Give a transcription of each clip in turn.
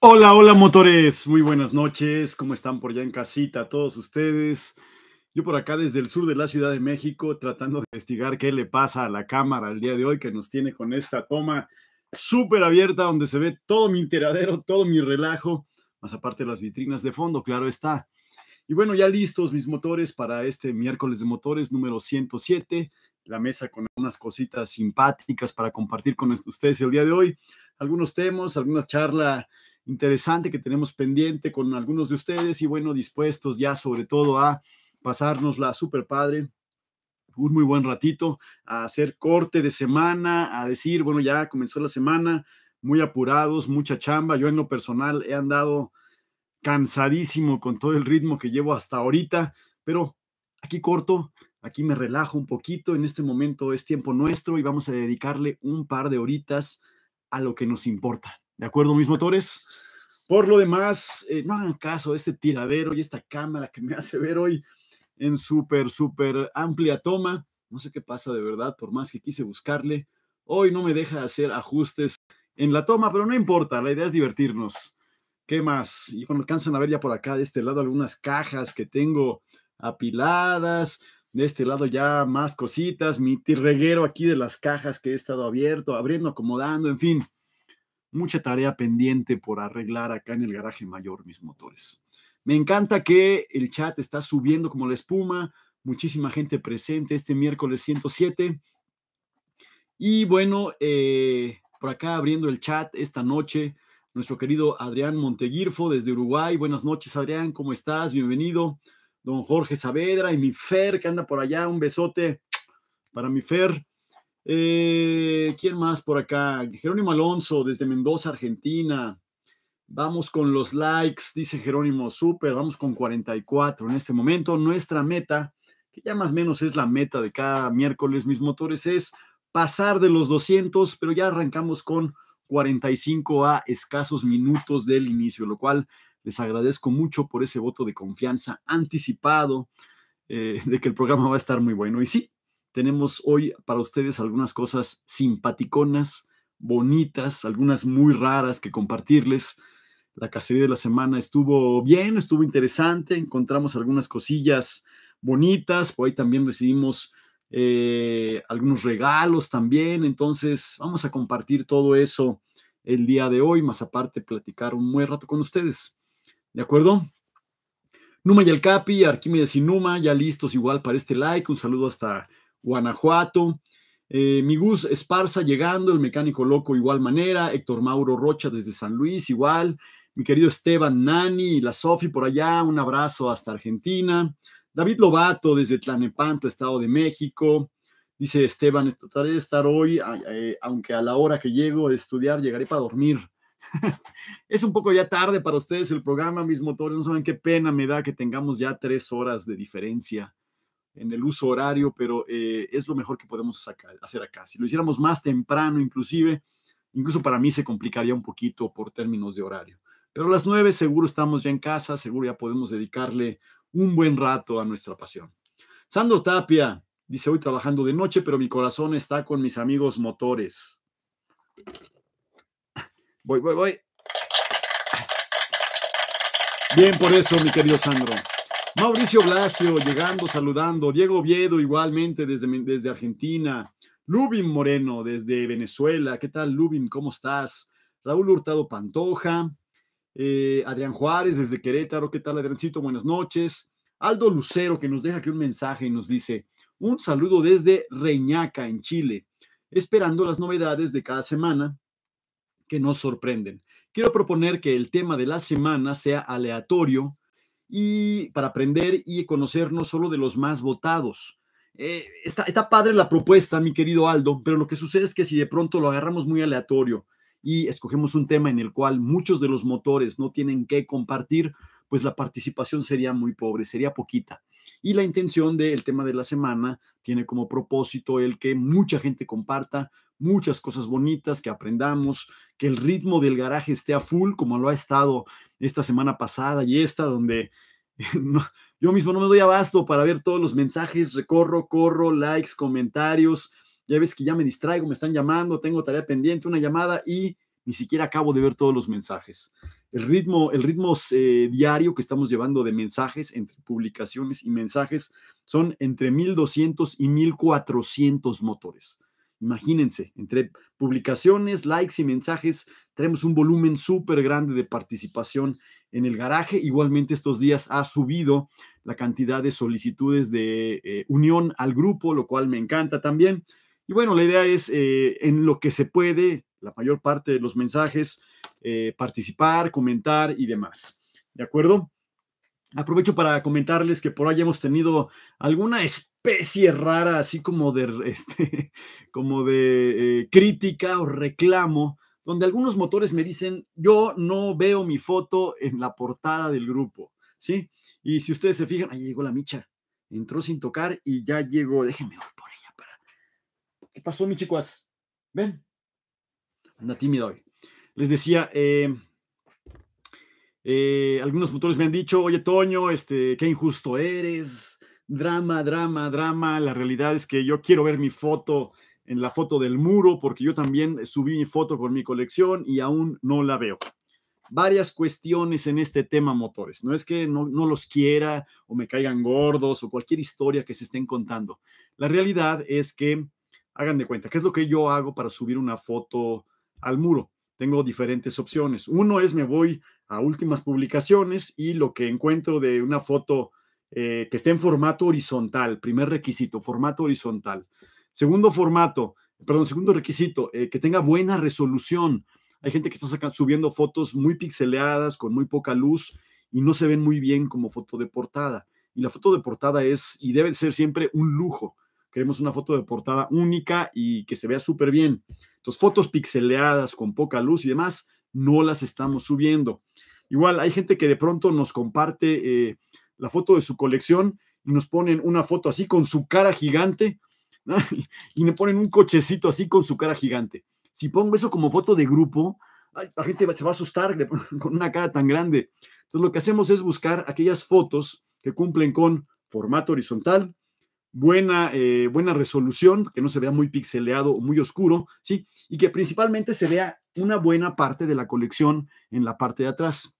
Hola, hola motores, muy buenas noches, ¿cómo están por allá en casita todos ustedes? Yo por acá desde el sur de la Ciudad de México tratando de investigar qué le pasa a la cámara el día de hoy que nos tiene con esta toma súper abierta donde se ve todo mi enteradero, todo mi relajo, más aparte las vitrinas de fondo, claro está. Y bueno, ya listos mis motores para este miércoles de motores número 107, la mesa con unas cositas simpáticas para compartir con ustedes el día de hoy, algunos temas, alguna charla interesante que tenemos pendiente con algunos de ustedes y bueno, dispuestos ya sobre todo a pasarnos la super padre un muy buen ratito, a hacer corte de semana, a decir, bueno, ya comenzó la semana, muy apurados, mucha chamba. Yo en lo personal he andado cansadísimo con todo el ritmo que llevo hasta ahorita, pero aquí corto, aquí me relajo un poquito, en este momento es tiempo nuestro y vamos a dedicarle un par de horitas a lo que nos importa. ¿De acuerdo, mis motores? Por lo demás, eh, no hagan caso de este tiradero y esta cámara que me hace ver hoy en súper, súper amplia toma. No sé qué pasa de verdad, por más que quise buscarle. Hoy no me deja hacer ajustes en la toma, pero no importa, la idea es divertirnos. ¿Qué más? Y bueno, alcanzan a ver ya por acá de este lado algunas cajas que tengo apiladas. De este lado ya más cositas, mi tirreguero aquí de las cajas que he estado abierto, abriendo, acomodando, en fin mucha tarea pendiente por arreglar acá en el garaje mayor mis motores. Me encanta que el chat está subiendo como la espuma, muchísima gente presente este miércoles 107. Y bueno, eh, por acá abriendo el chat esta noche, nuestro querido Adrián Monteguirfo desde Uruguay. Buenas noches, Adrián, ¿cómo estás? Bienvenido. Don Jorge Saavedra y mi Fer que anda por allá, un besote para mi Fer. Eh, ¿Quién más por acá? Jerónimo Alonso desde Mendoza, Argentina. Vamos con los likes, dice Jerónimo, super, vamos con 44 en este momento. Nuestra meta, que ya más o menos es la meta de cada miércoles, mis motores, es pasar de los 200, pero ya arrancamos con 45 a escasos minutos del inicio, lo cual les agradezco mucho por ese voto de confianza anticipado eh, de que el programa va a estar muy bueno. Y sí, tenemos hoy para ustedes algunas cosas simpaticonas, bonitas, algunas muy raras que compartirles. La cacería de la semana estuvo bien, estuvo interesante, encontramos algunas cosillas bonitas, por ahí también recibimos eh, algunos regalos también, entonces vamos a compartir todo eso el día de hoy, más aparte platicar un buen rato con ustedes, ¿de acuerdo? Numa y el Capi, Arquímedes y Numa, ya listos igual para este like, un saludo hasta Guanajuato. Eh, Migús Esparza llegando, el mecánico loco igual manera, Héctor Mauro Rocha desde San Luis igual, mi querido Esteban Nani y la Sofi por allá, un abrazo hasta Argentina, David Lobato desde Tlanepanto, Estado de México, dice Esteban, trataré de estar hoy, eh, aunque a la hora que llego a estudiar llegaré para dormir. es un poco ya tarde para ustedes el programa, mis motores, no saben qué pena me da que tengamos ya tres horas de diferencia en el uso horario, pero eh, es lo mejor que podemos sacar, hacer acá. Si lo hiciéramos más temprano, inclusive, incluso para mí se complicaría un poquito por términos de horario. Pero a las nueve seguro estamos ya en casa, seguro ya podemos dedicarle un buen rato a nuestra pasión. Sandro Tapia dice, hoy trabajando de noche, pero mi corazón está con mis amigos motores. Voy, voy, voy. Bien por eso, mi querido Sandro. Mauricio Blasio llegando, saludando. Diego Oviedo igualmente desde, desde Argentina. Lubin Moreno desde Venezuela. ¿Qué tal, Lubin? ¿Cómo estás? Raúl Hurtado Pantoja. Eh, Adrián Juárez desde Querétaro. ¿Qué tal, Adriancito? Buenas noches. Aldo Lucero que nos deja aquí un mensaje y nos dice, un saludo desde Reñaca, en Chile, esperando las novedades de cada semana que nos sorprenden. Quiero proponer que el tema de la semana sea aleatorio y para aprender y conocer no solo de los más votados. Eh, está, está padre la propuesta, mi querido Aldo, pero lo que sucede es que si de pronto lo agarramos muy aleatorio y escogemos un tema en el cual muchos de los motores no tienen que compartir, pues la participación sería muy pobre, sería poquita. Y la intención del tema de la semana tiene como propósito el que mucha gente comparta muchas cosas bonitas, que aprendamos, que el ritmo del garaje esté a full como lo ha estado esta semana pasada y esta, donde yo mismo no me doy abasto para ver todos los mensajes, recorro, corro, likes, comentarios. Ya ves que ya me distraigo, me están llamando, tengo tarea pendiente, una llamada y ni siquiera acabo de ver todos los mensajes. El ritmo, el ritmo eh, diario que estamos llevando de mensajes entre publicaciones y mensajes son entre 1200 y 1400 motores. Imagínense, entre publicaciones, likes y mensajes, tenemos un volumen súper grande de participación en el garaje. Igualmente estos días ha subido la cantidad de solicitudes de eh, unión al grupo, lo cual me encanta también. Y bueno, la idea es eh, en lo que se puede, la mayor parte de los mensajes, eh, participar, comentar y demás. ¿De acuerdo? Aprovecho para comentarles que por ahí hemos tenido alguna especie rara, así como de, este, como de crítica o reclamo donde algunos motores me dicen, yo no veo mi foto en la portada del grupo, ¿sí? Y si ustedes se fijan, ahí llegó la micha, entró sin tocar y ya llegó, déjenme por ella para... ¿Qué pasó, mis chicos? Ven, anda tímido hoy. Les decía, eh, eh, algunos motores me han dicho, oye, Toño, este, qué injusto eres, drama, drama, drama, la realidad es que yo quiero ver mi foto en la foto del muro, porque yo también subí mi foto con mi colección y aún no la veo. Varias cuestiones en este tema motores. No es que no, los quiera o me caigan gordos o cualquier historia que se estén contando. La realidad es que, hagan de cuenta, ¿qué es lo que yo hago para subir una foto al muro? Tengo diferentes opciones. Uno es me voy a últimas publicaciones y lo que encuentro de una foto eh, que esté en formato horizontal, primer requisito, formato horizontal. Segundo formato, perdón, segundo requisito, eh, que tenga buena resolución. Hay gente que está subiendo fotos muy pixeleadas, con muy poca luz y no se ven muy bien como foto de portada. Y la foto de portada es y debe ser siempre un lujo. Queremos una foto de portada única y que se vea súper bien. Entonces, fotos pixeleadas con poca luz y demás, no las estamos subiendo. Igual hay gente que de pronto nos comparte eh, la foto de su colección y nos ponen una foto así con su cara gigante y me ponen un cochecito así con su cara gigante. Si pongo eso como foto de grupo, la gente se va a asustar con una cara tan grande. Entonces lo que hacemos es buscar aquellas fotos que cumplen con formato horizontal, buena, eh, buena resolución, que no se vea muy pixeleado o muy oscuro, ¿sí? Y que principalmente se vea una buena parte de la colección en la parte de atrás.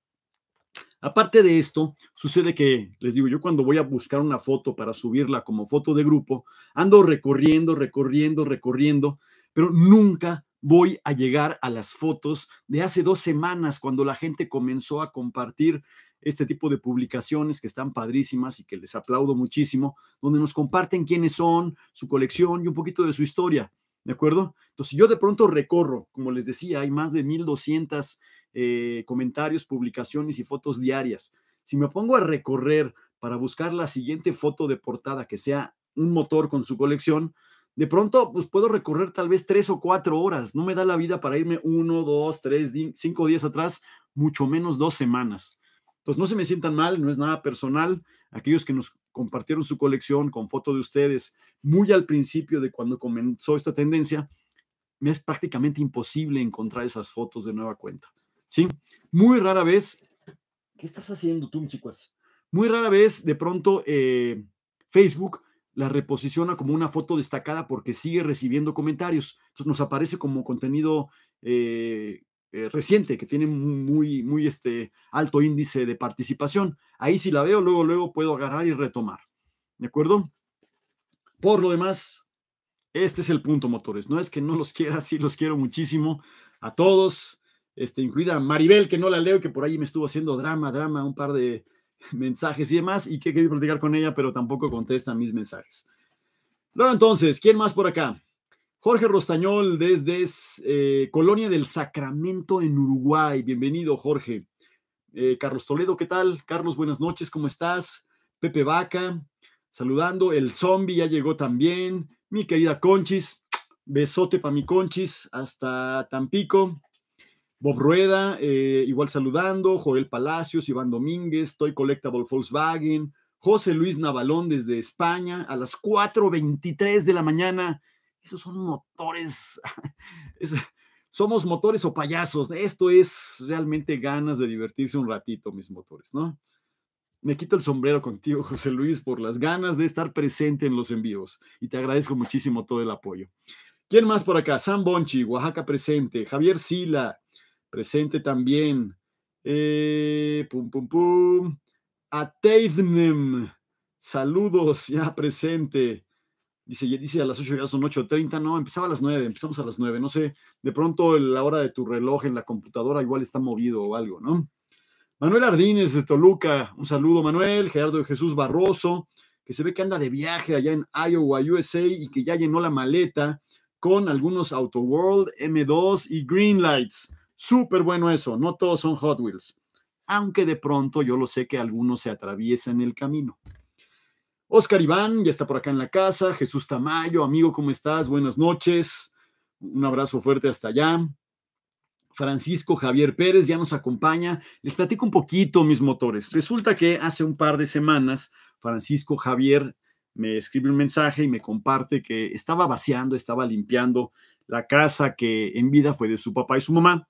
Aparte de esto, sucede que, les digo, yo cuando voy a buscar una foto para subirla como foto de grupo, ando recorriendo, recorriendo, recorriendo, pero nunca voy a llegar a las fotos de hace dos semanas cuando la gente comenzó a compartir este tipo de publicaciones que están padrísimas y que les aplaudo muchísimo, donde nos comparten quiénes son, su colección y un poquito de su historia, ¿de acuerdo? Entonces yo de pronto recorro, como les decía, hay más de 1200 eh, comentarios, publicaciones y fotos diarias. Si me pongo a recorrer para buscar la siguiente foto de portada que sea un motor con su colección, de pronto pues puedo recorrer tal vez tres o cuatro horas. No me da la vida para irme uno, dos, tres, cinco días atrás, mucho menos dos semanas. Entonces no se me sientan mal, no es nada personal. Aquellos que nos compartieron su colección con fotos de ustedes muy al principio de cuando comenzó esta tendencia, me es prácticamente imposible encontrar esas fotos de nueva cuenta. ¿sí? Muy rara vez, ¿qué estás haciendo tú, chicos? Muy rara vez, de pronto, eh, Facebook la reposiciona como una foto destacada porque sigue recibiendo comentarios. Entonces nos aparece como contenido eh, eh, reciente que tiene muy, muy este, alto índice de participación. Ahí si la veo, luego, luego puedo agarrar y retomar. ¿De acuerdo? Por lo demás, este es el punto, motores. No es que no los quiera, sí los quiero muchísimo a todos. Este, incluida Maribel, que no la leo, que por ahí me estuvo haciendo drama, drama, un par de mensajes y demás, y que quería platicar con ella, pero tampoco contesta mis mensajes. Luego entonces, ¿quién más por acá? Jorge Rostañol desde eh, Colonia del Sacramento en Uruguay. Bienvenido, Jorge. Eh, Carlos Toledo, ¿qué tal? Carlos, buenas noches, ¿cómo estás? Pepe Vaca, saludando. El zombie ya llegó también. Mi querida Conchis, besote para mi Conchis, hasta Tampico. Bob Rueda, eh, igual saludando, Joel Palacios, Iván Domínguez, Toy Collectable Volkswagen, José Luis Navalón desde España, a las 4.23 de la mañana. Esos son motores, somos motores o payasos. Esto es realmente ganas de divertirse un ratito, mis motores, ¿no? Me quito el sombrero contigo, José Luis, por las ganas de estar presente en los envíos. Y te agradezco muchísimo todo el apoyo. ¿Quién más por acá? Sam Bonchi, Oaxaca presente. Javier Sila, Presente también. Eh, pum, pum, pum. Ateidnem. Saludos, ya presente. Dice, dice a las 8 ya son 8.30. No, empezaba a las 9, empezamos a las 9. No sé, de pronto la hora de tu reloj en la computadora igual está movido o algo, ¿no? Manuel Ardínez de Toluca, un saludo Manuel, Gerardo Jesús Barroso, que se ve que anda de viaje allá en Iowa, USA, y que ya llenó la maleta con algunos Auto World, M2 y Green Lights. Súper bueno eso, no todos son Hot Wheels, aunque de pronto yo lo sé que algunos se atraviesan el camino. Oscar Iván ya está por acá en la casa, Jesús Tamayo, amigo, ¿cómo estás? Buenas noches, un abrazo fuerte hasta allá. Francisco Javier Pérez ya nos acompaña. Les platico un poquito mis motores. Resulta que hace un par de semanas Francisco Javier me escribe un mensaje y me comparte que estaba vaciando, estaba limpiando la casa que en vida fue de su papá y su mamá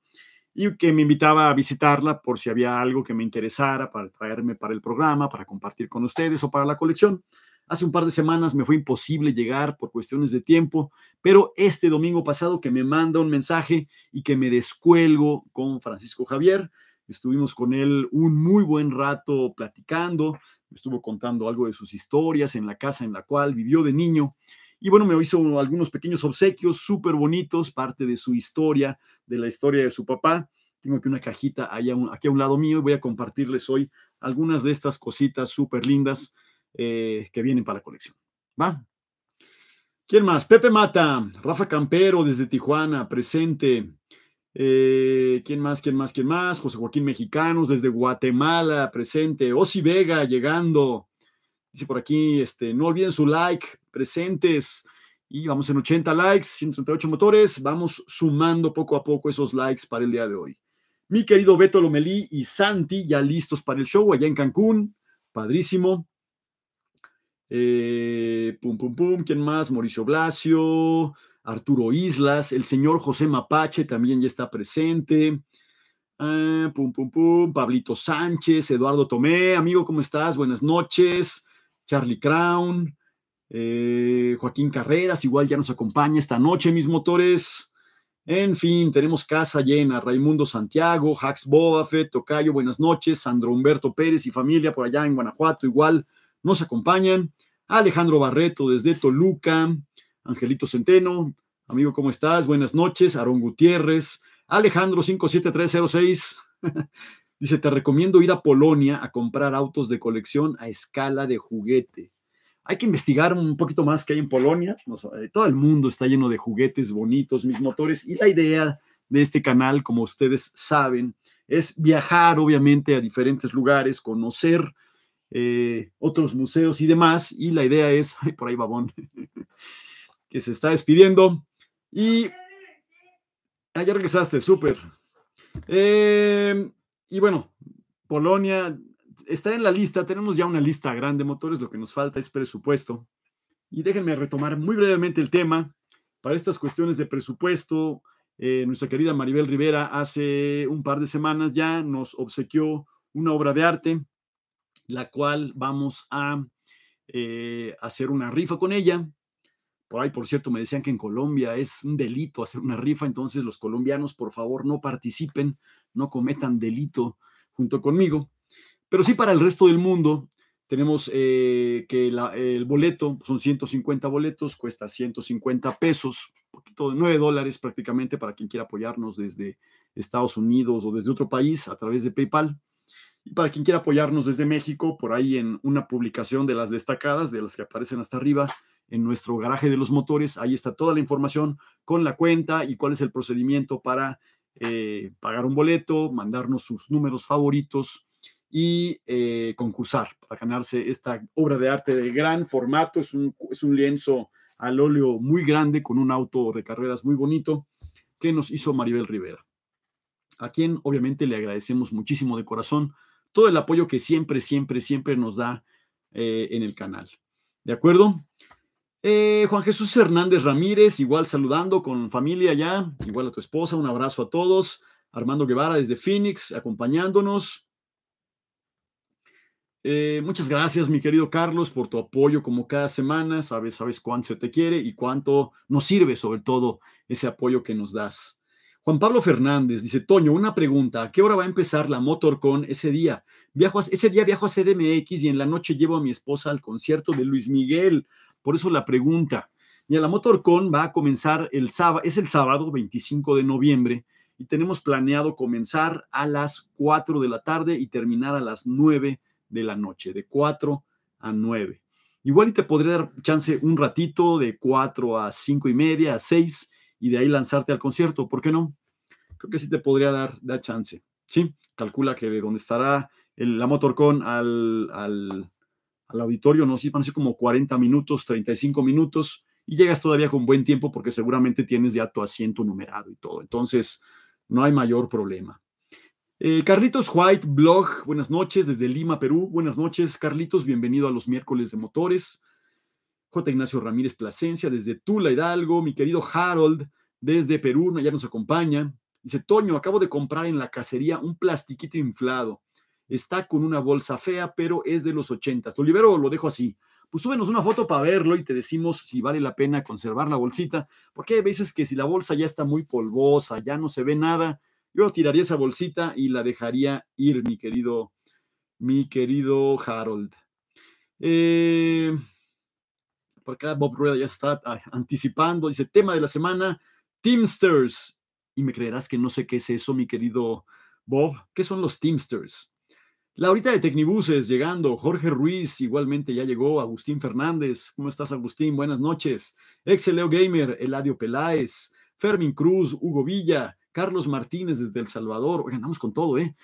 y que me invitaba a visitarla por si había algo que me interesara para traerme para el programa, para compartir con ustedes o para la colección. Hace un par de semanas me fue imposible llegar por cuestiones de tiempo, pero este domingo pasado que me manda un mensaje y que me descuelgo con Francisco Javier. Estuvimos con él un muy buen rato platicando, me estuvo contando algo de sus historias en la casa en la cual vivió de niño. Y bueno, me hizo algunos pequeños obsequios súper bonitos, parte de su historia, de la historia de su papá. Tengo aquí una cajita allá aquí a un lado mío y voy a compartirles hoy algunas de estas cositas súper lindas eh, que vienen para la colección. ¿Va? ¿Quién más? Pepe Mata, Rafa Campero desde Tijuana, presente. Eh, ¿Quién más? ¿Quién más? ¿Quién más? José Joaquín Mexicanos desde Guatemala, presente. Osi Vega llegando. Dice por aquí, este, no olviden su like, presentes. Y vamos en 80 likes, 138 motores. Vamos sumando poco a poco esos likes para el día de hoy. Mi querido Beto Lomelí y Santi ya listos para el show allá en Cancún. Padrísimo. Eh, pum, pum, pum. ¿Quién más? Mauricio Blasio, Arturo Islas, el señor José Mapache también ya está presente. Ah, pum, pum, pum. Pablito Sánchez, Eduardo Tomé. Amigo, ¿cómo estás? Buenas noches. Charlie Crown. Eh, Joaquín Carreras igual ya nos acompaña esta noche, mis motores. En fin, tenemos casa llena. Raimundo Santiago, Hax Bobafe, Tocayo, buenas noches. Sandro Humberto Pérez y familia por allá en Guanajuato igual nos acompañan. Alejandro Barreto desde Toluca. Angelito Centeno, amigo, ¿cómo estás? Buenas noches. Aarón Gutiérrez. Alejandro 57306. Dice, te recomiendo ir a Polonia a comprar autos de colección a escala de juguete. Hay que investigar un poquito más que hay en Polonia. Eh, todo el mundo está lleno de juguetes bonitos, mis motores. Y la idea de este canal, como ustedes saben, es viajar, obviamente, a diferentes lugares, conocer eh, otros museos y demás. Y la idea es, por ahí babón, que se está despidiendo. Y ah, ya regresaste, súper. Eh, y bueno, Polonia, está en la lista, tenemos ya una lista grande de motores, lo que nos falta es presupuesto. Y déjenme retomar muy brevemente el tema. Para estas cuestiones de presupuesto, eh, nuestra querida Maribel Rivera hace un par de semanas ya nos obsequió una obra de arte, la cual vamos a eh, hacer una rifa con ella. Por ahí, por cierto, me decían que en Colombia es un delito hacer una rifa, entonces los colombianos, por favor, no participen, no cometan delito junto conmigo. Pero sí para el resto del mundo tenemos eh, que el boleto, son 150 boletos, cuesta 150 pesos, un poquito de 9 dólares prácticamente para quien quiera apoyarnos desde Estados Unidos o desde otro país a través de PayPal. Y para quien quiera apoyarnos desde México, por ahí en una publicación de las destacadas, de las que aparecen hasta arriba, en nuestro garaje de los motores, ahí está toda la información con la cuenta y cuál es el procedimiento para eh, pagar un boleto, mandarnos sus números favoritos y eh, concursar para ganarse esta obra de arte de gran formato. Es un, es un lienzo al óleo muy grande con un auto de carreras muy bonito que nos hizo Maribel Rivera, a quien obviamente le agradecemos muchísimo de corazón todo el apoyo que siempre, siempre, siempre nos da eh, en el canal. ¿De acuerdo? Eh, Juan Jesús Hernández Ramírez, igual saludando con familia ya, igual a tu esposa, un abrazo a todos. Armando Guevara desde Phoenix, acompañándonos. Eh, muchas gracias, mi querido Carlos, por tu apoyo como cada semana. Sabes, sabes cuánto se te quiere y cuánto nos sirve, sobre todo, ese apoyo que nos das. Juan Pablo Fernández dice, Toño, una pregunta, ¿a qué hora va a empezar la MotorCon ese día? Viajo ese día viajo a CDMX y en la noche llevo a mi esposa al concierto de Luis Miguel. Por eso la pregunta. Y la MotorCon va a comenzar el sábado, es el sábado 25 de noviembre y tenemos planeado comenzar a las 4 de la tarde y terminar a las 9 de la noche, de 4 a 9. Igual y te podría dar chance un ratito, de 4 a 5 y media, a 6, y de ahí lanzarte al concierto, ¿por qué no? Creo que sí te podría dar, dar chance, ¿sí? Calcula que de donde estará la Motorcon al, al, auditorio, no sé, van a ser como 40 minutos, 35 minutos, y llegas todavía con buen tiempo porque seguramente tienes ya tu asiento numerado y todo. Entonces, no hay mayor problema. Eh, Carlitos White, blog, buenas noches desde Lima, Perú. Buenas noches, Carlitos, bienvenido a los miércoles de motores. J. Ignacio Ramírez Plasencia desde Tula, Hidalgo. Mi querido Harold desde Perú, ya nos acompaña. Dice, Toño, acabo de comprar en la cacería un plastiquito inflado. Está con una bolsa fea, pero es de los ochentas. ¿Lo lo dejo así? Pues súbenos una foto para verlo y te decimos si vale la pena conservar la bolsita, porque hay veces que si la bolsa ya está muy polvosa, ya no se ve nada, yo tiraría esa bolsita y la dejaría ir, mi querido, mi querido Harold. Eh, por acá Bob Rueda ya está ah, anticipando, dice, tema de la semana, Teamsters. Y me creerás que no sé qué es eso, mi querido Bob. ¿Qué son los Teamsters? Laurita de Tecnibuses llegando, Jorge Ruiz igualmente ya llegó, Agustín Fernández, ¿cómo estás Agustín? Buenas noches. Ex-Leo Gamer, Eladio Peláez, Fermín Cruz, Hugo Villa, Carlos Martínez desde El Salvador. Oigan, andamos con todo, ¿eh?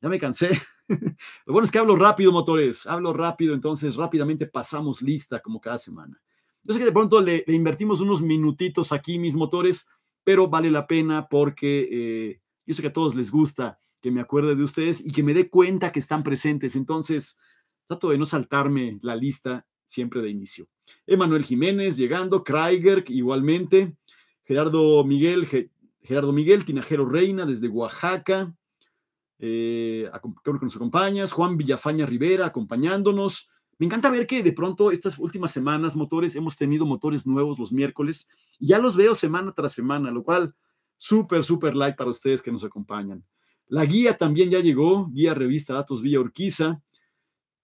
Ya me cansé. Lo bueno es que hablo rápido, motores. Hablo rápido, entonces rápidamente pasamos lista como cada semana. Yo sé que de pronto le, invertimos unos minutitos aquí, mis motores, pero vale la pena porque eh, yo sé que a todos les gusta que me acuerde de ustedes y que me dé cuenta que están presentes. Entonces, trato de no saltarme la lista siempre de inicio. Emanuel Jiménez llegando, Kreiger, igualmente, Gerardo Miguel, Gerardo Miguel, Tinajero Reina, desde Oaxaca, eh, que nos acompañas, Juan Villafaña Rivera, acompañándonos. Me encanta ver que de pronto estas últimas semanas, motores, hemos tenido motores nuevos los miércoles y ya los veo semana tras semana, lo cual súper, súper like para ustedes que nos acompañan. La guía también ya llegó, guía revista Datos Villa Urquiza.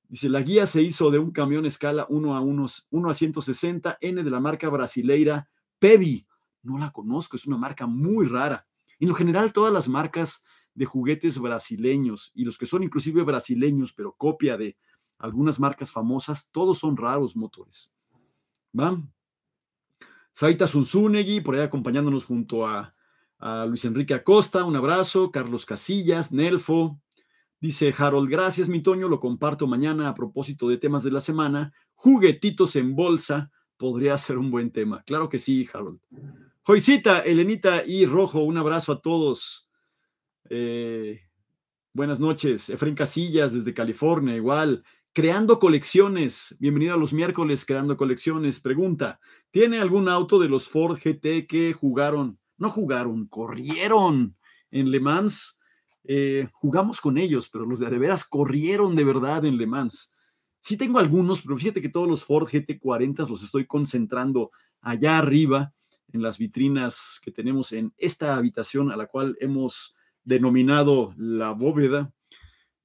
Dice, la guía se hizo de un camión escala 1 a, unos, 1 a 160N de la marca brasileira Pevi no la conozco, es una marca muy rara. En lo general, todas las marcas de juguetes brasileños y los que son inclusive brasileños, pero copia de algunas marcas famosas, todos son raros motores. ¿Van? Saita Zunzunegui, por ahí acompañándonos junto a, Luis Enrique Acosta, un abrazo, Carlos Casillas, Nelfo, dice Harold, gracias mi Toño, lo comparto mañana a propósito de temas de la semana, juguetitos en bolsa, podría ser un buen tema, claro que sí, Harold. Joicita, Elenita y Rojo, un abrazo a todos. Eh, buenas noches. Efren Casillas desde California, igual. Creando colecciones. Bienvenido a los miércoles, creando colecciones. Pregunta, ¿tiene algún auto de los Ford GT que jugaron? No jugaron, corrieron en Le Mans. Eh, jugamos con ellos, pero los de, de veras corrieron de verdad en Le Mans. Sí tengo algunos, pero fíjate que todos los Ford GT40 los estoy concentrando allá arriba en las vitrinas que tenemos en esta habitación a la cual hemos denominado la bóveda.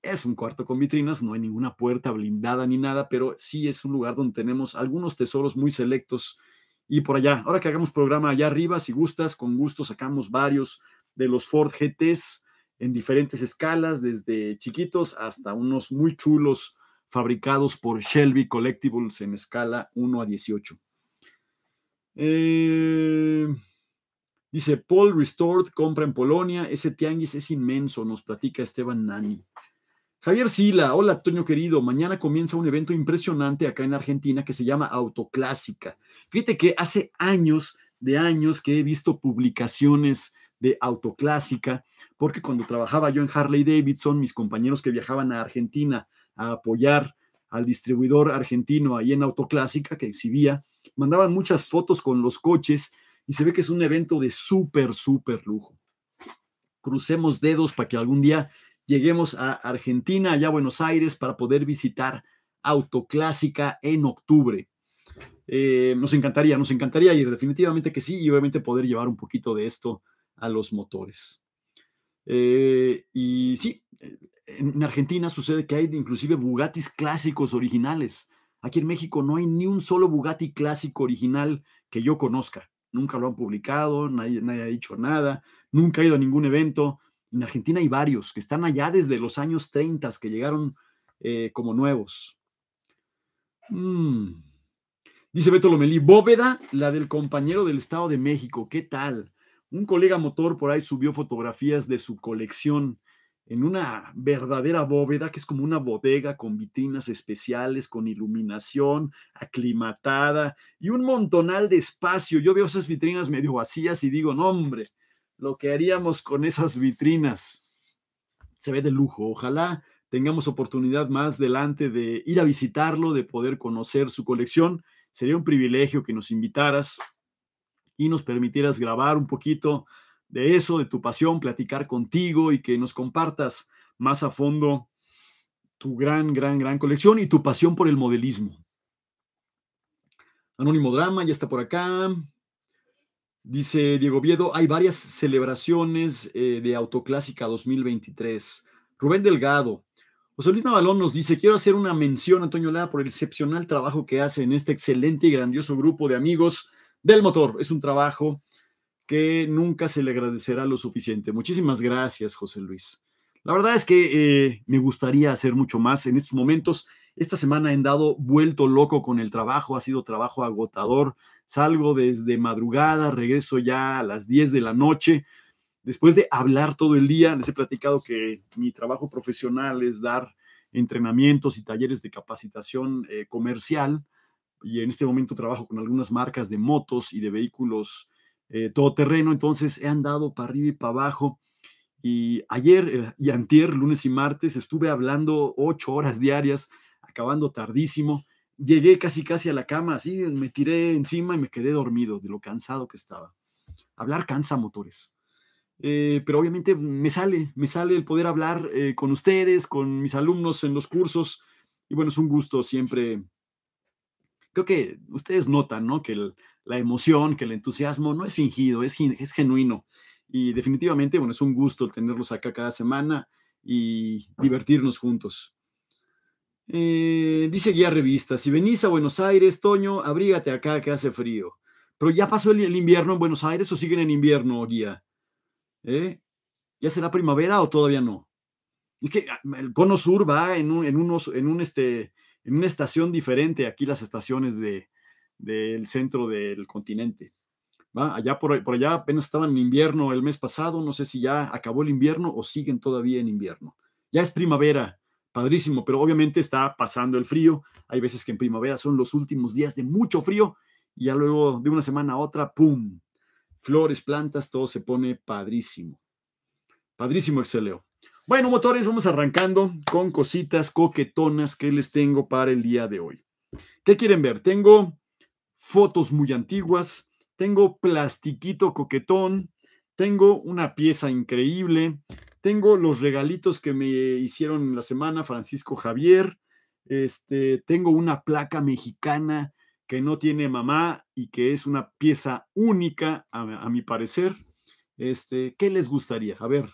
Es un cuarto con vitrinas, no hay ninguna puerta blindada ni nada, pero sí es un lugar donde tenemos algunos tesoros muy selectos y por allá. Ahora que hagamos programa allá arriba, si gustas, con gusto sacamos varios de los Ford GTs en diferentes escalas, desde chiquitos hasta unos muy chulos fabricados por Shelby Collectibles en escala 1 a 18. Eh, dice Paul Restored, compra en Polonia. Ese tianguis es inmenso, nos platica Esteban Nani. Javier Sila, hola Toño querido. Mañana comienza un evento impresionante acá en Argentina que se llama Autoclásica. Fíjate que hace años de años que he visto publicaciones de Autoclásica, porque cuando trabajaba yo en Harley Davidson, mis compañeros que viajaban a Argentina a apoyar al distribuidor argentino ahí en Autoclásica que exhibía, mandaban muchas fotos con los coches y se ve que es un evento de súper, súper lujo. Crucemos dedos para que algún día lleguemos a Argentina, allá a Buenos Aires, para poder visitar Autoclásica en octubre. Eh, nos encantaría, nos encantaría ir, definitivamente que sí, y obviamente poder llevar un poquito de esto a los motores. Eh, y sí, en Argentina sucede que hay inclusive Bugattis clásicos originales. Aquí en México no hay ni un solo Bugatti clásico original que yo conozca. Nunca lo han publicado, nadie, ha dicho nada, nunca ha ido a ningún evento. En Argentina hay varios que están allá desde los años 30 que llegaron eh, como nuevos. Mm. Dice Beto Lomelí, bóveda, la del compañero del Estado de México, ¿qué tal? Un colega motor por ahí subió fotografías de su colección en una verdadera bóveda que es como una bodega con vitrinas especiales, con iluminación aclimatada y un montonal de espacio. Yo veo esas vitrinas medio vacías y digo, no hombre, lo que haríamos con esas vitrinas se ve de lujo. Ojalá tengamos oportunidad más adelante de ir a visitarlo, de poder conocer su colección. Sería un privilegio que nos invitaras y nos permitieras grabar un poquito de eso, de tu pasión, platicar contigo y que nos compartas más a fondo tu gran, gran, gran colección y tu pasión por el modelismo. Anónimo Drama ya está por acá. Dice Diego Viedo, hay varias celebraciones eh, de Autoclásica 2023. Rubén Delgado. José Luis Navalón nos dice, quiero hacer una mención, Antonio Lara, por el excepcional trabajo que hace en este excelente y grandioso grupo de amigos del motor. Es un trabajo que nunca se le agradecerá lo suficiente. Muchísimas gracias, José Luis. La verdad es que eh, me gustaría hacer mucho más en estos momentos. Esta semana he andado vuelto loco con el trabajo, ha sido trabajo agotador. Salgo desde madrugada, regreso ya a las 10 de la noche. Después de hablar todo el día, les he platicado que mi trabajo profesional es dar entrenamientos y talleres de capacitación eh, comercial. Y en este momento trabajo con algunas marcas de motos y de vehículos eh, terreno, entonces he andado para arriba y para abajo. Y ayer eh, y antier, lunes y martes, estuve hablando ocho horas diarias, acabando tardísimo. Llegué casi casi a la cama, así eh, me tiré encima y me quedé dormido de lo cansado que estaba. Hablar cansa motores. Eh, pero obviamente me sale, me sale el poder hablar con ustedes, con mis alumnos en los cursos. Y bueno, es un gusto siempre. Creo que ustedes notan, ¿no? Que el, la emoción, que el entusiasmo no es fingido, es, es genuino. Y definitivamente, bueno, es un gusto tenerlos acá cada semana y divertirnos juntos. Eh, dice Guía Revista, si venís a Buenos Aires, Toño, abrígate acá que hace frío. Pero ya pasó el, invierno en Buenos Aires o siguen en invierno, Guía. ¿Eh? ¿Ya será primavera o todavía no? Es que ah, el cono sur va en, en, unos, en, un este, en una estación diferente. Aquí las estaciones de, del centro del continente. ¿va? Allá por, allá apenas estaba en invierno el mes pasado, no sé si ya acabó el invierno o siguen todavía en invierno. Ya es primavera, padrísimo, pero obviamente está pasando el frío. Hay veces que en primavera son los últimos días de mucho frío y ya luego de una semana a otra, ¡pum! Flores, plantas, todo se pone padrísimo. Padrísimo Exceleo. Bueno, motores, vamos arrancando con cositas coquetonas que les tengo para el día de hoy. ¿Qué quieren ver? Tengo fotos muy antiguas, tengo plastiquito coquetón, tengo una pieza increíble, tengo los regalitos que me hicieron la semana Francisco Javier, este, tengo una placa mexicana que no tiene mamá y que es una pieza única, a, mi parecer. Este, ¿Qué les gustaría? A ver,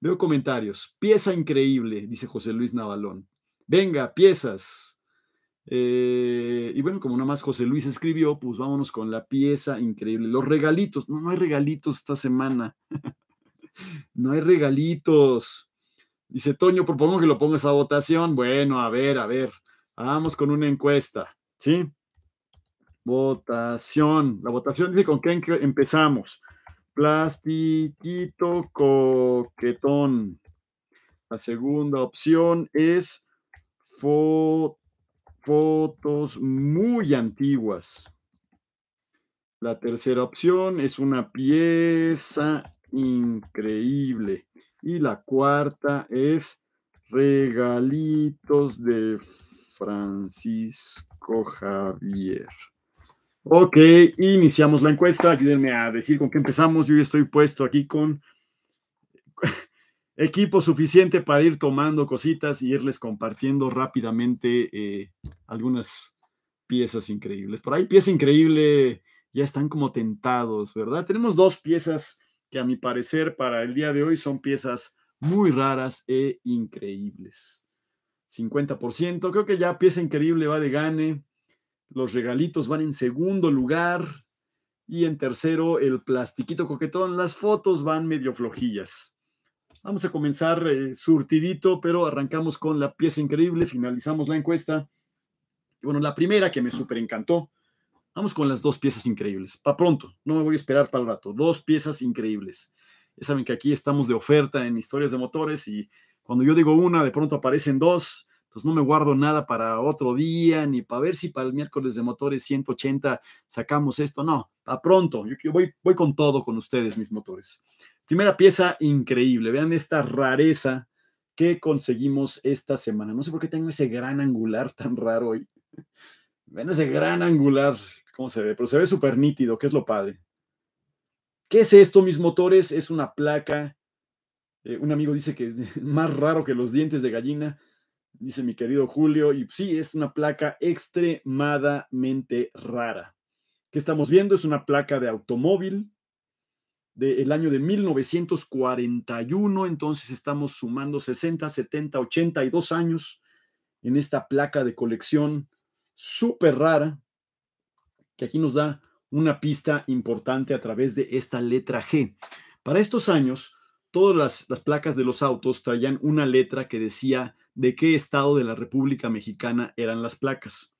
veo comentarios. Pieza increíble, dice José Luis Navalón. Venga, piezas. Eh, y bueno, como más José Luis escribió, pues vámonos con la pieza increíble. Los regalitos. No, hay regalitos esta semana. no hay regalitos. Dice Toño, propongo que lo pongas a votación. Bueno, a ver, a ver. Vamos con una encuesta. ¿Sí? Votación. La votación dice con qué empezamos. Plastiquito coquetón. La segunda opción es foto fotos muy antiguas. La tercera opción es una pieza increíble. Y la cuarta es regalitos de Francisco Javier. Ok, iniciamos la encuesta. Ayúdenme a decir con qué empezamos. Yo ya estoy puesto aquí con equipo suficiente para ir tomando cositas y irles compartiendo rápidamente eh, algunas piezas increíbles. Por ahí, pieza increíble, ya están como tentados, ¿verdad? Tenemos dos piezas que a mi parecer para el día de hoy son piezas muy raras e increíbles. 50%, creo que ya pieza increíble va de gane. Los regalitos van en segundo lugar. Y en tercero, el plastiquito coquetón. Las fotos van medio flojillas. Vamos a comenzar eh, surtidito, pero arrancamos con la pieza increíble, finalizamos la encuesta. Y bueno, la primera que me súper encantó. Vamos con las dos piezas increíbles. Para pronto, no me voy a esperar para el rato. Dos piezas increíbles. Ya saben que aquí estamos de oferta en historias de motores y cuando yo digo una, de pronto aparecen dos. Entonces no me guardo nada para otro día, ni para ver si para el miércoles de motores 180 sacamos esto. No, para pronto. Yo voy con todo con ustedes, mis motores. Primera pieza increíble. Vean esta rareza que conseguimos esta semana. No sé por qué tengo ese gran angular tan raro hoy. Vean ese gran angular. ¿Cómo se ve? Pero se ve súper nítido, que es lo padre. ¿Qué es esto, mis motores? Es una placa. Eh, un amigo dice que es más raro que los dientes de gallina, dice mi querido Julio. Y sí, es una placa extremadamente rara. ¿Qué estamos viendo? Es una placa de automóvil del año de 1941, entonces estamos sumando 60, 70, 82 años en esta placa de colección súper rara, que aquí nos da una pista importante a través de esta letra G. Para estos años, todas las, placas de los autos traían una letra que decía de qué estado de la República Mexicana eran las placas.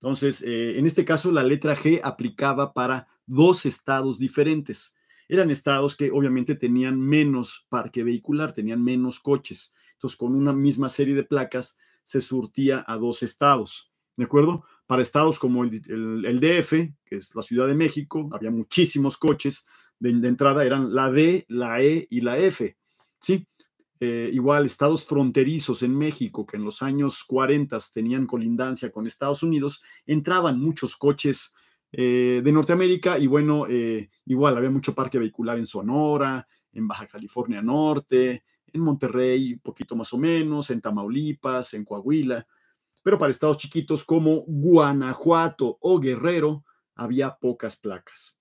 Entonces, eh, en este caso, la letra G aplicaba para dos estados diferentes eran estados que obviamente tenían menos parque vehicular, tenían menos coches. Entonces, con una misma serie de placas se surtía a dos estados, ¿de acuerdo? Para estados como el, DF, que es la Ciudad de México, había muchísimos coches, de, entrada eran la D, la E y la F, ¿sí? Eh, igual, estados fronterizos en México, que en los años 40 tenían colindancia con Estados Unidos, entraban muchos coches eh, de Norteamérica y bueno, eh, igual había mucho parque vehicular en Sonora, en Baja California Norte, en Monterrey, un poquito más o menos, en Tamaulipas, en Coahuila, pero para estados chiquitos como Guanajuato o Guerrero había pocas placas.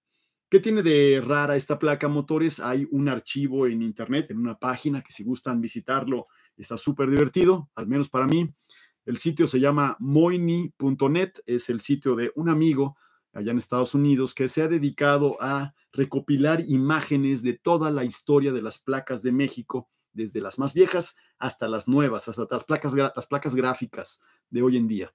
¿Qué tiene de rara esta placa motores? Hay un archivo en internet, en una página que si gustan visitarlo está súper divertido, al menos para mí. El sitio se llama moini.net, es el sitio de un amigo allá en Estados Unidos, que se ha dedicado a recopilar imágenes de toda la historia de las placas de México, desde las más viejas hasta las nuevas, hasta las placas, las placas gráficas de hoy en día.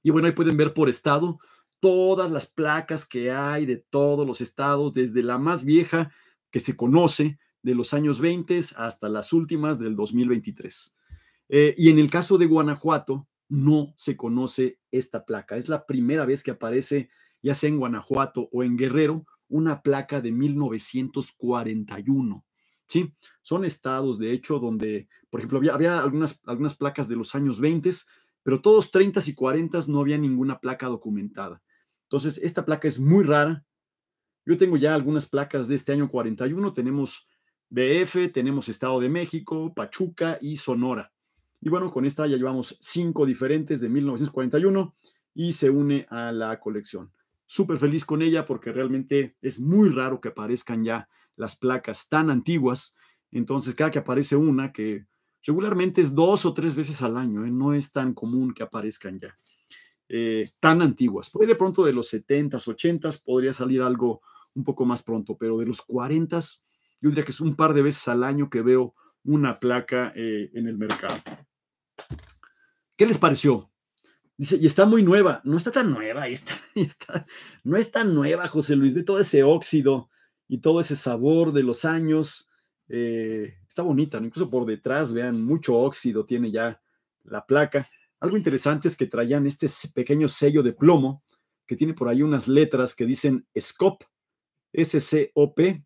Y bueno, ahí pueden ver por estado todas las placas que hay de todos los estados, desde la más vieja que se conoce de los años 20 hasta las últimas del 2023. Eh, y en el caso de Guanajuato, no se conoce esta placa. Es la primera vez que aparece ya sea en Guanajuato o en Guerrero, una placa de 1941. ¿sí? Son estados, de hecho, donde, por ejemplo, había, algunas, algunas placas de los años 20, pero todos 30 y 40 no había ninguna placa documentada. Entonces, esta placa es muy rara. Yo tengo ya algunas placas de este año 41. Tenemos DF, tenemos Estado de México, Pachuca y Sonora. Y bueno, con esta ya llevamos cinco diferentes de 1941 y se une a la colección súper feliz con ella porque realmente es muy raro que aparezcan ya las placas tan antiguas. Entonces, cada que aparece una, que regularmente es dos o tres veces al año, ¿eh? no es tan común que aparezcan ya eh, tan antiguas. puede de pronto de los 70s, 80s podría salir algo un poco más pronto, pero de los 40s, yo diría que es un par de veces al año que veo una placa eh, en el mercado. ¿Qué les pareció? Dice, y está muy nueva. No está tan nueva, está, no está tan nueva, José Luis. Ve todo ese óxido y todo ese sabor de los años. Eh, está bonita, incluso por detrás, vean, mucho óxido tiene ya la placa. Algo interesante es que traían este pequeño sello de plomo que tiene por ahí unas letras que dicen SCOP, S-C-O-P,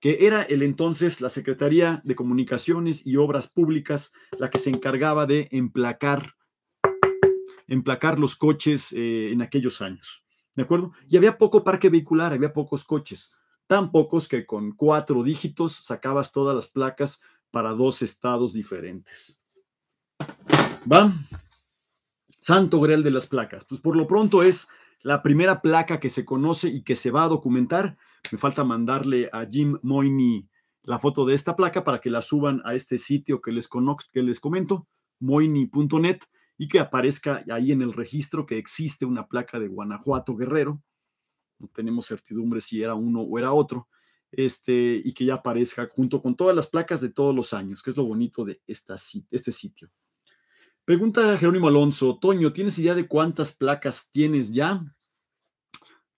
que era el entonces la Secretaría de Comunicaciones y Obras Públicas la que se encargaba de emplacar emplacar los coches eh, en aquellos años. ¿De acuerdo? Y había poco parque vehicular, había pocos coches, tan pocos que con cuatro dígitos sacabas todas las placas para dos estados diferentes. ¿Va? Santo Grel de las placas. Pues por lo pronto es la primera placa que se conoce y que se va a documentar. Me falta mandarle a Jim Moyni la foto de esta placa para que la suban a este sitio que les, que les comento, moini.net, y que aparezca ahí en el registro que existe una placa de Guanajuato Guerrero. No tenemos certidumbre si era uno o era otro. Este, y que ya aparezca junto con todas las placas de todos los años, que es lo bonito de esta, este sitio. Pregunta a Jerónimo Alonso, Toño, ¿tienes idea de cuántas placas tienes ya?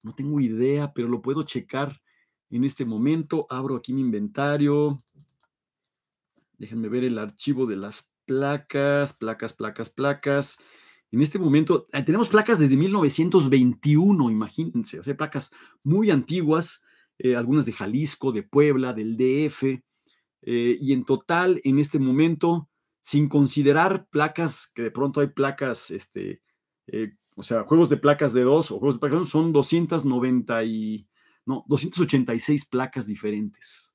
No tengo idea, pero lo puedo checar en este momento. Abro aquí mi inventario. Déjenme ver el archivo de las placas, placas, placas, placas. En este momento eh, tenemos placas desde 1921, imagínense, o sea, placas muy antiguas, eh, algunas de Jalisco, de Puebla, del DF, eh, y en total en este momento, sin considerar placas, que de pronto hay placas, este, o sea, juegos de placas de dos o juegos de placas de son 290 y, no, 286 placas diferentes.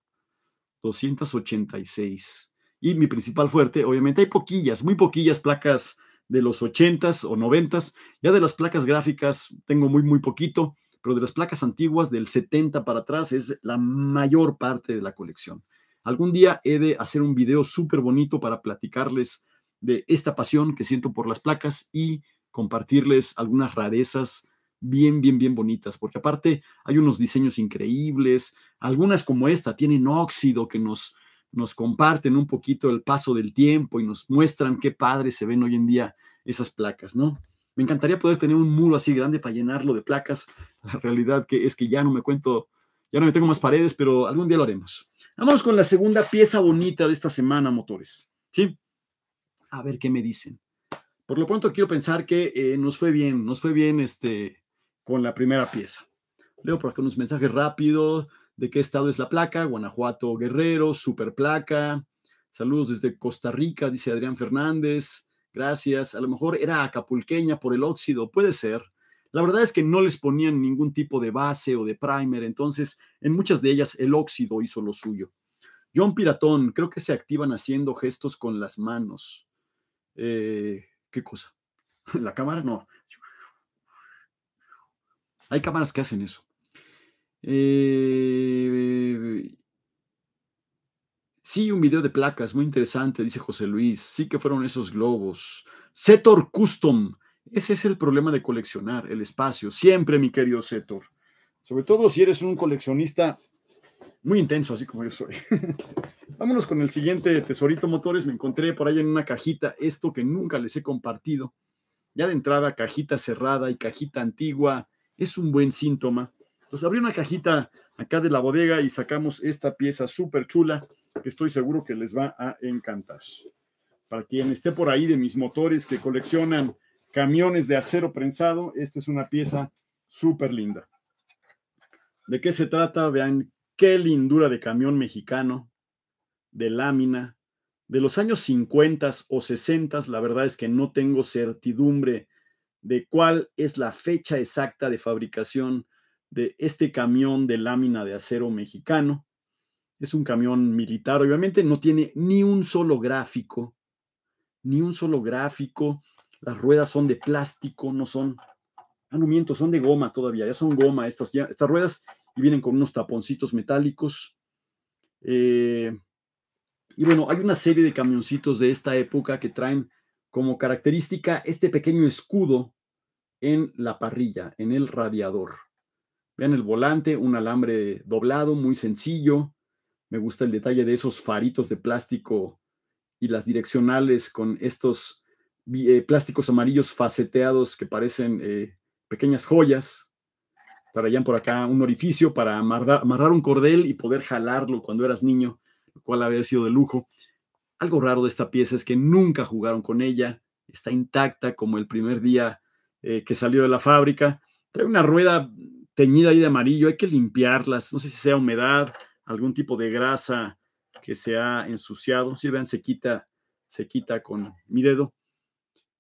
286 mi principal fuerte, obviamente, hay poquillas, muy poquillas placas de los 80s o 90s, ya de las placas gráficas tengo muy, muy poquito, pero de las placas antiguas del 70 para atrás es la mayor parte de la colección. Algún día he de hacer un video súper bonito para platicarles de esta pasión que siento por las placas y compartirles algunas rarezas bien, bien, bien bonitas, porque aparte hay unos diseños increíbles, algunas como esta tienen óxido que nos nos comparten un poquito el paso del tiempo y nos muestran qué padres se ven hoy en día esas placas, ¿no? Me encantaría poder tener un muro así grande para llenarlo de placas. La realidad que es que ya no me cuento, ya no me tengo más paredes, pero algún día lo haremos. Vamos con la segunda pieza bonita de esta semana, motores. ¿Sí? A ver qué me dicen. Por lo pronto quiero pensar que eh, nos fue bien, nos fue bien este, con la primera pieza. Leo por acá unos mensajes rápidos de qué estado es la placa, Guanajuato Guerrero, Super Placa. Saludos desde Costa Rica, dice Adrián Fernández. Gracias. A lo mejor era acapulqueña por el óxido, puede ser. La verdad es que no les ponían ningún tipo de base o de primer, entonces en muchas de ellas el óxido hizo lo suyo. John Piratón, creo que se activan haciendo gestos con las manos. Eh, ¿Qué cosa? ¿La cámara? No. Hay cámaras que hacen eso. Eh, sí, un video de placas, muy interesante, dice José Luis. Sí que fueron esos globos. Setor Custom. Ese es el problema de coleccionar, el espacio. Siempre, mi querido Setor. Sobre todo si eres un coleccionista muy intenso, así como yo soy. Vámonos con el siguiente tesorito motores. Me encontré por ahí en una cajita esto que nunca les he compartido. Ya de entrada, cajita cerrada y cajita antigua es un buen síntoma entonces pues abrí una cajita acá de la bodega y sacamos esta pieza súper chula que estoy seguro que les va a encantar. Para quien esté por ahí de mis motores que coleccionan camiones de acero prensado, esta es una pieza súper linda. ¿De qué se trata? Vean qué lindura de camión mexicano, de lámina. De los años 50 o 60, la verdad es que no tengo certidumbre de cuál es la fecha exacta de fabricación de este camión de lámina de acero mexicano. Es un camión militar, obviamente no tiene ni un solo gráfico, ni un solo gráfico. Las ruedas son de plástico, no son, ah, no miento, son de goma todavía, ya son goma estas, estas ruedas y vienen con unos taponcitos metálicos. Eh, y bueno, hay una serie de camioncitos de esta época que traen como característica este pequeño escudo en la parrilla, en el radiador. Vean el volante, un alambre doblado, muy sencillo. Me gusta el detalle de esos faritos de plástico y las direccionales con estos eh, plásticos amarillos faceteados que parecen eh, pequeñas joyas. Traían por acá un orificio para amarrar, un cordel y poder jalarlo cuando eras niño, lo cual había sido de lujo. Algo raro de esta pieza es que nunca jugaron con ella. Está intacta como el primer día eh, que salió de la fábrica. Trae una rueda teñida ahí de amarillo, hay que limpiarlas, no sé si sea humedad, algún tipo de grasa que se ha ensuciado, si vean, se quita, se quita con mi dedo.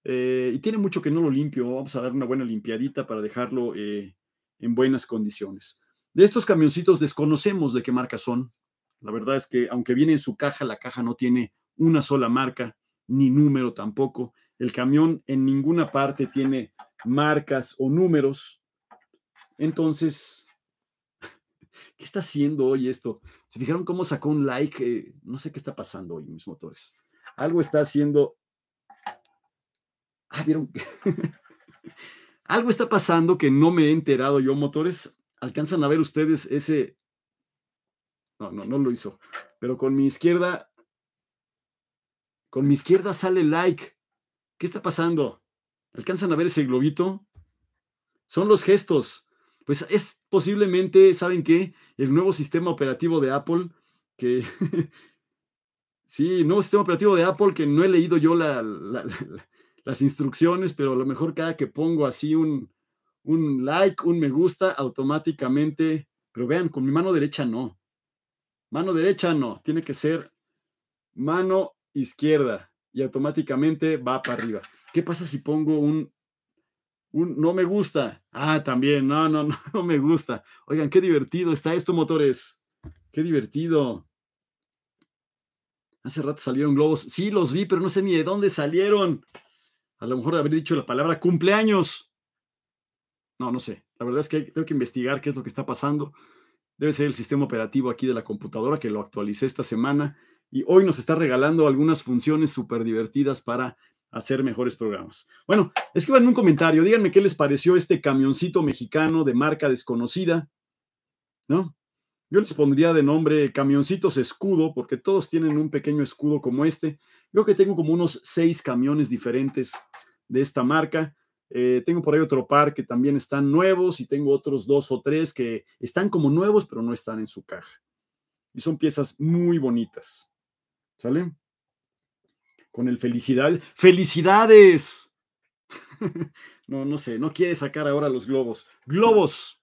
Eh, y tiene mucho que no lo limpio, vamos a dar una buena limpiadita para dejarlo eh, en buenas condiciones. De estos camioncitos desconocemos de qué marca son. La verdad es que aunque viene en su caja, la caja no tiene una sola marca, ni número tampoco. El camión en ninguna parte tiene marcas o números. Entonces, ¿qué está haciendo hoy esto? ¿Se fijaron cómo sacó un like? Eh, no sé qué está pasando hoy, mis motores. Algo está haciendo. Ah, ¿vieron? Algo está pasando que no me he enterado yo, motores. ¿Alcanzan a ver ustedes ese? No, no, no lo hizo. Pero con mi izquierda. Con mi izquierda sale like. ¿Qué está pasando? ¿Alcanzan a ver ese globito? Son los gestos pues es posiblemente, ¿saben qué? El nuevo sistema operativo de Apple, que... sí, nuevo sistema operativo de Apple que no he leído yo las instrucciones, pero a lo mejor cada que pongo así un, un like, un me gusta, automáticamente, pero vean, con mi mano derecha no. Mano derecha no, tiene que ser mano izquierda y automáticamente va para arriba. ¿Qué pasa si pongo un no me gusta. Ah, también. No, no, no, no me gusta. Oigan, qué divertido está esto, motores. Qué divertido. Hace rato salieron globos. Sí, los vi, pero no sé ni de dónde salieron. A lo mejor habría haber dicho la palabra cumpleaños. No, no sé. La verdad es que tengo que investigar qué es lo que está pasando. Debe ser el sistema operativo aquí de la computadora que lo actualicé esta semana y hoy nos está regalando algunas funciones súper divertidas para hacer mejores programas. Bueno, escriban un comentario, díganme qué les pareció este camioncito mexicano de marca desconocida, ¿no? Yo les pondría de nombre camioncitos escudo, porque todos tienen un pequeño escudo como este. Yo que tengo como unos seis camiones diferentes de esta marca. Eh, tengo por ahí otro par que también están nuevos y tengo otros dos o tres que están como nuevos, pero no están en su caja. Y son piezas muy bonitas. ¿Sale? con el felicidad. ¡Felicidades! no, no sé, no quiere sacar ahora los globos. ¡Globos!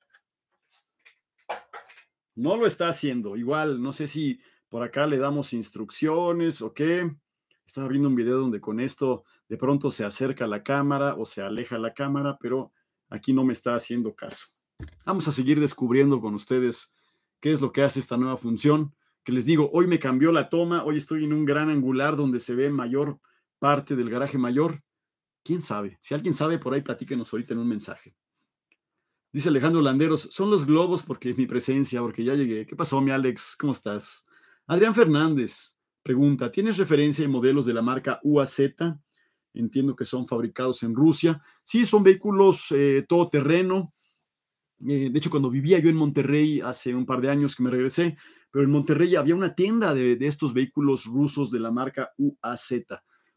No lo está haciendo. Igual, no sé si por acá le damos instrucciones o qué. Estaba viendo un video donde con esto de pronto se acerca la cámara o se aleja la cámara, pero aquí no me está haciendo caso. Vamos a seguir descubriendo con ustedes qué es lo que hace esta nueva función que les digo, hoy me cambió la toma, hoy estoy en un gran angular donde se ve mayor parte del garaje mayor. ¿Quién sabe? Si alguien sabe, por ahí platíquenos ahorita en un mensaje. Dice Alejandro Landeros, son los globos porque mi presencia, porque ya llegué. ¿Qué pasó, mi Alex? ¿Cómo estás? Adrián Fernández pregunta, ¿tienes referencia y modelos de la marca UAZ? Entiendo que son fabricados en Rusia. Sí, son vehículos eh, todoterreno. Eh, de hecho, cuando vivía yo en Monterrey hace un par de años que me regresé, pero en Monterrey había una tienda de, estos vehículos rusos de la marca UAZ.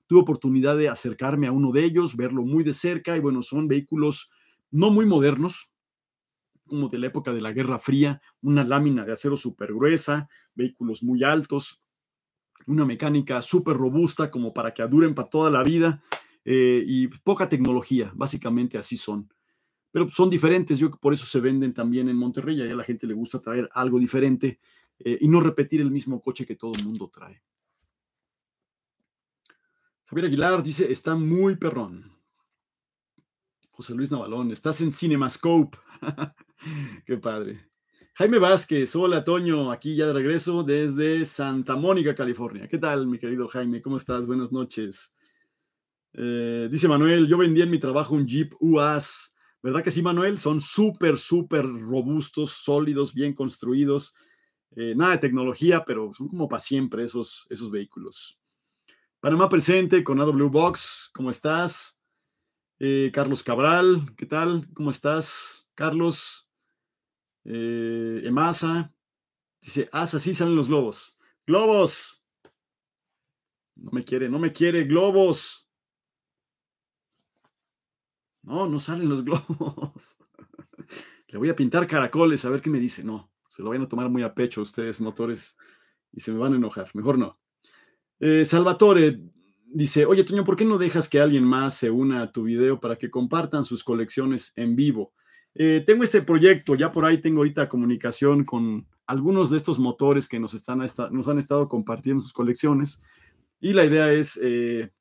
Tuve oportunidad de acercarme a uno de ellos, verlo muy de cerca y bueno, son vehículos no muy modernos, como de la época de la Guerra Fría, una lámina de acero súper gruesa, vehículos muy altos, una mecánica súper robusta como para que duren para toda la vida eh, y poca tecnología, básicamente así son. Pero son diferentes, yo que por eso se venden también en Monterrey, a la gente le gusta traer algo diferente eh, y no repetir el mismo coche que todo el mundo trae. Javier Aguilar dice, está muy perrón. José Luis Navalón, estás en Cinemascope. Qué padre. Jaime Vázquez, hola Toño, aquí ya de regreso desde Santa Mónica, California. ¿Qué tal, mi querido Jaime? ¿Cómo estás? Buenas noches. Eh, dice Manuel, yo vendí en mi trabajo un Jeep UAS. ¿Verdad que sí, Manuel? Son súper, súper robustos, sólidos, bien construidos. Eh, nada de tecnología, pero son como para siempre esos, esos vehículos. Panamá presente con AW Box, ¿cómo estás? Eh, Carlos Cabral, ¿qué tal? ¿Cómo estás, Carlos? Eh, Emasa, dice, ah, así, salen los globos. ¡Globos! No me quiere, no me quiere, globos. No, no salen los globos. Le voy a pintar caracoles, a ver qué me dice. No, se lo van a tomar muy a pecho ustedes, motores, y se me van a enojar. Mejor no. Eh, Salvatore dice, oye, Toño, ¿por qué no dejas que alguien más se una a tu video para que compartan sus colecciones en vivo? Eh, tengo este proyecto, ya por ahí tengo ahorita comunicación con algunos de estos motores que nos, están, nos han estado compartiendo sus colecciones. Y la idea es eh,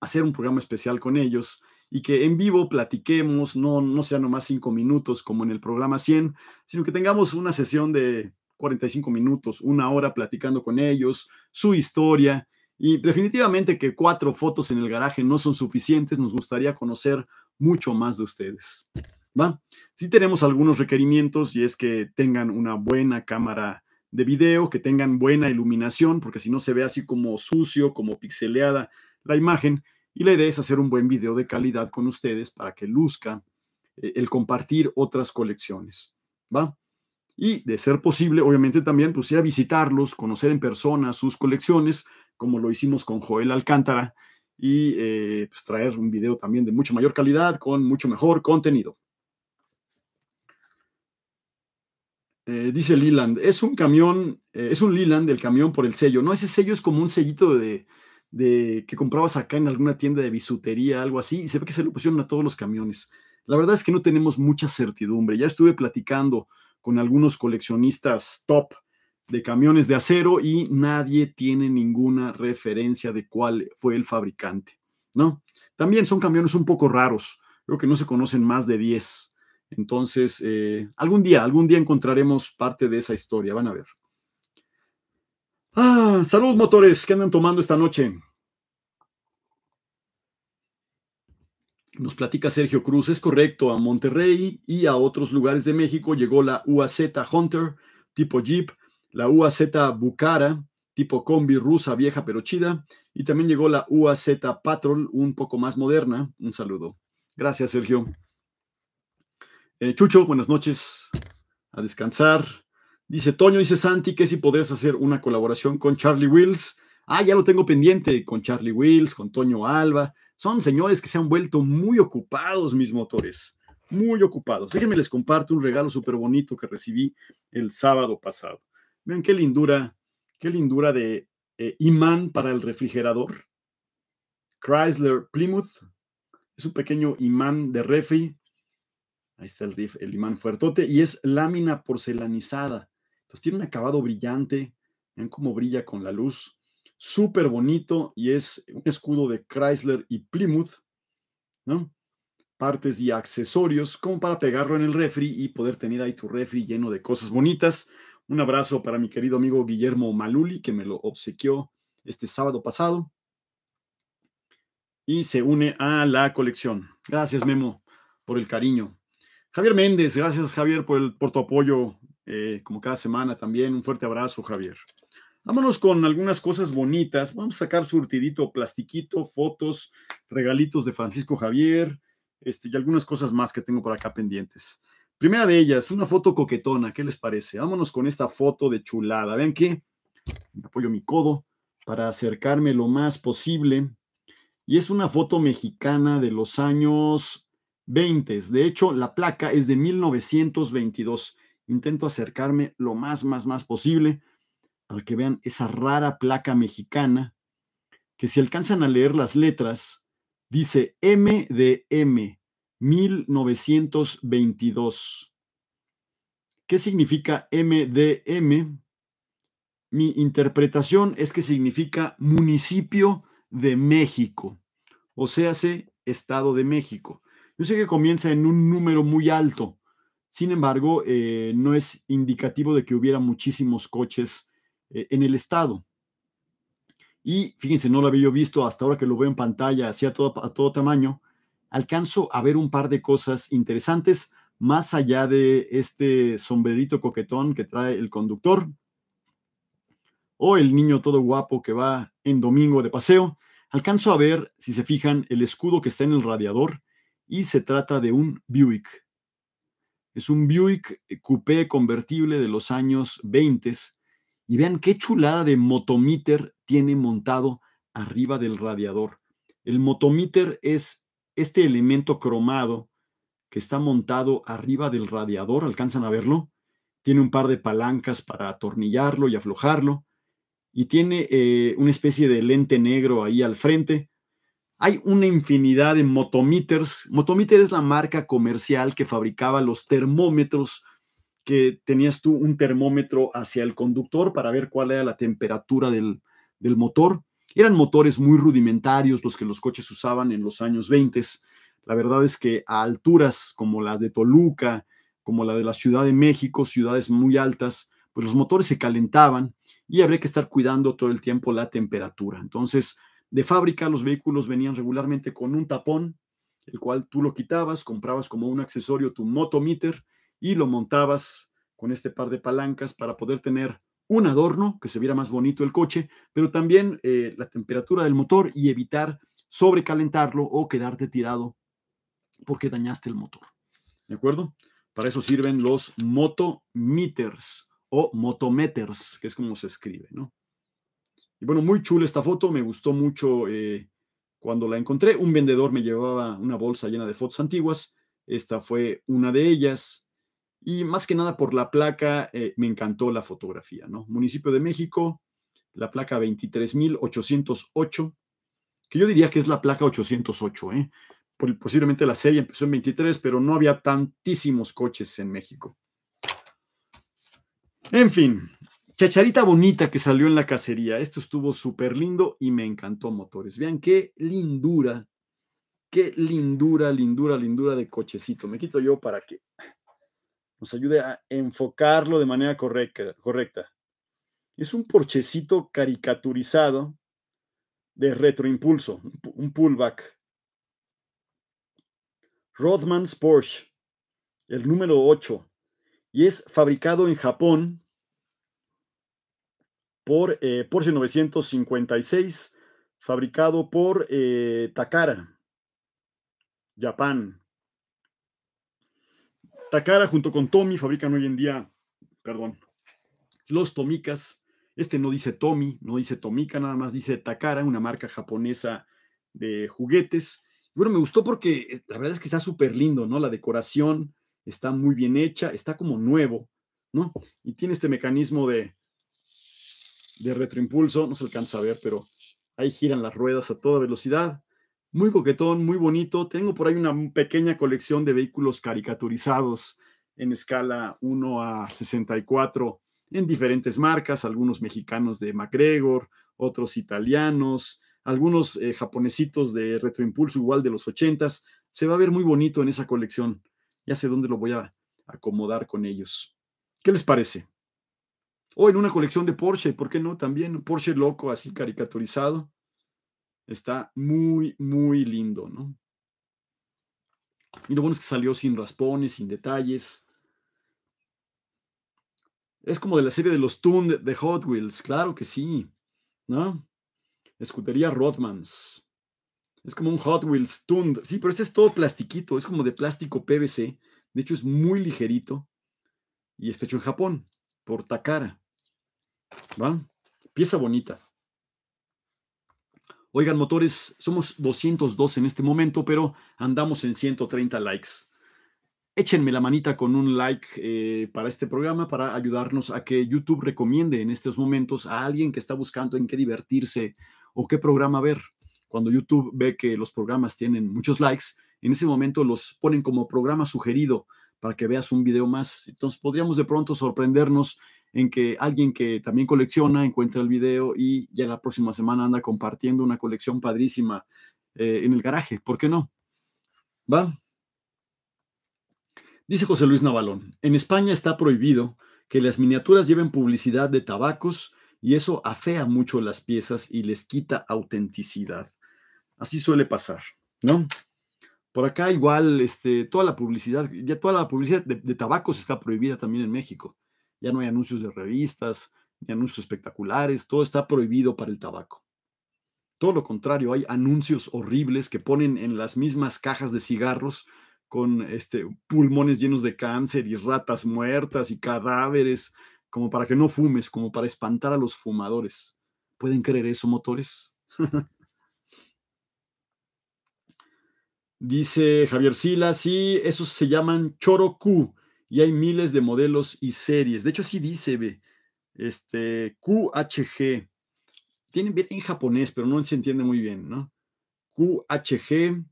hacer un programa especial con ellos y que en vivo platiquemos, no, no sea nomás cinco minutos como en el programa 100, sino que tengamos una sesión de 45 minutos, una hora platicando con ellos, su historia. Y definitivamente que cuatro fotos en el garaje no son suficientes, nos gustaría conocer mucho más de ustedes. ¿va? Sí tenemos algunos requerimientos y es que tengan una buena cámara de video, que tengan buena iluminación, porque si no se ve así como sucio, como pixeleada la imagen y la idea es hacer un buen video de calidad con ustedes para que luzca eh, el compartir otras colecciones. ¿Va? Y de ser posible, obviamente también, pues ir a visitarlos, conocer en persona sus colecciones, como lo hicimos con Joel Alcántara, y eh, pues, traer un video también de mucha mayor calidad, con mucho mejor contenido. Eh, dice Liland es un camión, es un Leland del camión por el sello. No, ese sello es como un sellito de, de que comprabas acá en alguna tienda de bisutería, algo así, y se ve que se lo pusieron a todos los camiones. La verdad es que no tenemos mucha certidumbre. Ya estuve platicando con algunos coleccionistas top de camiones de acero y nadie tiene ninguna referencia de cuál fue el fabricante, ¿no? También son camiones un poco raros. Creo que no se conocen más de 10. Entonces, eh, algún día, algún día encontraremos parte de esa historia. Van a ver. Ah, salud motores, ¿qué andan tomando esta noche? Nos platica Sergio Cruz, es correcto, a Monterrey y a otros lugares de México llegó la UAZ Hunter tipo Jeep, la UAZ Bucara tipo combi rusa vieja pero chida, y también llegó la UAZ Patrol un poco más moderna. Un saludo. Gracias, Sergio. Eh, Chucho, buenas noches. A descansar. Dice Toño, dice Santi, que si podrías hacer una colaboración con Charlie Wills. Ah, ya lo tengo pendiente, con Charlie Wills, con Toño Alba. Son señores que se han vuelto muy ocupados, mis motores, muy ocupados. Déjenme les comparto un regalo súper bonito que recibí el sábado pasado. Vean qué lindura, qué lindura de eh, imán para el refrigerador. Chrysler Plymouth. Es un pequeño imán de refri. Ahí está el, el imán fuertote y es lámina porcelanizada. Entonces tiene un acabado brillante. Vean cómo brilla con la luz súper bonito y es un escudo de Chrysler y Plymouth, ¿no? Partes y accesorios como para pegarlo en el refri y poder tener ahí tu refri lleno de cosas bonitas. Un abrazo para mi querido amigo Guillermo Maluli que me lo obsequió este sábado pasado y se une a la colección. Gracias Memo por el cariño. Javier Méndez, gracias Javier por, el, tu apoyo eh, como cada semana también. Un fuerte abrazo Javier. Vámonos con algunas cosas bonitas. Vamos a sacar surtidito, plastiquito, fotos, regalitos de Francisco Javier este, y algunas cosas más que tengo por acá pendientes. Primera de ellas, una foto coquetona. ¿Qué les parece? Vámonos con esta foto de chulada. Vean que apoyo mi codo para acercarme lo más posible. Y es una foto mexicana de los años 20. De hecho, la placa es de 1922. Intento acercarme lo más, más, más posible para que vean esa rara placa mexicana, que si alcanzan a leer las letras, dice MDM 1922. ¿Qué significa MDM? Mi interpretación es que significa municipio de México, o sea, se Estado de México. Yo sé que comienza en un número muy alto, sin embargo, eh, no es indicativo de que hubiera muchísimos coches eh, en el Estado. Y fíjense, no lo había yo visto hasta ahora que lo veo en pantalla, así a todo, a todo tamaño, alcanzo a ver un par de cosas interesantes más allá de este sombrerito coquetón que trae el conductor o el niño todo guapo que va en domingo de paseo. Alcanzo a ver, si se fijan, el escudo que está en el radiador y se trata de un Buick. Es un Buick eh, coupé convertible de los años 20 y vean qué chulada de motomíter tiene montado arriba del radiador. El motomíter es este elemento cromado que está montado arriba del radiador, ¿alcanzan a verlo? Tiene un par de palancas para atornillarlo y aflojarlo, y tiene eh, una especie de lente negro ahí al frente. Hay una infinidad de motometers. Motomíter es la marca comercial que fabricaba los termómetros que tenías tú un termómetro hacia el conductor para ver cuál era la temperatura del, motor. Eran motores muy rudimentarios los que los coches usaban en los años 20. La verdad es que a alturas como la de Toluca, como la de la Ciudad de México, ciudades muy altas, pues los motores se calentaban y habría que estar cuidando todo el tiempo la temperatura. Entonces, de fábrica los vehículos venían regularmente con un tapón, el cual tú lo quitabas, comprabas como un accesorio tu motometer y lo montabas con este par de palancas para poder tener un adorno que se viera más bonito el coche, pero también eh, la temperatura del motor y evitar sobrecalentarlo o quedarte tirado porque dañaste el motor. ¿De acuerdo? Para eso sirven los motometers o motometers, que es como se escribe, ¿no? Y bueno, muy chula esta foto, me gustó mucho eh, cuando la encontré. Un vendedor me llevaba una bolsa llena de fotos antiguas, esta fue una de ellas. Y más que nada por la placa, eh, me encantó la fotografía, ¿no? Municipio de México, la placa 23.808, que yo diría que es la placa 808, ¿eh? Posiblemente la serie empezó en 23, pero no había tantísimos coches en México. En fin, chacharita bonita que salió en la cacería. Esto estuvo súper lindo y me encantó motores. Vean qué lindura, qué lindura, lindura, lindura de cochecito. Me quito yo para que nos ayude a enfocarlo de manera correcta. correcta. Es un porchecito caricaturizado de retroimpulso, un pullback. Rothmans Porsche, el número 8, y es fabricado en Japón por eh, Porsche 956, fabricado por eh, Takara, Japón. Takara junto con Tommy fabrican hoy en día, perdón, los tomicas. Este no dice Tommy, no dice Tomica, nada más dice Takara, una marca japonesa de juguetes. Bueno, me gustó porque eh, la verdad es que está súper lindo, ¿no? La decoración está muy bien hecha, está como nuevo, ¿no? Y tiene este mecanismo de, de retroimpulso, no se alcanza a ver, pero ahí giran las ruedas a toda velocidad muy coquetón, muy bonito. Tengo por ahí una pequeña colección de vehículos caricaturizados en escala 1 a 64 en diferentes marcas, algunos mexicanos de MacGregor, otros italianos, algunos eh, japonesitos de retroimpulso igual de los 80 Se va a ver muy bonito en esa colección. Ya sé dónde lo voy a acomodar con ellos. ¿Qué les parece? O en una colección de Porsche, ¿por qué no? También Porsche loco, así caricaturizado. Está muy, muy lindo, ¿no? Y lo bueno es que salió sin raspones, sin detalles. Es como de la serie de los Tund de Hot Wheels, claro que sí, ¿no? Escudería Rodmans. Es como un Hot Wheels Tund. Sí, pero este es todo plastiquito, es como de plástico PVC. De hecho, es muy ligerito. Y está hecho en Japón, por Takara. ¿Va? Pieza bonita. Oigan, motores, somos 202 en este momento, pero andamos en 130 likes. Échenme la manita con un like eh, para este programa, para ayudarnos a que YouTube recomiende en estos momentos a alguien que está buscando en qué divertirse o qué programa ver. Cuando YouTube ve que los programas tienen muchos likes, en ese momento los ponen como programa sugerido para que veas un video más. Entonces podríamos de pronto sorprendernos en que alguien que también colecciona encuentre el video y ya la próxima semana anda compartiendo una colección padrísima eh, en el garaje. ¿Por qué no? ¿Va? Dice José Luis Navalón, en España está prohibido que las miniaturas lleven publicidad de tabacos y eso afea mucho las piezas y les quita autenticidad. Así suele pasar, ¿no? Por acá igual, este, toda la publicidad, ya toda la publicidad de, tabacos está prohibida también en México. Ya no hay anuncios de revistas, ni anuncios espectaculares, todo está prohibido para el tabaco. Todo lo contrario, hay anuncios horribles que ponen en las mismas cajas de cigarros con este, pulmones llenos de cáncer y ratas muertas y cadáveres, como para que no fumes, como para espantar a los fumadores. ¿Pueden creer eso, motores? Dice Javier Sila, sí, esos se llaman Choro y hay miles de modelos y series. De hecho, sí dice, ve, este, QHG. Tienen bien en japonés, pero no se entiende muy bien, ¿no? QHG.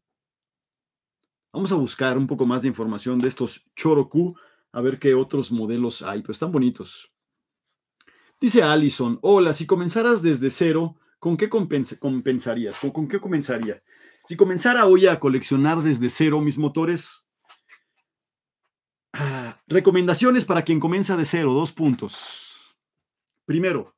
Vamos a buscar un poco más de información de estos Choro a ver qué otros modelos hay, pero están bonitos. Dice Allison, hola, si comenzaras desde cero, ¿con qué compensarías? ¿Con, ¿Con qué comenzaría? Si comenzara hoy a coleccionar desde cero mis motores, ah, recomendaciones para quien comienza de cero, dos puntos. Primero,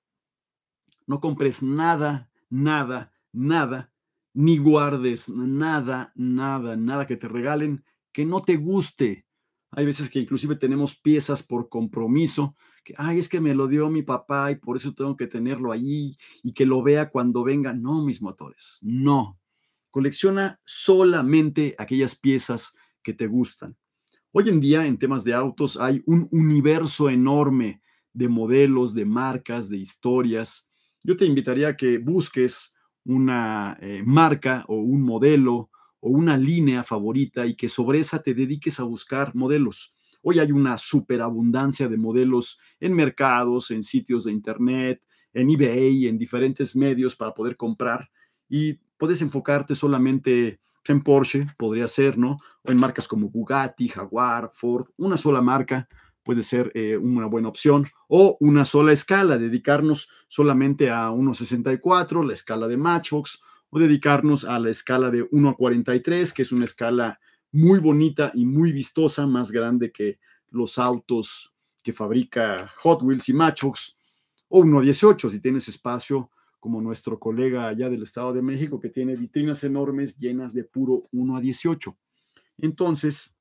no compres nada, nada, nada, ni guardes nada, nada, nada que te regalen que no te guste. Hay veces que inclusive tenemos piezas por compromiso, que, ay, es que me lo dio mi papá y por eso tengo que tenerlo ahí. y que lo vea cuando venga. No, mis motores, no, Colecciona solamente aquellas piezas que te gustan. Hoy en día en temas de autos hay un universo enorme de modelos, de marcas, de historias. Yo te invitaría a que busques una eh, marca o un modelo o una línea favorita y que sobre esa te dediques a buscar modelos. Hoy hay una superabundancia de modelos en mercados, en sitios de internet, en eBay, en diferentes medios para poder comprar. Y puedes enfocarte solamente en Porsche, podría ser, ¿no? O en marcas como Bugatti, Jaguar, Ford, una sola marca puede ser eh, una buena opción, o una sola escala, dedicarnos solamente a 1.64, la escala de Matchbox, o dedicarnos a la escala de 1.43, que es una escala muy bonita y muy vistosa, más grande que los autos que fabrica Hot Wheels y Matchbox, o 1.18 si tienes espacio como nuestro colega allá del Estado de México, que tiene vitrinas enormes llenas de puro 1 a 18. Entonces,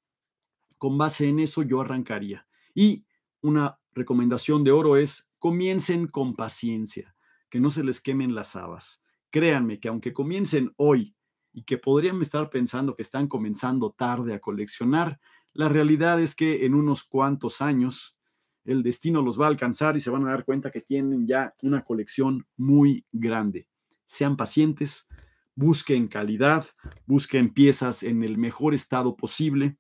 con base en eso yo arrancaría. Y una recomendación de oro es, comiencen con paciencia, que no se les quemen las habas. Créanme que aunque comiencen hoy y que podrían estar pensando que están comenzando tarde a coleccionar, la realidad es que en unos cuantos años, el destino los va a alcanzar y se van a dar cuenta que tienen ya una colección muy grande. Sean pacientes, busquen calidad, busquen piezas en el mejor estado posible.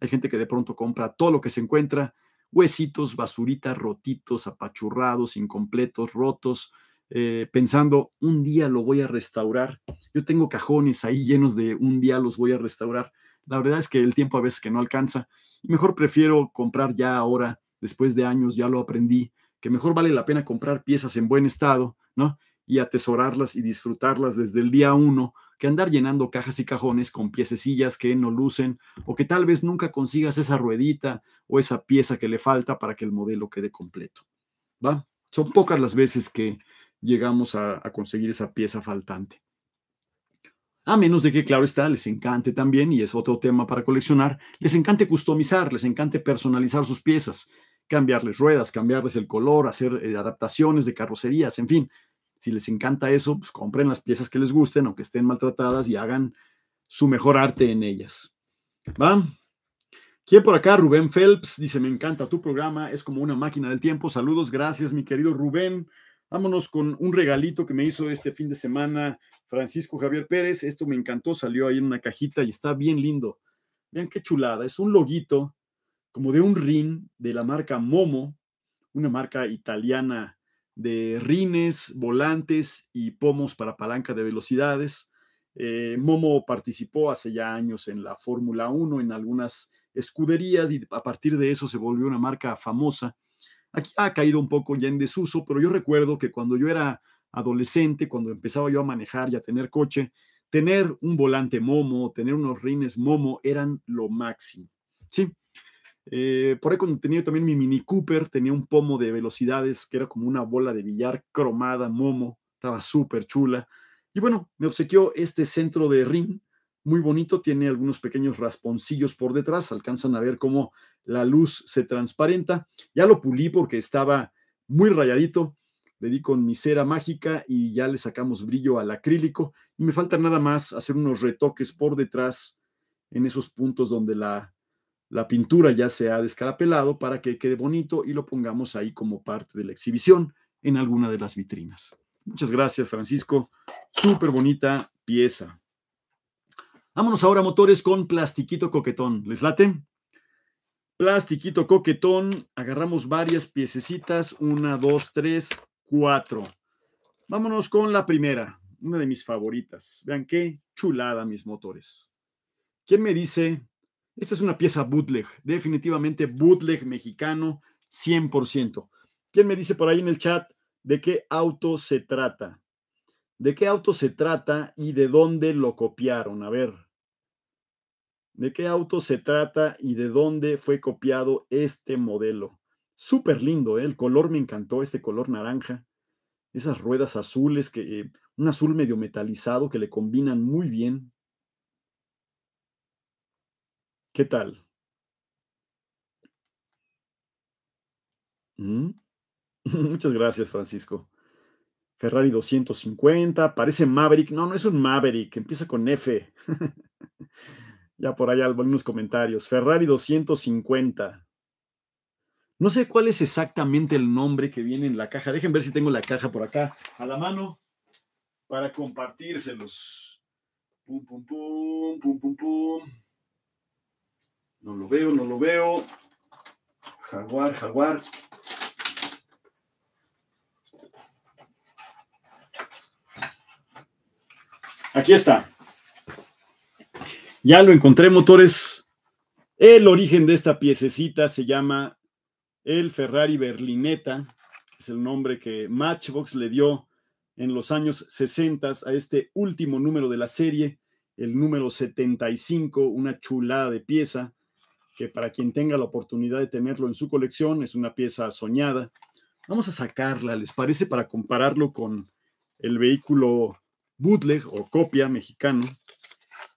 Hay gente que de pronto compra todo lo que se encuentra, huesitos, basuritas, rotitos, apachurrados, incompletos, rotos, eh, pensando, un día lo voy a restaurar. Yo tengo cajones ahí llenos de un día los voy a restaurar. La verdad es que el tiempo a veces que no alcanza. Mejor prefiero comprar ya ahora después de años ya lo aprendí, que mejor vale la pena comprar piezas en buen estado, ¿no? Y atesorarlas y disfrutarlas desde el día uno, que andar llenando cajas y cajones con piececillas que no lucen o que tal vez nunca consigas esa ruedita o esa pieza que le falta para que el modelo quede completo. ¿Va? Son pocas las veces que llegamos a, a conseguir esa pieza faltante. A menos de que, claro está, les encante también, y es otro tema para coleccionar, les encante customizar, les encante personalizar sus piezas cambiarles ruedas, cambiarles el color, hacer eh, adaptaciones de carrocerías, en fin. Si les encanta eso, pues compren las piezas que les gusten, aunque estén maltratadas, y hagan su mejor arte en ellas. ¿Va? ¿Quién por acá? Rubén Phelps dice, me encanta tu programa, es como una máquina del tiempo. Saludos, gracias mi querido Rubén. Vámonos con un regalito que me hizo este fin de semana Francisco Javier Pérez. Esto me encantó, salió ahí en una cajita y está bien lindo. Vean qué chulada, es un loguito como de un rin de la marca Momo, una marca italiana de rines, volantes y pomos para palanca de velocidades. Eh, Momo participó hace ya años en la Fórmula 1, en algunas escuderías y a partir de eso se volvió una marca famosa. Aquí ha caído un poco ya en desuso, pero yo recuerdo que cuando yo era adolescente, cuando empezaba yo a manejar y a tener coche, tener un volante Momo, tener unos rines Momo eran lo máximo. Sí, eh, por ahí cuando tenía también mi Mini Cooper, tenía un pomo de velocidades que era como una bola de billar cromada, momo, estaba súper chula. Y bueno, me obsequió este centro de ring, muy bonito, tiene algunos pequeños rasponcillos por detrás, alcanzan a ver cómo la luz se transparenta. Ya lo pulí porque estaba muy rayadito, le di con mi cera mágica y ya le sacamos brillo al acrílico. Y me falta nada más hacer unos retoques por detrás en esos puntos donde la la pintura ya se ha descarapelado para que quede bonito y lo pongamos ahí como parte de la exhibición en alguna de las vitrinas. Muchas gracias, Francisco. Súper bonita pieza. Vámonos ahora a motores con plastiquito coquetón. ¿Les late? Plastiquito coquetón. Agarramos varias piececitas. Una, dos, tres, cuatro. Vámonos con la primera, una de mis favoritas. Vean qué chulada mis motores. ¿Quién me dice esta es una pieza bootleg, definitivamente bootleg mexicano, 100%. ¿Quién me dice por ahí en el chat de qué auto se trata? ¿De qué auto se trata y de dónde lo copiaron? A ver. ¿De qué auto se trata y de dónde fue copiado este modelo? Súper lindo, ¿eh? el color me encantó, este color naranja. Esas ruedas azules, que, eh, un azul medio metalizado que le combinan muy bien. ¿Qué tal? Mm. Muchas gracias, Francisco. Ferrari 250, parece Maverick. No, no es un Maverick, empieza con F. ya por ahí algunos comentarios. Ferrari 250. No sé cuál es exactamente el nombre que viene en la caja. Dejen ver si tengo la caja por acá a la mano para compartírselos. Pum, pum, pum, pum, pum, pum. No lo veo, no lo veo. Jaguar, jaguar. Aquí está. Ya lo encontré, motores. El origen de esta piececita se llama el Ferrari Berlinetta. Es el nombre que Matchbox le dio en los años 60 a este último número de la serie, el número 75, una chulada de pieza que para quien tenga la oportunidad de tenerlo en su colección es una pieza soñada. Vamos a sacarla, ¿les parece? Para compararlo con el vehículo bootleg o copia mexicano.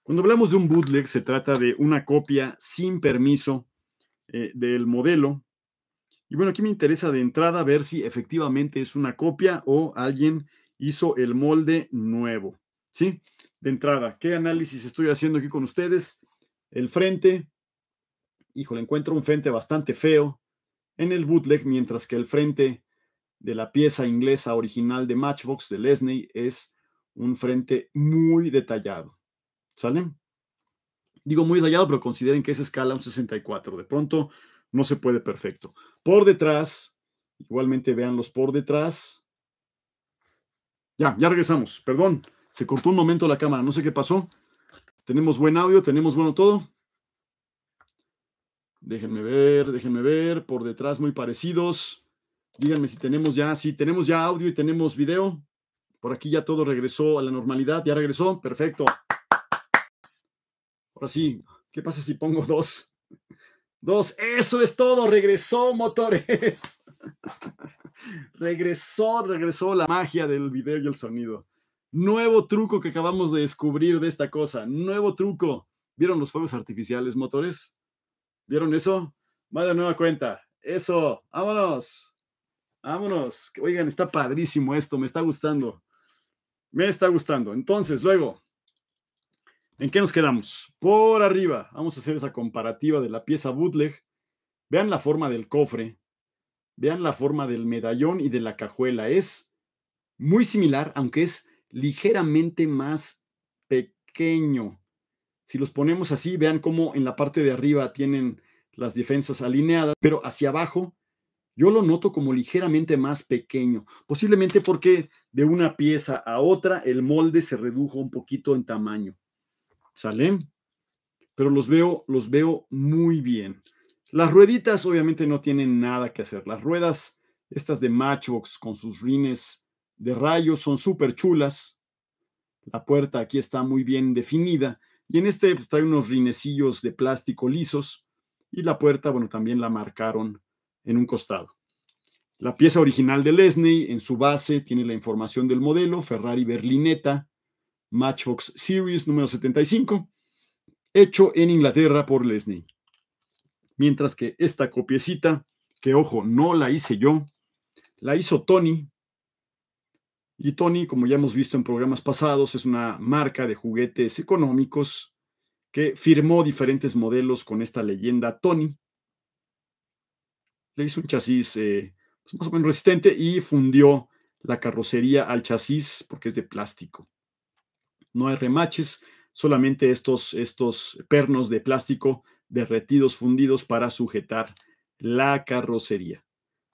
Cuando hablamos de un bootleg se trata de una copia sin permiso eh, del modelo. Y bueno, aquí me interesa de entrada ver si efectivamente es una copia o alguien hizo el molde nuevo. ¿Sí? De entrada, ¿qué análisis estoy haciendo aquí con ustedes? El frente, híjole, encuentro un frente bastante feo en el bootleg, mientras que el frente de la pieza inglesa original de Matchbox de Lesney es un frente muy detallado. ¿Sale? Digo muy detallado, pero consideren que es escala un 64. De pronto no se puede perfecto. Por detrás, igualmente veanlos por detrás. Ya, ya regresamos. Perdón, se cortó un momento la cámara, no sé qué pasó. Tenemos buen audio, tenemos bueno todo. Déjenme ver, déjenme ver. Por detrás, muy parecidos. Díganme si tenemos ya, si tenemos ya audio y tenemos video. Por aquí ya todo regresó a la normalidad. ¿Ya regresó? Perfecto. Ahora sí, ¿qué pasa si pongo dos? Dos, eso es todo. Regresó, motores. regresó, regresó la magia del video y el sonido. Nuevo truco que acabamos de descubrir de esta cosa. Nuevo truco. ¿Vieron los fuegos artificiales, motores? ¿Vieron eso? Más de nueva cuenta. Eso, vámonos. Vámonos. Oigan, está padrísimo esto, me está gustando. Me está gustando. Entonces, luego, ¿en qué nos quedamos? Por arriba, vamos a hacer esa comparativa de la pieza bootleg. Vean la forma del cofre, vean la forma del medallón y de la cajuela. Es muy similar, aunque es ligeramente más pequeño. Si los ponemos así, vean cómo en la parte de arriba tienen las defensas alineadas, pero hacia abajo yo lo noto como ligeramente más pequeño, posiblemente porque de una pieza a otra el molde se redujo un poquito en tamaño. ¿Sale? Pero los veo, los veo muy bien. Las rueditas obviamente no tienen nada que hacer. Las ruedas, estas de Matchbox con sus rines de rayos, son súper chulas. La puerta aquí está muy bien definida. Y en este pues, trae unos rinecillos de plástico lisos y la puerta, bueno, también la marcaron en un costado. La pieza original de Lesney en su base tiene la información del modelo Ferrari Berlinetta Matchbox Series número 75, hecho en Inglaterra por Lesney. Mientras que esta copiecita, que ojo, no la hice yo, la hizo Tony, y Tony, como ya hemos visto en programas pasados, es una marca de juguetes económicos que firmó diferentes modelos con esta leyenda Tony. Le hizo un chasis eh, pues, más o menos resistente y fundió la carrocería al chasis porque es de plástico. No hay remaches, solamente estos, estos pernos de plástico derretidos, fundidos para sujetar la carrocería.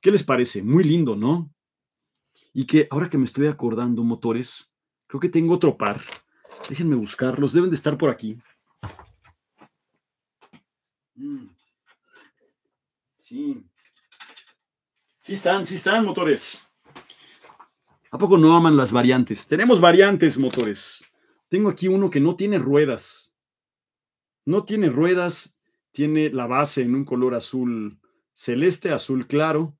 ¿Qué les parece? Muy lindo, ¿no? y que ahora que me estoy acordando, motores, creo que tengo otro par. Déjenme buscarlos, deben de estar por aquí. Mm. Sí. Sí están, sí están, motores. ¿A poco no aman las variantes? Tenemos variantes, motores. Tengo aquí uno que no tiene ruedas. No tiene ruedas, tiene la base en un color azul celeste, azul claro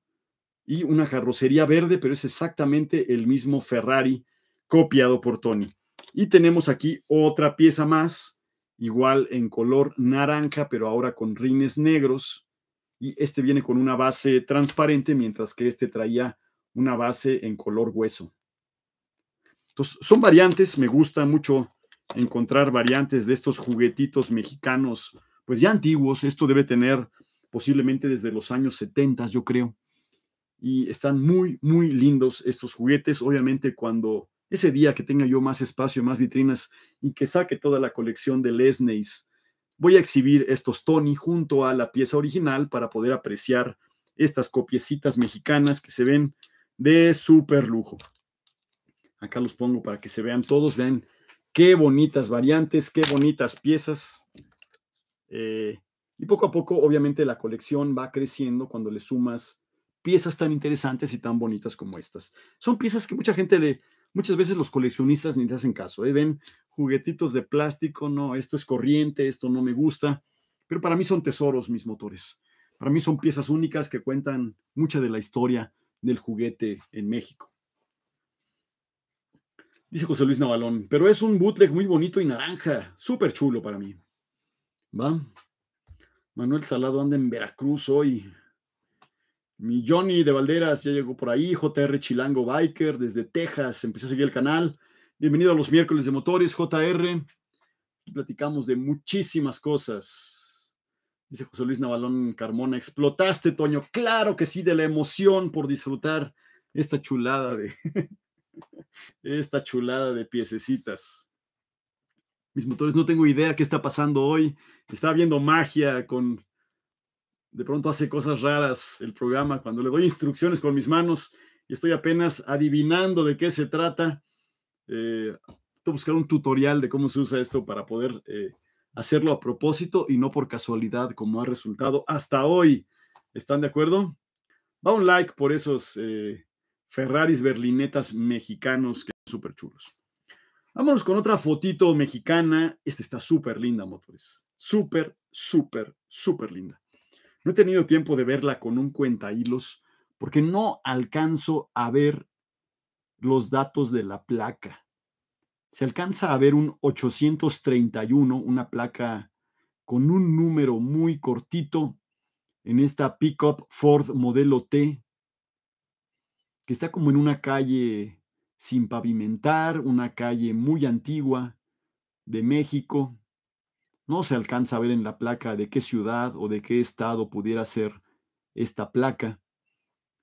y una carrocería verde, pero es exactamente el mismo Ferrari copiado por Tony. Y tenemos aquí otra pieza más, igual en color naranja, pero ahora con rines negros. Y este viene con una base transparente, mientras que este traía una base en color hueso. Entonces, son variantes, me gusta mucho encontrar variantes de estos juguetitos mexicanos, pues ya antiguos, esto debe tener posiblemente desde los años 70, yo creo y están muy, muy lindos estos juguetes. Obviamente cuando ese día que tenga yo más espacio, más vitrinas y que saque toda la colección de Lesneys, voy a exhibir estos Tony junto a la pieza original para poder apreciar estas copiecitas mexicanas que se ven de súper lujo. Acá los pongo para que se vean todos, vean qué bonitas variantes, qué bonitas piezas. Eh, y poco a poco, obviamente, la colección va creciendo cuando le sumas piezas tan interesantes y tan bonitas como estas. Son piezas que mucha gente le, muchas veces los coleccionistas ni se hacen caso, ¿eh? ven juguetitos de plástico, no, esto es corriente, esto no me gusta, pero para mí son tesoros mis motores. Para mí son piezas únicas que cuentan mucha de la historia del juguete en México. Dice José Luis Navalón, pero es un bootleg muy bonito y naranja, súper chulo para mí. ¿Va? Manuel Salado anda en Veracruz hoy. Mi Johnny de Valderas ya llegó por ahí, JR Chilango Biker desde Texas, empezó a seguir el canal. Bienvenido a los miércoles de motores, JR. platicamos de muchísimas cosas. Dice José Luis Navalón Carmona, explotaste, Toño. Claro que sí, de la emoción por disfrutar esta chulada de esta chulada de piececitas. Mis motores, no tengo idea qué está pasando hoy. Está habiendo magia con de pronto hace cosas raras el programa cuando le doy instrucciones con mis manos y estoy apenas adivinando de qué se trata. Eh, tengo que buscar un tutorial de cómo se usa esto para poder eh, hacerlo a propósito y no por casualidad como ha resultado hasta hoy. ¿Están de acuerdo? Va un like por esos eh, Ferraris berlinetas mexicanos que son súper chulos. Vámonos con otra fotito mexicana. Esta está súper linda, motores. Súper, súper, súper linda. No he tenido tiempo de verla con un cuenta hilos porque no alcanzo a ver los datos de la placa. Se alcanza a ver un 831, una placa con un número muy cortito en esta pickup Ford modelo T, que está como en una calle sin pavimentar, una calle muy antigua de México, no se alcanza a ver en la placa de qué ciudad o de qué estado pudiera ser esta placa.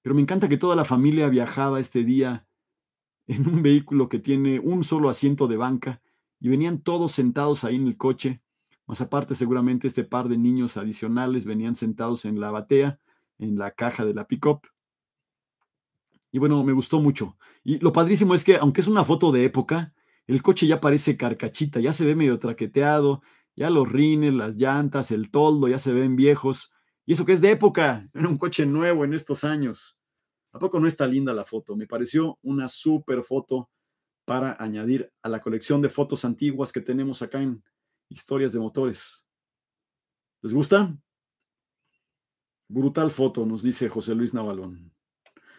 Pero me encanta que toda la familia viajaba este día en un vehículo que tiene un solo asiento de banca y venían todos sentados ahí en el coche. Más aparte, seguramente este par de niños adicionales venían sentados en la batea, en la caja de la pick-up. Y bueno, me gustó mucho. Y lo padrísimo es que, aunque es una foto de época, el coche ya parece carcachita, ya se ve medio traqueteado, ya los rines, las llantas, el toldo ya se ven viejos. Y eso que es de época, era un coche nuevo en estos años. ¿A poco no está linda la foto? Me pareció una súper foto para añadir a la colección de fotos antiguas que tenemos acá en Historias de Motores. ¿Les gusta? Brutal foto, nos dice José Luis Navalón.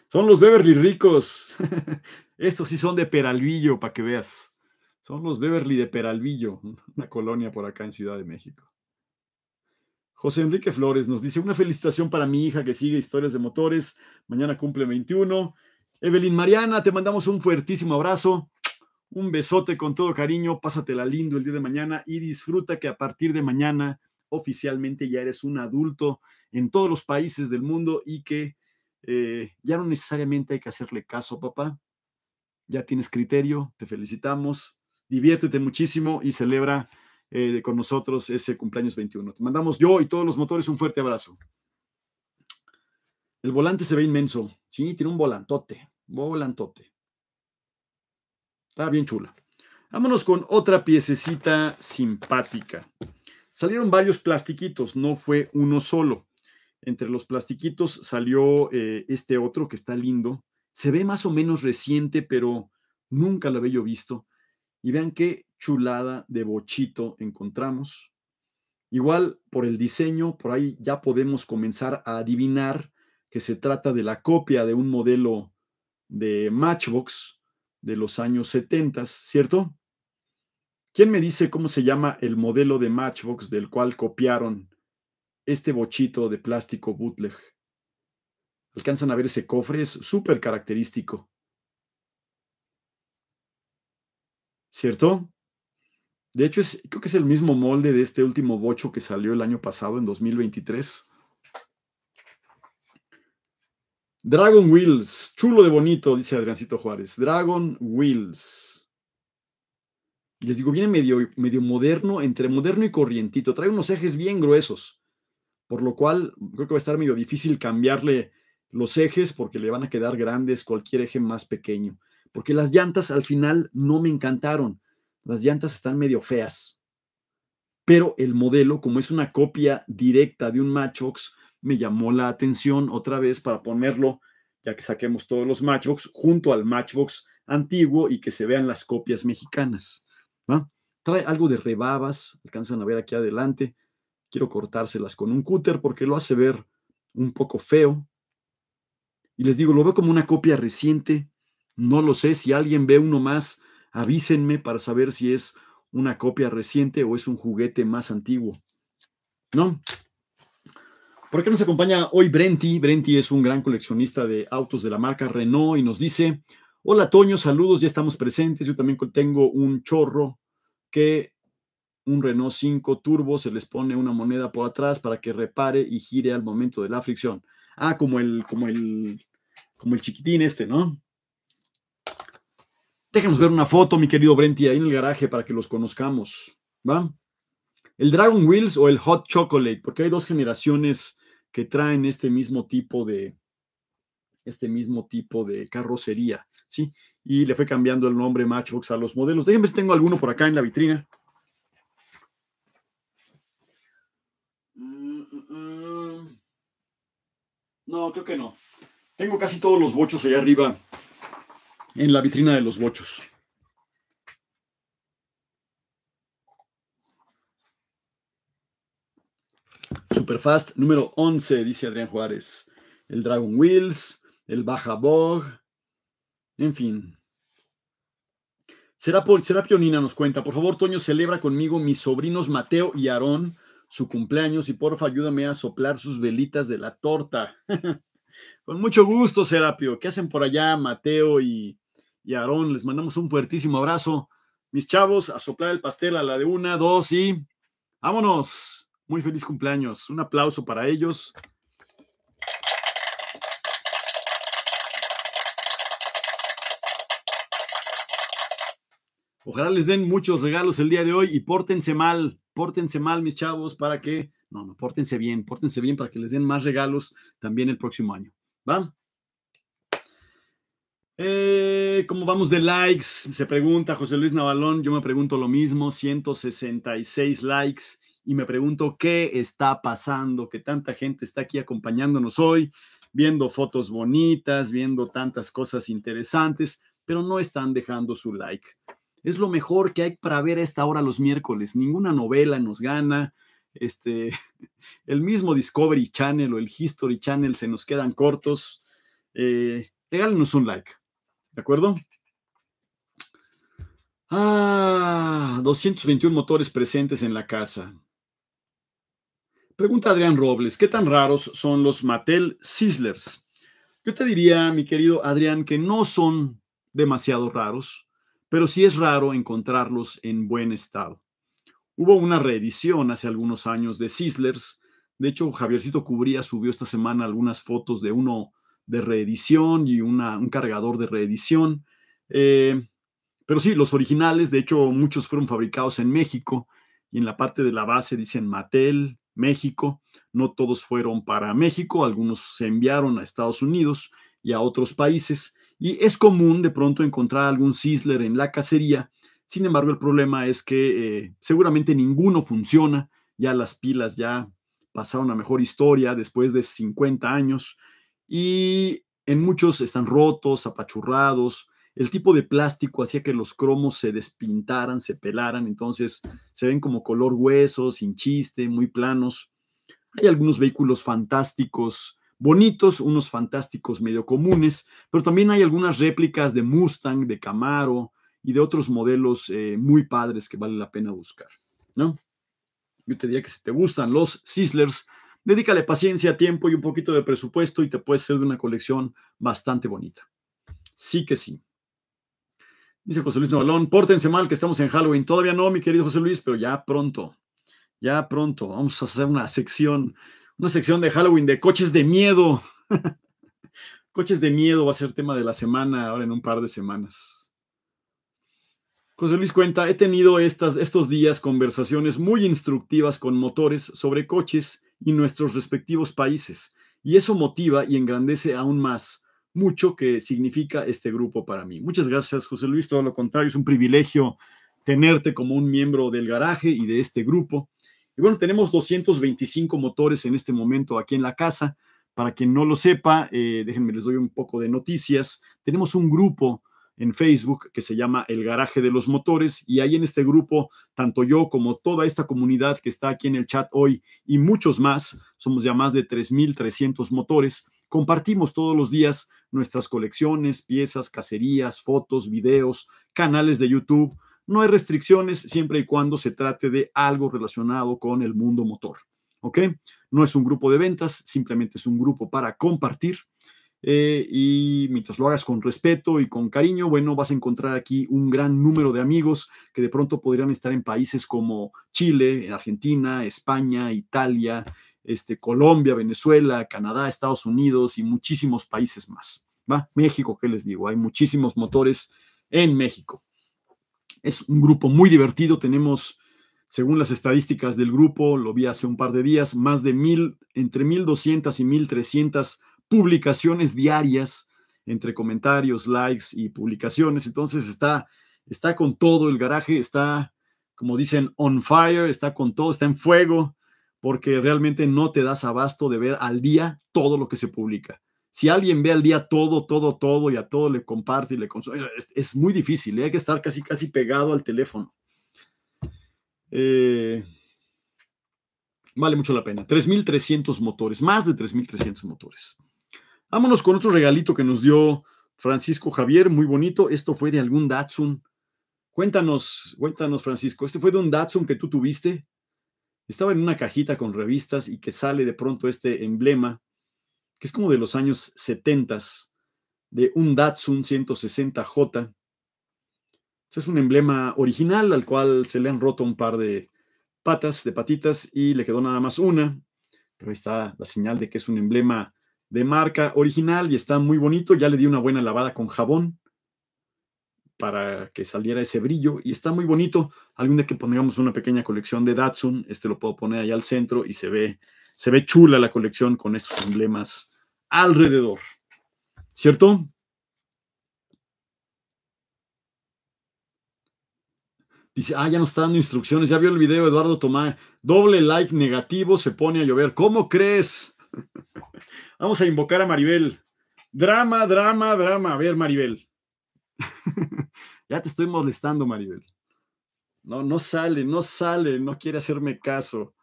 Son los Beverly ricos. Estos sí son de Peralvillo, para que veas. Son los Beverly de Peralvillo, una colonia por acá en Ciudad de México. José Enrique Flores nos dice una felicitación para mi hija que sigue Historias de Motores. Mañana cumple 21. Evelyn Mariana, te mandamos un fuertísimo abrazo. Un besote con todo cariño. Pásatela lindo el día de mañana y disfruta que a partir de mañana oficialmente ya eres un adulto en todos los países del mundo y que eh, ya no necesariamente hay que hacerle caso, papá. Ya tienes criterio, te felicitamos diviértete muchísimo y celebra eh, con nosotros ese cumpleaños 21. Te mandamos yo y todos los motores un fuerte abrazo. El volante se ve inmenso. Sí, tiene un volantote. Volantote. Está bien chula. Vámonos con otra piececita simpática. Salieron varios plastiquitos, no fue uno solo. Entre los plastiquitos salió eh, este otro que está lindo. Se ve más o menos reciente, pero nunca lo había yo visto. Y vean qué chulada de bochito encontramos. Igual por el diseño, por ahí ya podemos comenzar a adivinar que se trata de la copia de un modelo de Matchbox de los años 70, ¿cierto? ¿Quién me dice cómo se llama el modelo de Matchbox del cual copiaron este bochito de plástico bootleg? ¿Alcanzan a ver ese cofre? Es súper característico. ¿cierto? De hecho, creo que es el mismo molde de este último bocho que salió el año pasado, en 2023. Dragon Wheels, chulo de bonito, dice Adriancito Juárez. Dragon Wheels. Les digo, viene medio, medio moderno, entre moderno y corrientito. Trae unos ejes bien gruesos, por lo cual creo que va a estar medio difícil cambiarle los ejes porque le van a quedar grandes cualquier eje más pequeño porque las llantas al final no me encantaron. Las llantas están medio feas. Pero el modelo, como es una copia directa de un Matchbox, me llamó la atención otra vez para ponerlo, ya que saquemos todos los Matchbox, junto al Matchbox antiguo y que se vean las copias mexicanas. Trae algo de rebabas, alcanzan a ver aquí adelante. Quiero cortárselas con un cúter porque lo hace ver un poco feo. Y les digo, lo veo como una copia reciente, no lo sé, si alguien ve uno más, avísenme para saber si es una copia reciente o es un juguete más antiguo. ¿No? ¿Por qué nos acompaña hoy Brenti? Brenti es un gran coleccionista de autos de la marca Renault y nos dice, hola Toño, saludos, ya estamos presentes. Yo también tengo un chorro que un Renault 5 Turbo se les pone una moneda por atrás para que repare y gire al momento de la fricción. Ah, como el, como el, como el chiquitín este, ¿no? Déjenos ver una foto, mi querido Brenti, ahí en el garaje para que los conozcamos. ¿Va? El Dragon Wheels o el Hot Chocolate, porque hay dos generaciones que traen este mismo tipo de este mismo tipo de carrocería, ¿sí? Y le fue cambiando el nombre Matchbox a los modelos. Déjenme si tengo alguno por acá en la vitrina. Mm, mm, mm. No, creo que no. Tengo casi todos los bochos allá arriba en la vitrina de los bochos. Superfast número 11, dice Adrián Juárez. El Dragon Wheels, el Baja Bog, en fin. Será, será Pionina nos cuenta. Por favor, Toño, celebra conmigo mis sobrinos Mateo y Aarón su cumpleaños y porfa, ayúdame a soplar sus velitas de la torta. Con mucho gusto, Serapio. ¿Qué hacen por allá, Mateo y, y Aarón. Les mandamos un fuertísimo abrazo. Mis chavos, a soplar el pastel a la de una, dos y vámonos. Muy feliz cumpleaños. Un aplauso para ellos. Ojalá les den muchos regalos el día de hoy y pórtense mal, pórtense mal, mis chavos, para que, no, no, pórtense bien, pórtense bien para que les den más regalos también el próximo año. ¿Va? Eh, ¿Cómo vamos de likes? Se pregunta José Luis Navalón. Yo me pregunto lo mismo, 166 likes. Y me pregunto qué está pasando, que tanta gente está aquí acompañándonos hoy, viendo fotos bonitas, viendo tantas cosas interesantes, pero no están dejando su like. Es lo mejor que hay para ver a esta hora los miércoles. Ninguna novela nos gana. Este, el mismo Discovery Channel o el History Channel se nos quedan cortos. Eh, regálenos un like. ¿De acuerdo? Ah, 221 motores presentes en la casa. Pregunta Adrián Robles, ¿qué tan raros son los Mattel Sizzlers? Yo te diría, mi querido Adrián, que no son demasiado raros, pero sí es raro encontrarlos en buen estado. Hubo una reedición hace algunos años de Sizzlers. De hecho, Javiercito Cubría subió esta semana algunas fotos de uno de reedición y un cargador de reedición. Eh, pero sí, los originales, de hecho, muchos fueron fabricados en México y en la parte de la base dicen Mattel, México. No todos fueron para México, algunos se enviaron a Estados Unidos y a otros países. Y es común de pronto encontrar algún Sizzler en la cacería. Sin embargo, el problema es que eh, seguramente ninguno funciona. Ya las pilas ya pasaron a mejor historia después de 50 años y en muchos están rotos, apachurrados. El tipo de plástico hacía que los cromos se despintaran, se pelaran, entonces se ven como color hueso, sin chiste, muy planos. Hay algunos vehículos fantásticos, bonitos, unos fantásticos medio comunes, pero también hay algunas réplicas de Mustang, de Camaro y de otros modelos eh, muy padres que vale la pena buscar, ¿no? Yo te diría que si te gustan los Sizzlers, Dedícale paciencia, tiempo y un poquito de presupuesto y te puede ser de una colección bastante bonita. Sí que sí. Dice José Luis Novalón, pórtense mal que estamos en Halloween. Todavía no, mi querido José Luis, pero ya pronto. Ya pronto. Vamos a hacer una sección, una sección de Halloween de coches de miedo. coches de miedo va a ser tema de la semana, ahora en un par de semanas. José Luis cuenta, he tenido estas, estos días conversaciones muy instructivas con motores sobre coches y nuestros respectivos países. Y eso motiva y engrandece aún más mucho que significa este grupo para mí. Muchas gracias, José Luis. Todo lo contrario, es un privilegio tenerte como un miembro del garaje y de este grupo. Y bueno, tenemos 225 motores en este momento aquí en la casa. Para quien no lo sepa, eh, déjenme les doy un poco de noticias. Tenemos un grupo en Facebook que se llama El Garaje de los Motores y ahí en este grupo, tanto yo como toda esta comunidad que está aquí en el chat hoy y muchos más, somos ya más de 3.300 motores, compartimos todos los días nuestras colecciones, piezas, cacerías, fotos, videos, canales de YouTube. No hay restricciones siempre y cuando se trate de algo relacionado con el mundo motor. ¿Ok? No es un grupo de ventas, simplemente es un grupo para compartir eh, y mientras lo hagas con respeto y con cariño, bueno, vas a encontrar aquí un gran número de amigos que de pronto podrían estar en países como Chile, en Argentina, España, Italia, este, Colombia, Venezuela, Canadá, Estados Unidos y muchísimos países más. ¿va? México, ¿qué les digo? Hay muchísimos motores en México. Es un grupo muy divertido, tenemos... Según las estadísticas del grupo, lo vi hace un par de días, más de mil, entre 1.200 y 1.300 publicaciones diarias entre comentarios, likes y publicaciones. Entonces está, está con todo el garaje, está, como dicen, on fire, está con todo, está en fuego, porque realmente no te das abasto de ver al día todo lo que se publica. Si alguien ve al día todo, todo, todo y a todo le comparte y le consume, es, muy difícil, ¿eh? hay que estar casi, casi pegado al teléfono. Eh, vale mucho la pena. 3.300 motores, más de 3.300 motores. Vámonos con otro regalito que nos dio Francisco Javier, muy bonito. Esto fue de algún Datsun. Cuéntanos, cuéntanos, Francisco, ¿este fue de un Datsun que tú tuviste? Estaba en una cajita con revistas y que sale de pronto este emblema, que es como de los años 70 de un Datsun 160J. Este es un emblema original al cual se le han roto un par de patas, de patitas, y le quedó nada más una, pero ahí está la señal de que es un emblema de marca original y está muy bonito. Ya le di una buena lavada con jabón para que saliera ese brillo y está muy bonito. Algún día que pongamos una pequeña colección de Datsun, este lo puedo poner ahí al centro y se ve, se ve chula la colección con estos emblemas alrededor. ¿Cierto? Dice, ah, ya nos está dando instrucciones. Ya vio el video, Eduardo Tomá. Doble like negativo, se pone a llover. ¿Cómo crees? Vamos a invocar a Maribel. Drama, drama, drama. A ver, Maribel. ya te estoy molestando, Maribel. No, no sale, no sale, no quiere hacerme caso.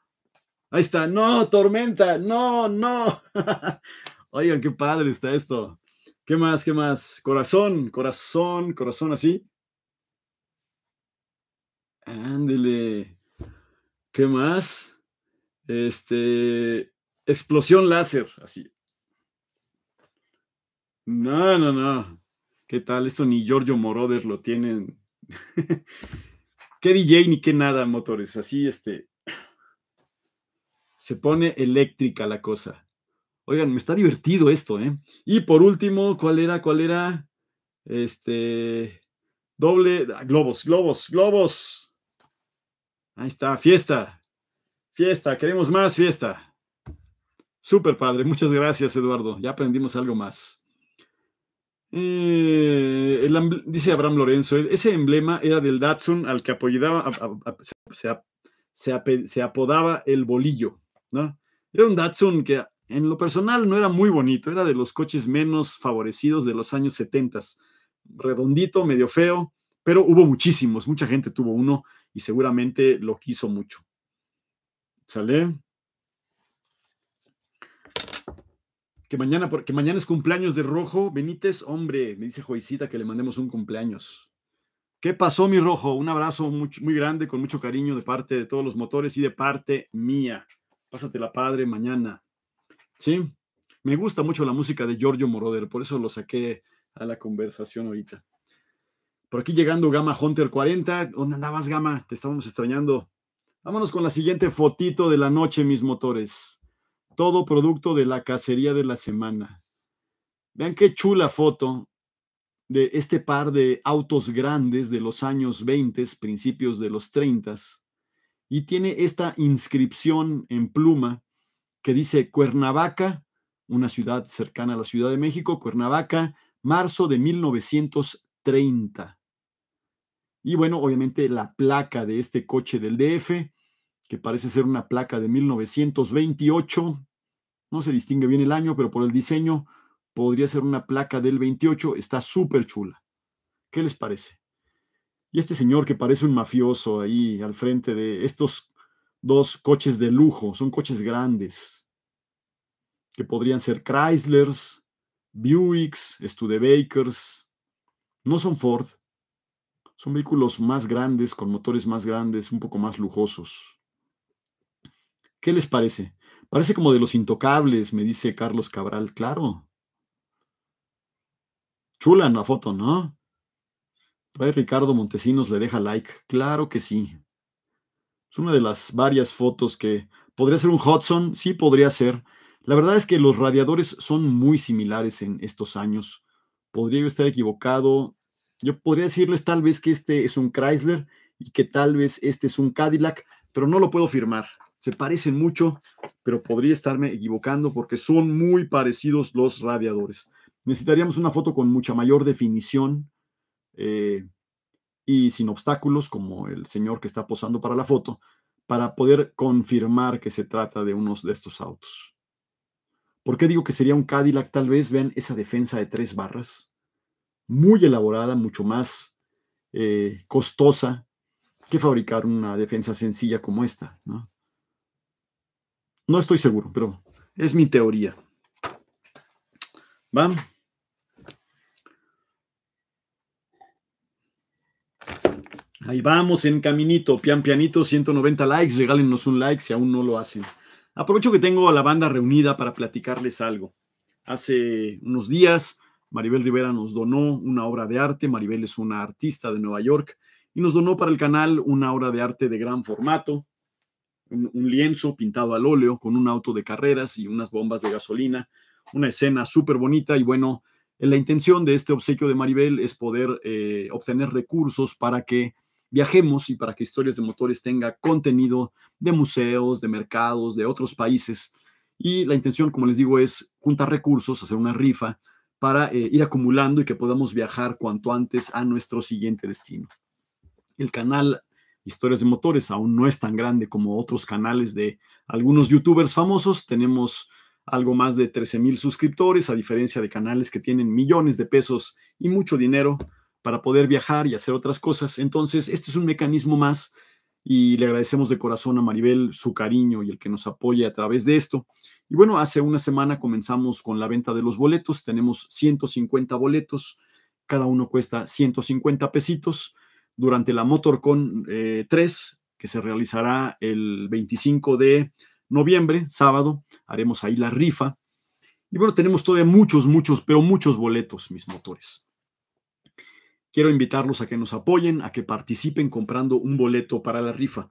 Ahí está, no, tormenta, no, no. Oigan, qué padre está esto. ¿Qué más, qué más? Corazón, corazón, corazón así. Ándele. ¿Qué más? Este, Explosión láser, así. No, no, no. ¿Qué tal? Esto ni Giorgio Moroder lo tienen. qué DJ ni qué nada, motores. Así, este. Se pone eléctrica la cosa. Oigan, me está divertido esto, ¿eh? Y por último, ¿cuál era? ¿Cuál era? Este. Doble. Ah, globos, globos, globos. Ahí está, fiesta. Fiesta, queremos más fiesta. Súper padre, muchas gracias Eduardo, ya aprendimos algo más. Eh, dice Abraham Lorenzo, e, ese emblema era del Datsun al que apoyaba, se, apodaba el bolillo, Era un Datsun que en lo personal no era muy bonito, era de los coches menos favorecidos de los años 70, redondito, medio feo, pero hubo muchísimos, mucha gente tuvo uno y seguramente lo quiso mucho. ¿Sale? Que mañana, mañana es cumpleaños de Rojo Benítez, hombre, me dice Joicita que le mandemos un cumpleaños. ¿Qué pasó, mi Rojo? Un abrazo muy, muy grande, con mucho cariño de parte de todos los motores y de parte mía. Pásatela padre mañana. Sí, me gusta mucho la música de Giorgio Moroder, por eso lo saqué a la conversación ahorita. Por aquí llegando Gama Hunter 40. ¿Dónde andabas, Gama? Te estábamos extrañando. Vámonos con la siguiente fotito de la noche, mis motores todo producto de la cacería de la semana. Vean qué chula foto de este par de autos grandes de los años 20, principios de los 30, y tiene esta inscripción en pluma que dice Cuernavaca, una ciudad cercana a la Ciudad de México, Cuernavaca, marzo de 1930. Y bueno, obviamente la placa de este coche del DF, que parece ser una placa de 1928, no se distingue bien el año, pero por el diseño podría ser una placa del 28. Está súper chula. ¿Qué les parece? Y este señor que parece un mafioso ahí al frente de estos dos coches de lujo, son coches grandes, que podrían ser Chryslers, Buicks, Studebakers, no son Ford, son vehículos más grandes, con motores más grandes, un poco más lujosos. ¿Qué les parece? Parece como de los intocables, me dice Carlos Cabral. Claro. Chula en la foto, ¿no? Trae Ricardo Montesinos, le deja like. Claro que sí. Es una de las varias fotos que podría ser un Hudson, sí podría ser. La verdad es que los radiadores son muy similares en estos años. Podría yo estar equivocado. Yo podría decirles tal vez que este es un Chrysler y que tal vez este es un Cadillac, pero no lo puedo firmar se parecen mucho, pero podría estarme equivocando porque son muy parecidos los radiadores. Necesitaríamos una foto con mucha mayor definición eh, y sin obstáculos, como el señor que está posando para la foto, para poder confirmar que se trata de unos de estos autos. ¿Por qué digo que sería un Cadillac? Tal vez vean esa defensa de tres barras, muy elaborada, mucho más eh, costosa que fabricar una defensa sencilla como esta, ¿no? No estoy seguro, pero es mi teoría. Van. Ahí vamos en caminito, pian pianito, 190 likes, regálenos un like si aún no lo hacen. Aprovecho que tengo a la banda reunida para platicarles algo. Hace unos días Maribel Rivera nos donó una obra de arte, Maribel es una artista de Nueva York, y nos donó para el canal una obra de arte de gran formato, un, lienzo pintado al óleo con un auto de carreras y unas bombas de gasolina. Una escena súper bonita y bueno, la intención de este obsequio de Maribel es poder eh, obtener recursos para que viajemos y para que Historias de Motores tenga contenido de museos, de mercados, de otros países. Y la intención, como les digo, es juntar recursos, hacer una rifa para eh, ir acumulando y que podamos viajar cuanto antes a nuestro siguiente destino. El canal Historias de Motores aún no es tan grande como otros canales de algunos youtubers famosos. Tenemos algo más de 13 mil suscriptores, a diferencia de canales que tienen millones de pesos y mucho dinero para poder viajar y hacer otras cosas. Entonces, este es un mecanismo más y le agradecemos de corazón a Maribel su cariño y el que nos apoye a través de esto. Y bueno, hace una semana comenzamos con la venta de los boletos. Tenemos 150 boletos, cada uno cuesta 150 pesitos durante la MotorCon 3, eh, que se realizará el 25 de noviembre, sábado, haremos ahí la rifa. Y bueno, tenemos todavía muchos, muchos, pero muchos boletos, mis motores. Quiero invitarlos a que nos apoyen, a que participen comprando un boleto para la rifa.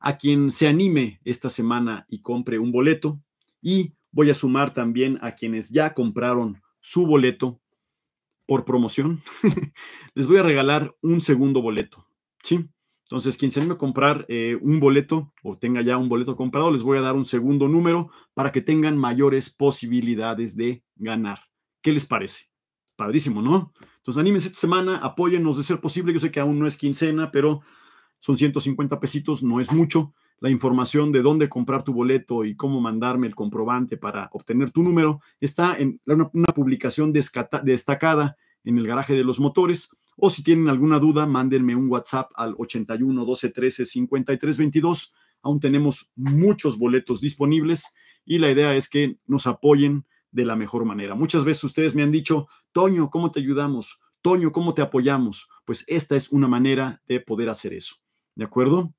A quien se anime esta semana y compre un boleto. Y voy a sumar también a quienes ya compraron su boleto por promoción, les voy a regalar un segundo boleto, ¿sí? Entonces, quien se anime a comprar eh, un boleto o tenga ya un boleto comprado, les voy a dar un segundo número para que tengan mayores posibilidades de ganar. ¿Qué les parece? Padrísimo, ¿no? Entonces, anímense esta semana, apóyennos de ser posible. Yo sé que aún no es quincena, pero son 150 pesitos, no es mucho la información de dónde comprar tu boleto y cómo mandarme el comprobante para obtener tu número está en una, publicación destacada en el garaje de los motores. O si tienen alguna duda, mándenme un WhatsApp al 81 12 13 53 22. Aún tenemos muchos boletos disponibles y la idea es que nos apoyen de la mejor manera. Muchas veces ustedes me han dicho, Toño, ¿cómo te ayudamos? Toño, ¿cómo te apoyamos? Pues esta es una manera de poder hacer eso. ¿De acuerdo?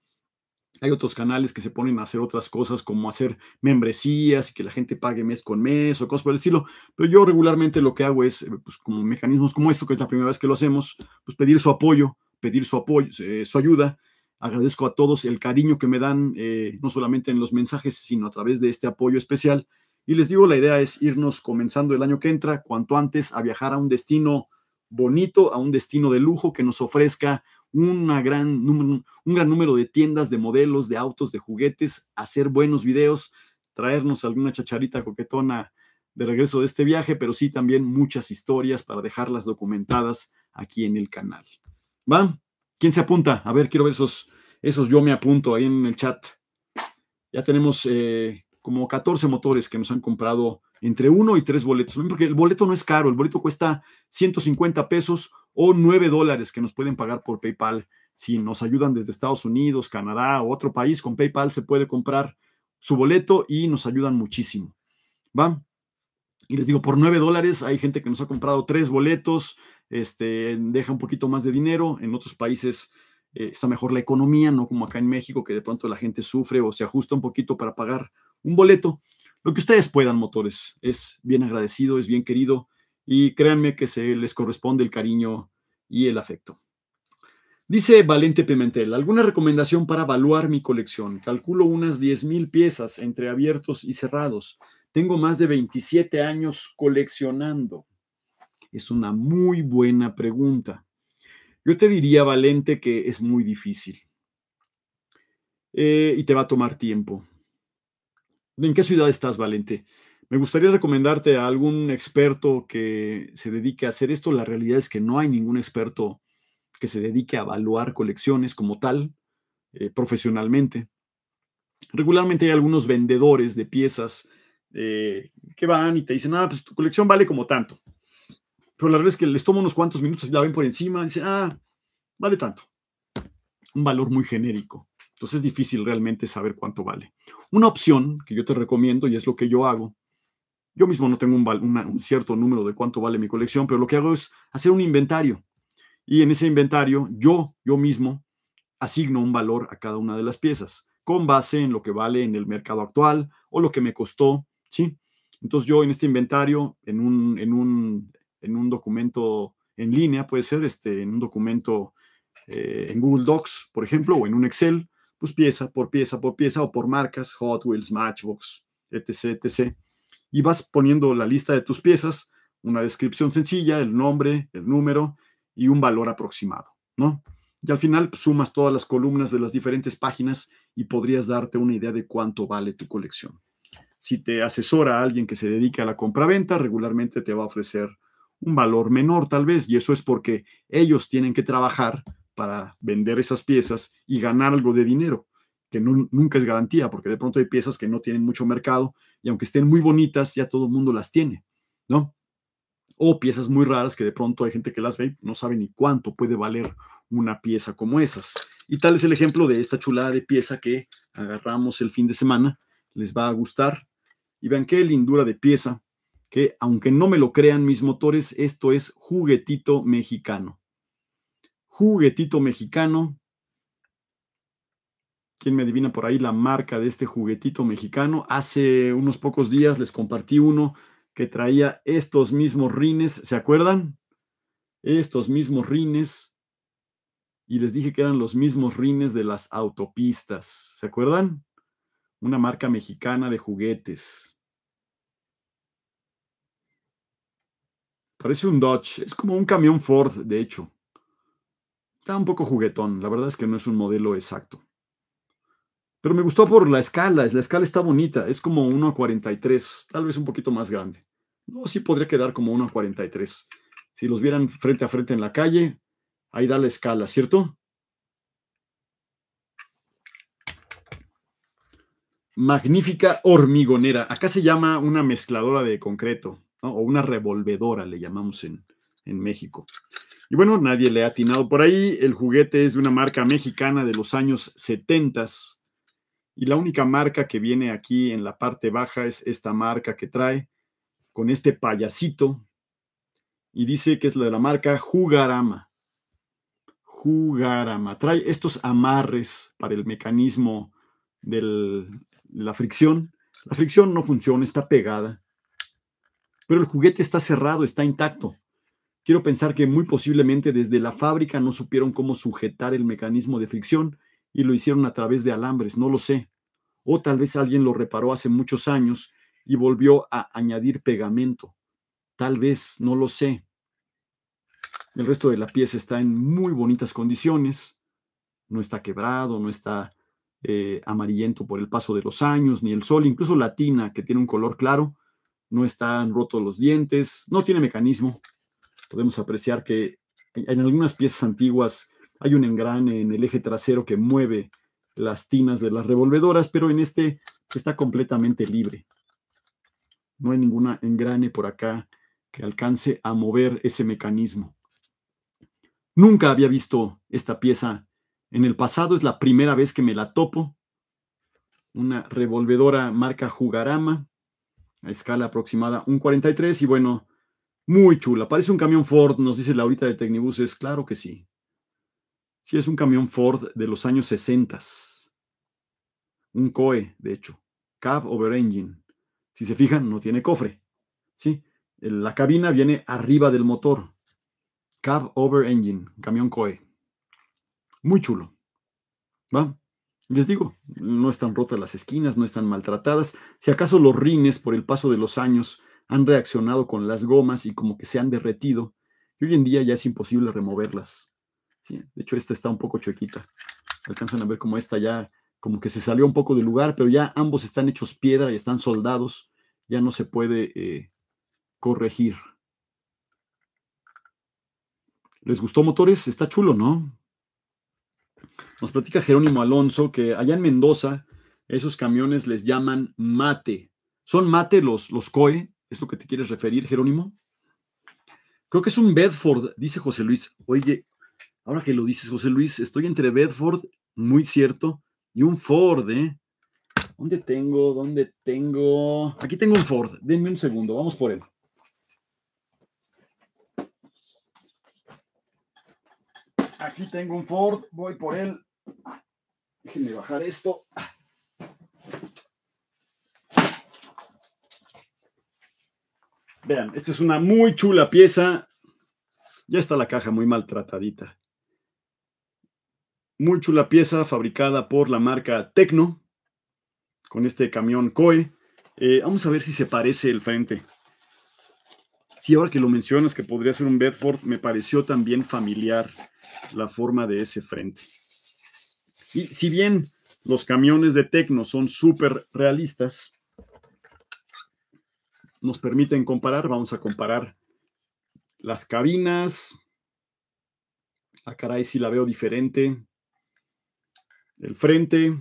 Hay otros canales que se ponen a hacer otras cosas como hacer membresías y que la gente pague mes con mes o cosas por el estilo. Pero yo regularmente lo que hago es, eh, pues como mecanismos como esto, que es la primera vez que lo hacemos, pues pedir su apoyo, pedir su apoyo, eh, su ayuda. Agradezco a todos el cariño que me dan, eh, no solamente en los mensajes, sino a través de este apoyo especial. Y les digo, la idea es irnos comenzando el año que entra, cuanto antes, a viajar a un destino bonito, a un destino de lujo que nos ofrezca una gran, un, gran número de tiendas de modelos, de autos, de juguetes, hacer buenos videos, traernos alguna chacharita coquetona de regreso de este viaje, pero sí también muchas historias para dejarlas documentadas aquí en el canal. ¿Va? ¿Quién se apunta? A ver, quiero ver esos, esos yo me apunto ahí en el chat. Ya tenemos eh, como 14 motores que nos han comprado entre uno y tres boletos, porque el boleto no es caro, el boleto cuesta 150 pesos o 9 dólares que nos pueden pagar por PayPal. Si nos ayudan desde Estados Unidos, Canadá o otro país, con PayPal se puede comprar su boleto y nos ayudan muchísimo. ¿Va? Y les digo, por 9 dólares hay gente que nos ha comprado tres boletos, este, deja un poquito más de dinero. En otros países eh, está mejor la economía, no como acá en México, que de pronto la gente sufre o se ajusta un poquito para pagar un boleto lo que ustedes puedan, motores. Es bien agradecido, es bien querido y créanme que se les corresponde el cariño y el afecto. Dice Valente Pimentel, ¿alguna recomendación para evaluar mi colección? Calculo unas 10.000 piezas entre abiertos y cerrados. Tengo más de 27 años coleccionando. Es una muy buena pregunta. Yo te diría, Valente, que es muy difícil. Eh, y te va a tomar tiempo. ¿En qué ciudad estás, Valente? Me gustaría recomendarte a algún experto que se dedique a hacer esto. La realidad es que no hay ningún experto que se dedique a evaluar colecciones como tal, eh, profesionalmente. Regularmente hay algunos vendedores de piezas eh, que van y te dicen, ah, pues tu colección vale como tanto. Pero la verdad es que les toma unos cuantos minutos y la ven por encima y dicen, ah, vale tanto. Un valor muy genérico. Entonces es difícil realmente saber cuánto vale. Una opción que yo te recomiendo y es lo que yo hago, yo mismo no tengo un, un, cierto número de cuánto vale mi colección, pero lo que hago es hacer un inventario. Y en ese inventario yo, yo mismo, asigno un valor a cada una de las piezas con base en lo que vale en el mercado actual o lo que me costó, ¿sí? Entonces yo en este inventario, en un, en un, documento en línea, puede ser este, en un documento eh, en Google Docs, por ejemplo, o en un Excel, pues pieza por pieza por pieza o por marcas, Hot Wheels, Matchbox, etc, etc. Y vas poniendo la lista de tus piezas, una descripción sencilla, el nombre, el número y un valor aproximado, ¿no? Y al final pues, sumas todas las columnas de las diferentes páginas y podrías darte una idea de cuánto vale tu colección. Si te asesora alguien que se dedica a la compraventa, regularmente te va a ofrecer un valor menor tal vez, y eso es porque ellos tienen que trabajar para vender esas piezas y ganar algo de dinero, que nunca es garantía, porque de pronto hay piezas que no tienen mucho mercado y aunque estén muy bonitas, ya todo el mundo las tiene, ¿no? O piezas muy raras que de pronto hay gente que las ve y no sabe ni cuánto puede valer una pieza como esas. Y tal es el ejemplo de esta chulada de pieza que agarramos el fin de semana, les va a gustar. Y vean qué lindura de pieza, que aunque no me lo crean mis motores, esto es juguetito mexicano juguetito mexicano. ¿Quién me adivina por ahí la marca de este juguetito mexicano? Hace unos pocos días les compartí uno que traía estos mismos rines, ¿se acuerdan? Estos mismos rines. Y les dije que eran los mismos rines de las autopistas, ¿se acuerdan? Una marca mexicana de juguetes. Parece un Dodge, es como un camión Ford, de hecho. Está un poco juguetón, la verdad es que no es un modelo exacto. Pero me gustó por la escala, la escala está bonita, es como a 43. tal vez un poquito más grande. No, sí podría quedar como a 43. Si los vieran frente a frente en la calle, ahí da la escala, ¿cierto? Magnífica hormigonera. Acá se llama una mezcladora de concreto, o una revolvedora, le llamamos en, en México. Y bueno, nadie le ha atinado por ahí. El juguete es de una marca mexicana de los años 70 y la única marca que viene aquí en la parte baja es esta marca que trae con este payasito y dice que es la de la marca Jugarama. Jugarama. Trae estos amarres para el mecanismo de la fricción. La fricción no funciona, está pegada. Pero el juguete está cerrado, está intacto. Quiero pensar que muy posiblemente desde la fábrica no supieron cómo sujetar el mecanismo de fricción y lo hicieron a través de alambres, no lo sé. O tal vez alguien lo reparó hace muchos años y volvió a añadir pegamento. Tal vez, no lo sé. El resto de la pieza está en muy bonitas condiciones. No está quebrado, no está eh, amarillento por el paso de los años, ni el sol, incluso la tina, que tiene un color claro, no están rotos los dientes, no tiene mecanismo podemos apreciar que en algunas piezas antiguas hay un engrane en el eje trasero que mueve las tinas de las revolvedoras, pero en este está completamente libre. No hay ninguna engrane por acá que alcance a mover ese mecanismo. Nunca había visto esta pieza en el pasado, es la primera vez que me la topo. Una revolvedora marca Jugarama, a escala aproximada 1.43 y bueno, muy chula. Parece un camión Ford, nos dice Laurita de Tecnibuses. Claro que sí. Sí, es un camión Ford de los años 60. Un COE, de hecho. Cab over engine. Si se fijan, no tiene cofre. Sí, la cabina viene arriba del motor. Cab over engine, camión COE. Muy chulo. Les digo, no están rotas las esquinas, no están maltratadas. Si acaso los rines por el paso de los años han reaccionado con las gomas y como que se han derretido. Y hoy en día ya es imposible removerlas. De hecho, esta está un poco chuequita. Alcanzan a ver como esta ya, como que se salió un poco del lugar, pero ya ambos están hechos piedra y están soldados. Ya no se puede eh, corregir. ¿Les gustó motores? Está chulo, ¿no? Nos platica Jerónimo Alonso que allá en Mendoza esos camiones les llaman mate. ¿Son mate los, los COE? ¿Es lo que te quieres referir, Jerónimo? Creo que es un Bedford, dice José Luis. Oye, ahora que lo dices, José Luis, estoy entre Bedford, muy cierto, y un Ford, ¿eh? ¿Dónde tengo? ¿Dónde tengo? Aquí tengo un Ford. Denme un segundo, vamos por él. Aquí tengo un Ford, voy por él. Déjenme bajar esto. Vean, esta es una muy chula pieza. Ya está la caja muy maltratadita. Muy chula pieza fabricada por la marca Tecno con este camión COE. Eh, vamos a ver si se parece el frente. Sí, ahora que lo mencionas, que podría ser un Bedford, me pareció también familiar la forma de ese frente. Y si bien los camiones de Tecno son súper realistas, nos permiten comparar. Vamos a comparar las cabinas. A ah, caray, si la veo diferente. El frente.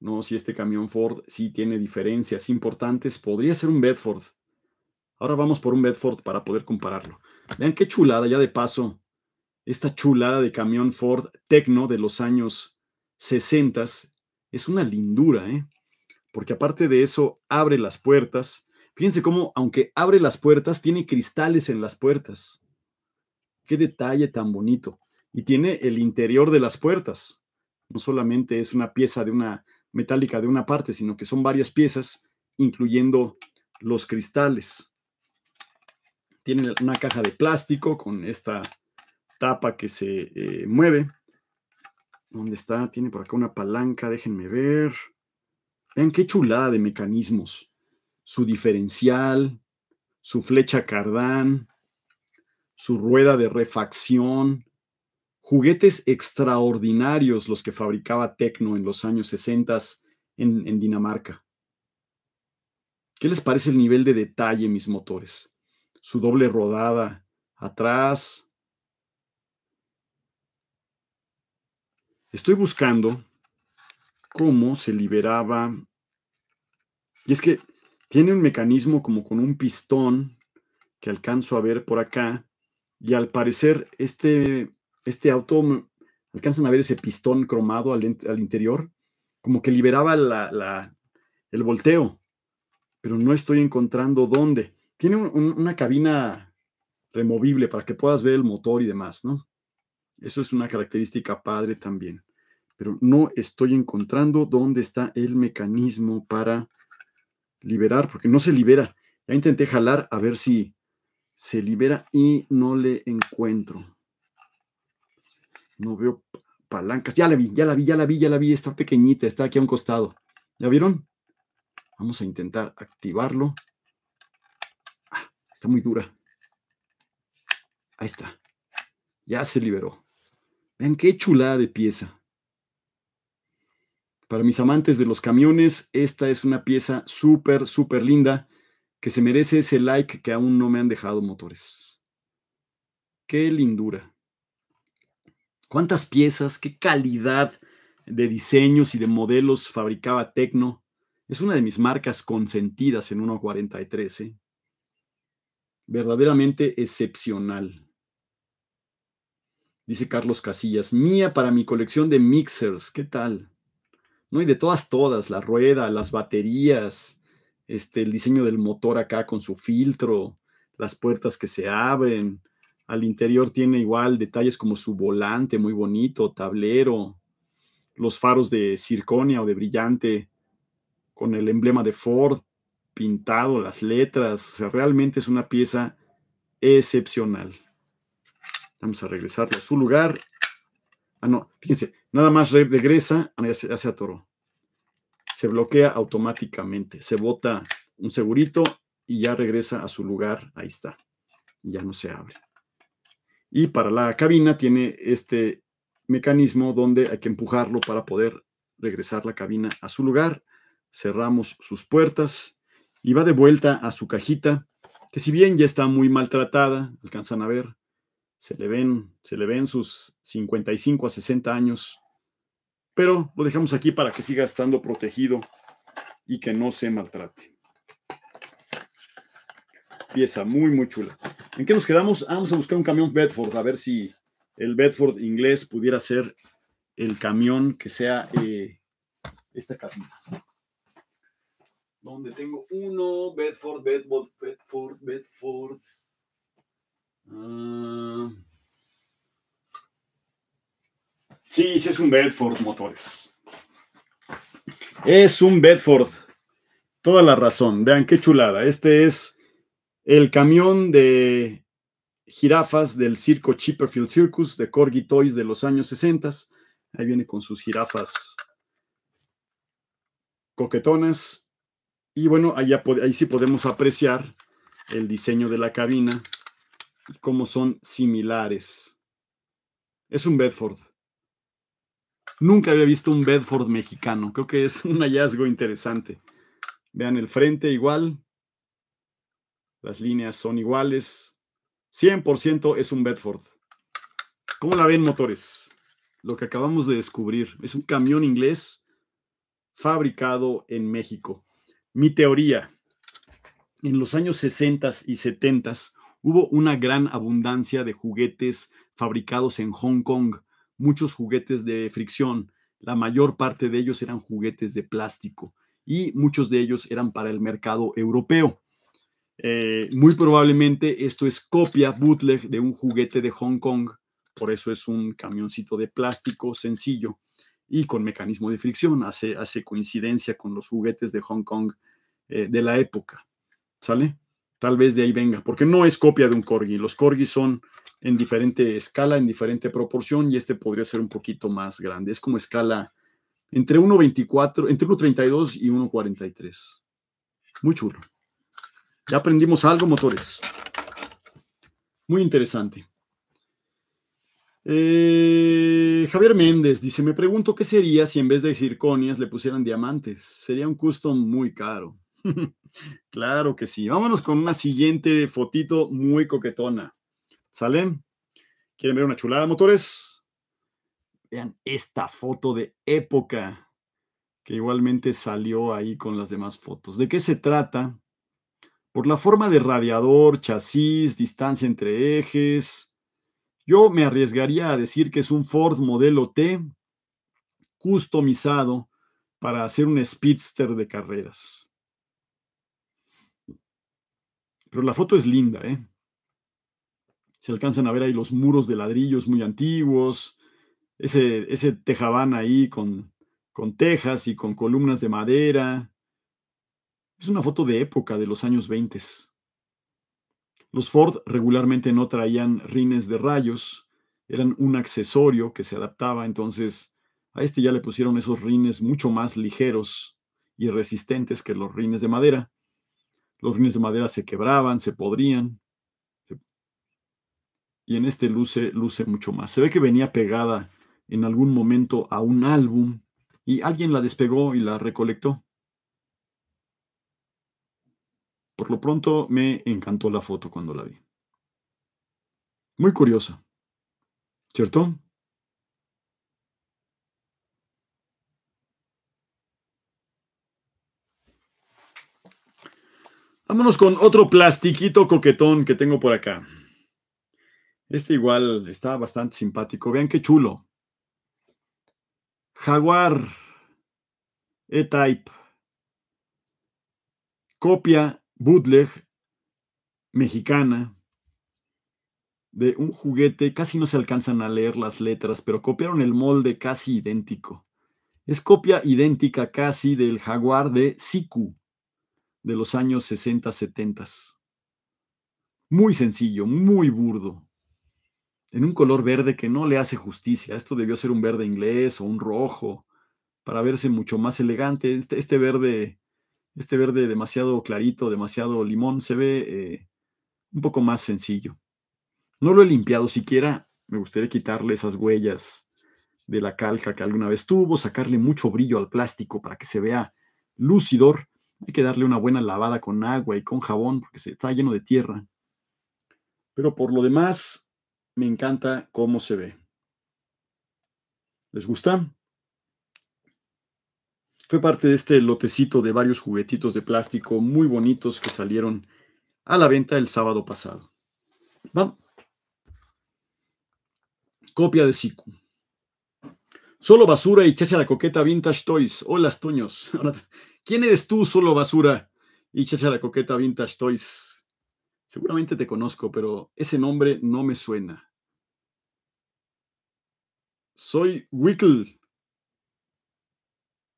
No, si este camión Ford sí tiene diferencias importantes. Podría ser un Bedford. Ahora vamos por un Bedford para poder compararlo. Vean qué chulada, ya de paso, esta chulada de camión Ford Tecno de los años 60 es una lindura, ¿eh? porque aparte de eso, abre las puertas. Fíjense cómo, aunque abre las puertas, tiene cristales en las puertas. Qué detalle tan bonito. Y tiene el interior de las puertas. No solamente es una pieza de una metálica de una parte, sino que son varias piezas, incluyendo los cristales. Tiene una caja de plástico con esta tapa que se eh, mueve. ¿Dónde está? Tiene por acá una palanca, déjenme ver. Vean qué chulada de mecanismos. Su diferencial, su flecha cardán, su rueda de refacción, juguetes extraordinarios los que fabricaba Tecno en los años 60 en, en, Dinamarca. ¿Qué les parece el nivel de detalle, mis motores? Su doble rodada, atrás. Estoy buscando cómo se liberaba. Y es que tiene un mecanismo como con un pistón que alcanzo a ver por acá. Y al parecer, este, este auto, alcanzan a ver ese pistón cromado al, interior, como que liberaba el volteo. Pero no estoy encontrando dónde. Tiene una cabina removible para que puedas ver el motor y demás, ¿no? Eso es una característica padre también pero no estoy encontrando dónde está el mecanismo para liberar, porque no se libera. Ya intenté jalar a ver si se libera y no le encuentro. No veo palancas. Ya la vi, ya la vi, ya la vi, ya la vi. Está pequeñita, está aquí a un costado. ¿Ya vieron? Vamos a intentar activarlo. Ah, está muy dura. Ahí está. Ya se liberó. Vean qué chulada de pieza. Para mis amantes de los camiones, esta es una pieza súper, súper linda que se merece ese like que aún no me han dejado motores. Qué lindura. Cuántas piezas, qué calidad de diseños y de modelos fabricaba Tecno. Es una de mis marcas consentidas en 1.43. ¿eh? Verdaderamente excepcional. Dice Carlos Casillas, mía para mi colección de mixers. ¿Qué tal? Y de todas, todas, la rueda, las baterías, este, el diseño del motor acá con su filtro, las puertas que se abren. Al interior tiene igual detalles como su volante muy bonito, tablero, los faros de circonia o de brillante con el emblema de Ford pintado, las letras. O sea, realmente es una pieza excepcional. Vamos a regresarle a su lugar. Ah, no, fíjense, Nada más regresa hacia toro. Se bloquea automáticamente. Se bota un segurito y ya regresa a su lugar. Ahí está. Ya no se abre. Y para la cabina tiene este mecanismo donde hay que empujarlo para poder regresar la cabina a su lugar. Cerramos sus puertas y va de vuelta a su cajita, que si bien ya está muy maltratada, alcanzan a ver, se le ven, se le ven sus 55 a 60 años pero lo dejamos aquí para que siga estando protegido y que no se maltrate. Pieza muy, muy chula. ¿En qué nos quedamos? Ah, vamos a buscar un camión Bedford, a ver si el Bedford inglés pudiera ser el camión que sea eh, esta cabina. Donde tengo uno, Bedford, Bedford, Bedford, Bedford. Ah. Sí, sí es un Bedford Motores. Es un Bedford. Toda la razón. Vean qué chulada. Este es el camión de jirafas del circo Chipperfield Circus de Corgi Toys de los años 60. Ahí viene con sus jirafas coquetonas. Y bueno, ahí sí podemos apreciar el diseño de la cabina y cómo son similares. Es un Bedford. Nunca había visto un Bedford mexicano. Creo que es un hallazgo interesante. Vean el frente igual. Las líneas son iguales. 100% es un Bedford. ¿Cómo la ven, motores? Lo que acabamos de descubrir. Es un camión inglés fabricado en México. Mi teoría. En los años 60 y 70 hubo una gran abundancia de juguetes fabricados en Hong Kong muchos juguetes de fricción. La mayor parte de ellos eran juguetes de plástico y muchos de ellos eran para el mercado europeo. Eh, muy probablemente esto es copia bootleg de un juguete de Hong Kong, por eso es un camioncito de plástico sencillo y con mecanismo de fricción, hace, hace coincidencia con los juguetes de Hong Kong eh, de la época. ¿Sale? Tal vez de ahí venga, porque no es copia de un corgi. Los corgis son en diferente escala, en diferente proporción, y este podría ser un poquito más grande. Es como escala entre 1.24, entre 1.32 y 1.43. Muy chulo. Ya aprendimos algo, motores. Muy interesante. Eh, Javier Méndez dice: Me pregunto qué sería si en vez de circonias le pusieran diamantes. Sería un custom muy caro. claro que sí. Vámonos con una siguiente fotito muy coquetona. ¿Sale? ¿Quieren ver una chulada, motores? Vean esta foto de época que igualmente salió ahí con las demás fotos. ¿De qué se trata? Por la forma de radiador, chasis, distancia entre ejes. Yo me arriesgaría a decir que es un Ford modelo T customizado para hacer un speedster de carreras. Pero la foto es linda, ¿eh? Se alcanzan a ver ahí los muros de ladrillos muy antiguos, ese, ese tejabán ahí con, con tejas y con columnas de madera. Es una foto de época de los años 20. Los Ford regularmente no traían rines de rayos, eran un accesorio que se adaptaba, entonces a este ya le pusieron esos rines mucho más ligeros y resistentes que los rines de madera. Los rines de madera se quebraban, se podrían. Y en este luce, luce mucho más. Se ve que venía pegada en algún momento a un álbum y alguien la despegó y la recolectó. Por lo pronto me encantó la foto cuando la vi. Muy curiosa, ¿cierto? Vámonos con otro plastiquito coquetón que tengo por acá. Este igual está bastante simpático. Vean qué chulo. Jaguar E-Type. Copia bootleg mexicana de un juguete. Casi no se alcanzan a leer las letras, pero copiaron el molde casi idéntico. Es copia idéntica casi del jaguar de Siku de los años 60, 70. Muy sencillo, muy burdo, en un color verde que no le hace justicia. Esto debió ser un verde inglés o un rojo para verse mucho más elegante. Este, este verde, este verde demasiado clarito, demasiado limón, se ve eh, un poco más sencillo. No lo he limpiado siquiera. Me gustaría quitarle esas huellas de la calca que alguna vez tuvo, sacarle mucho brillo al plástico para que se vea lucidor hay que darle una buena lavada con agua y con jabón porque se está lleno de tierra. Pero por lo demás, me encanta cómo se ve. ¿Les gusta? Fue parte de este lotecito de varios juguetitos de plástico muy bonitos que salieron a la venta el sábado pasado. Vamos. Copia de Siku. Solo basura y chacha la coqueta Vintage Toys. Hola, tuños ¿Quién eres tú, solo basura? Y Chacha la Coqueta Vintage Toys. Seguramente te conozco, pero ese nombre no me suena. Soy Wickle.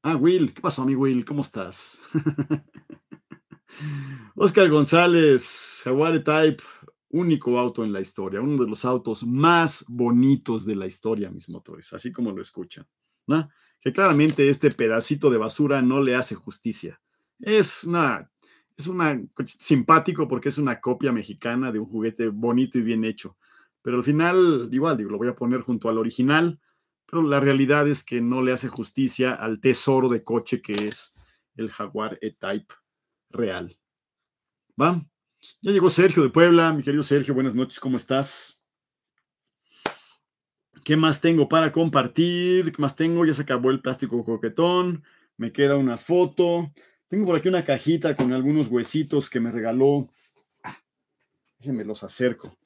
Ah, Will, ¿qué pasó, mi Will? ¿Cómo estás? Oscar González, Jaguar Type, único auto en la historia, uno de los autos más bonitos de la historia, mis motores, así como lo escuchan. ¿no? que claramente este pedacito de basura no le hace justicia. Es una, es una, simpático porque es una copia mexicana de un juguete bonito y bien hecho. Pero al final, igual, digo, lo voy a poner junto al original, pero la realidad es que no le hace justicia al tesoro de coche que es el Jaguar E-Type real. ¿Va? Ya llegó Sergio de Puebla, mi querido Sergio, buenas noches, ¿cómo estás? ¿Qué más tengo para compartir? ¿Qué más tengo? Ya se acabó el plástico coquetón. Me queda una foto. Tengo por aquí una cajita con algunos huesitos que me regaló. déjenme los acerco.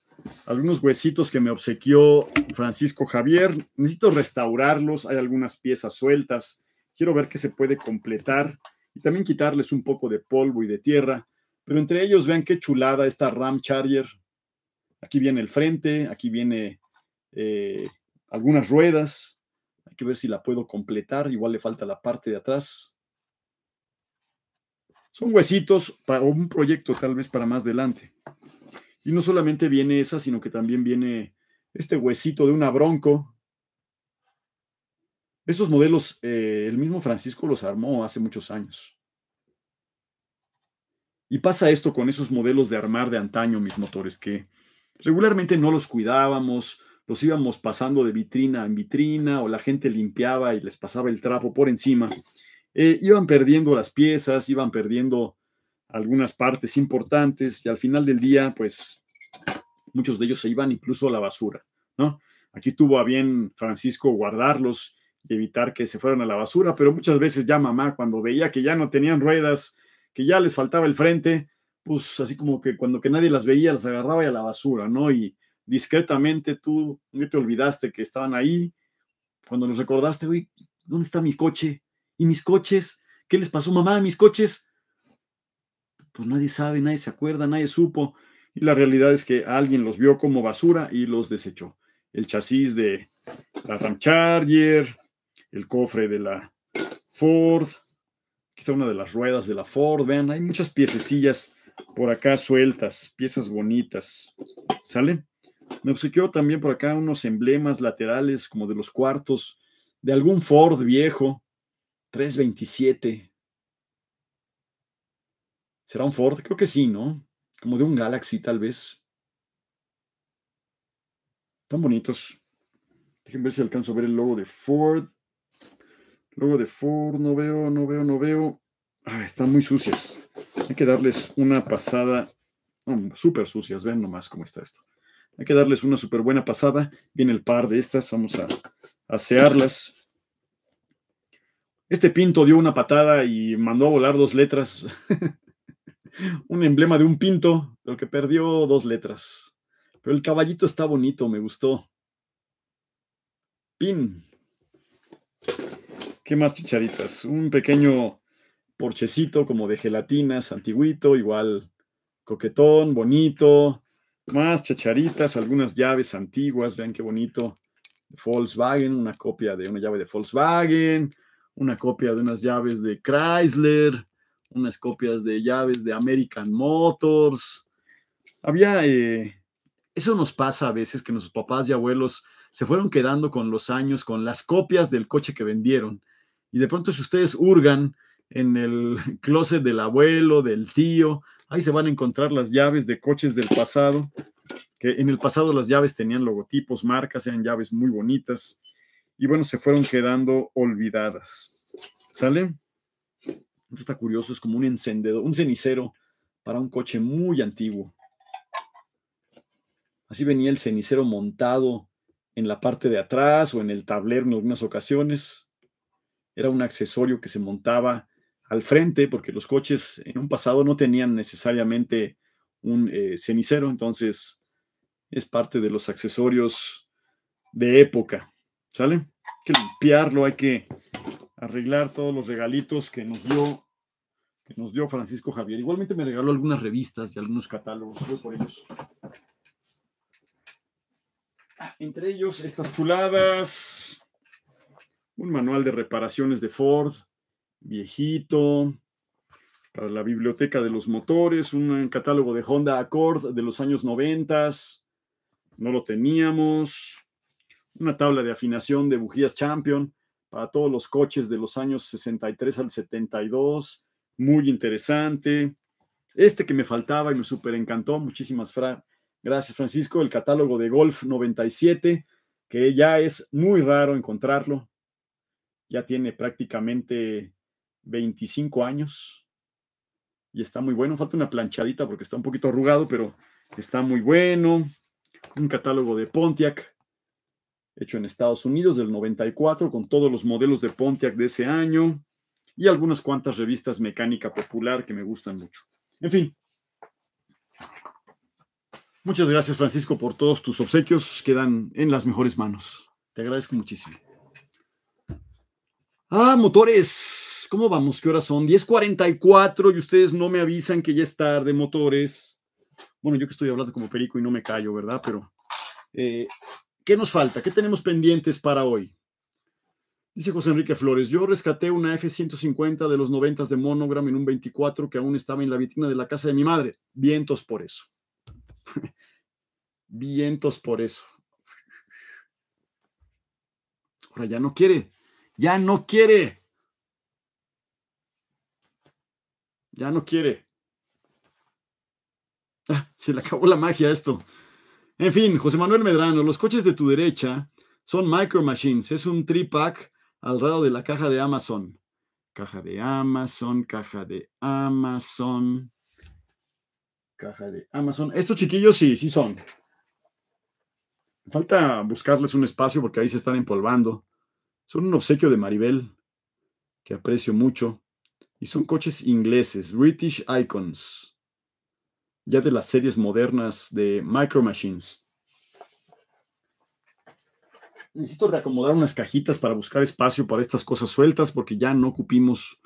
Algunos huesitos que me obsequió Francisco Javier. Necesito restaurarlos. Hay algunas piezas sueltas. Quiero ver qué se puede completar y también quitarles un poco de polvo y de tierra. Pero entre ellos, vean qué chulada esta Ram Charger. Aquí viene el frente, aquí viene eh, algunas ruedas. Hay que ver si la puedo completar. Igual le falta la parte de atrás. Son huesitos para un proyecto tal vez para más adelante. Y no solamente viene esa, sino que también viene este huesito de una bronco. Estos modelos, eh, el mismo Francisco los armó hace muchos años. Y pasa esto con esos modelos de armar de antaño mis motores, que regularmente no los cuidábamos, los íbamos pasando de vitrina en vitrina o la gente limpiaba y les pasaba el trapo por encima. Eh, iban perdiendo las piezas, iban perdiendo algunas partes importantes y al final del día, pues muchos de ellos se iban incluso a la basura, ¿no? Aquí tuvo a bien Francisco guardarlos y evitar que se fueran a la basura, pero muchas veces ya mamá, cuando veía que ya no tenían ruedas, que ya les faltaba el frente, pues así como que cuando que nadie las veía, las agarraba y a la basura, ¿no? Y, discretamente tú no te olvidaste que estaban ahí. Cuando nos recordaste, güey, ¿dónde está mi coche? ¿Y mis coches? ¿Qué les pasó, mamá, mis coches? Pues nadie sabe, nadie se acuerda, nadie supo. Y la realidad es que alguien los vio como basura y los desechó. El chasis de la Ram Charger, el cofre de la Ford, aquí está una de las ruedas de la Ford, vean, hay muchas piececillas por acá sueltas, piezas bonitas. ¿Sale? Me pues, obsequió también por acá unos emblemas laterales como de los cuartos de algún Ford viejo, 327. ¿Será un Ford? Creo que sí, ¿no? Como de un Galaxy tal vez. Tan bonitos. Déjenme ver si alcanzo a ver el logo de Ford. Logo de Ford, no veo, no veo, no veo. Ah, están muy sucias. Hay que darles una pasada. Mm, súper sucias. ven nomás cómo está esto. Hay que darles una súper buena pasada. Viene el par de estas, vamos a asearlas. Este pinto dio una patada y mandó a volar dos letras. un emblema de un pinto, pero que perdió dos letras. Pero el caballito está bonito, me gustó. Pin. ¿Qué más chicharitas? Un pequeño porchecito como de gelatinas, antiguito, igual coquetón, bonito. Más chacharitas, algunas llaves antiguas, vean qué bonito. Volkswagen, una copia de una llave de Volkswagen, una copia de unas llaves de Chrysler, unas copias de llaves de American Motors. Había, eh, eso nos pasa a veces que nuestros papás y abuelos se fueron quedando con los años, con las copias del coche que vendieron. Y de pronto si ustedes hurgan en el closet del abuelo, del tío, Ahí se van a encontrar las llaves de coches del pasado, que en el pasado las llaves tenían logotipos, marcas, eran llaves muy bonitas y bueno, se fueron quedando olvidadas. ¿Sale? Esto está curioso, es como un encendedor, un cenicero para un coche muy antiguo. Así venía el cenicero montado en la parte de atrás o en el tablero en algunas ocasiones. Era un accesorio que se montaba al frente, porque los coches en un pasado no tenían necesariamente un eh, cenicero, entonces es parte de los accesorios de época, ¿sale? Hay que limpiarlo, hay que arreglar todos los regalitos que nos dio que nos dio Francisco Javier. Igualmente me regaló algunas revistas y algunos catálogos, por ellos. Ah, entre ellos estas chuladas, un manual de reparaciones de Ford, viejito, para la biblioteca de los motores, un catálogo de Honda Accord de los años 90, no lo teníamos, una tabla de afinación de bujías Champion para todos los coches de los años 63 al 72, muy interesante. Este que me faltaba y me super encantó, muchísimas gracias Francisco, el catálogo de Golf 97, que ya es muy raro encontrarlo, ya tiene prácticamente 25 años y está muy bueno. Falta una planchadita porque está un poquito arrugado, pero está muy bueno. Un catálogo de Pontiac hecho en Estados Unidos del 94 con todos los modelos de Pontiac de ese año y algunas cuantas revistas mecánica popular que me gustan mucho. En fin. Muchas gracias Francisco por todos tus obsequios. Quedan en las mejores manos. Te agradezco muchísimo. Ah, motores. ¿Cómo vamos? ¿Qué horas son? 10.44 y ustedes no me avisan que ya es tarde, motores. Bueno, yo que estoy hablando como perico y no me callo, ¿verdad? Pero, eh, ¿qué nos falta? ¿Qué tenemos pendientes para hoy? Dice José Enrique Flores, yo rescaté una F-150 de los 90 de Monogram en un 24 que aún estaba en la vitrina de la casa de mi madre. Vientos por eso. Vientos por eso. Ahora ya no quiere. Ya no quiere. Ya no quiere. Ah, se le acabó la magia a esto. En fin, José Manuel Medrano, los coches de tu derecha son Micro Machines. Es un tripack al lado de la caja de Amazon. Caja de Amazon, caja de Amazon. Caja de Amazon. Estos chiquillos sí, sí son. Falta buscarles un espacio porque ahí se están empolvando. Son un obsequio de Maribel que aprecio mucho. Y son coches ingleses, British Icons, ya de las series modernas de Micro Machines. Necesito reacomodar unas cajitas para buscar espacio para estas cosas sueltas porque ya no ocupimos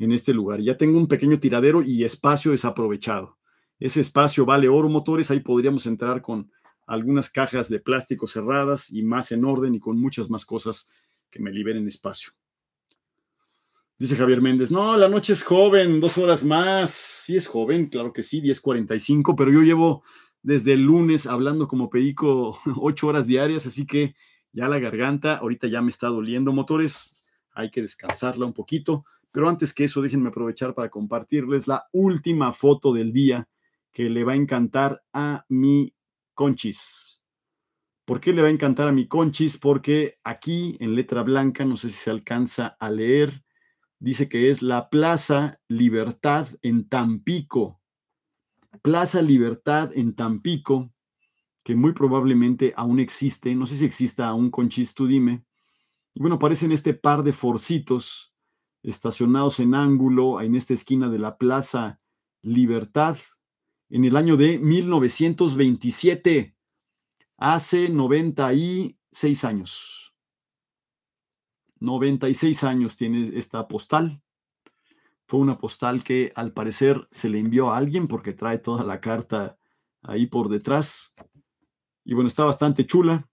en este lugar. Ya tengo un pequeño tiradero y espacio desaprovechado. Ese espacio vale oro motores. Ahí podríamos entrar con algunas cajas de plástico cerradas y más en orden y con muchas más cosas que me liberen espacio. Dice Javier Méndez, no, la noche es joven, dos horas más. Sí es joven, claro que sí, 10.45, pero yo llevo desde el lunes hablando como perico ocho horas diarias, así que ya la garganta ahorita ya me está doliendo. Motores, hay que descansarla un poquito. Pero antes que eso, déjenme aprovechar para compartirles la última foto del día que le va a encantar a mi conchis. ¿Por qué le va a encantar a mi conchis? Porque aquí en letra blanca, no sé si se alcanza a leer, dice que es la Plaza Libertad en Tampico. Plaza Libertad en Tampico, que muy probablemente aún existe, no sé si exista aún Conchis, dime. bueno, aparecen este par de forcitos estacionados en ángulo en esta esquina de la Plaza Libertad en el año de 1927, hace 96 años. 96 años tiene esta postal. Fue una postal que al parecer se le envió a alguien porque trae toda la carta ahí por detrás. Y bueno, está bastante chula.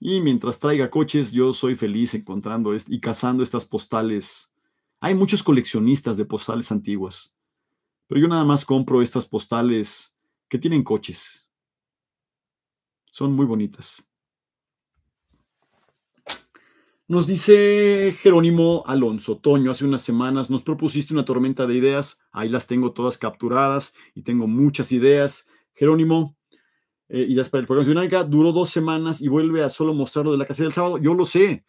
Y mientras traiga coches, yo soy feliz encontrando y cazando estas postales. Hay muchos coleccionistas de postales antiguas, pero yo nada más compro estas postales que tienen coches. Son muy bonitas. Nos dice Jerónimo Alonso, Toño, hace unas semanas nos propusiste una tormenta de ideas, ahí las tengo todas capturadas y tengo muchas ideas. Jerónimo, ideas eh, para el programa de duró dos semanas y vuelve a solo mostrarlo de la casa del sábado. Yo lo sé,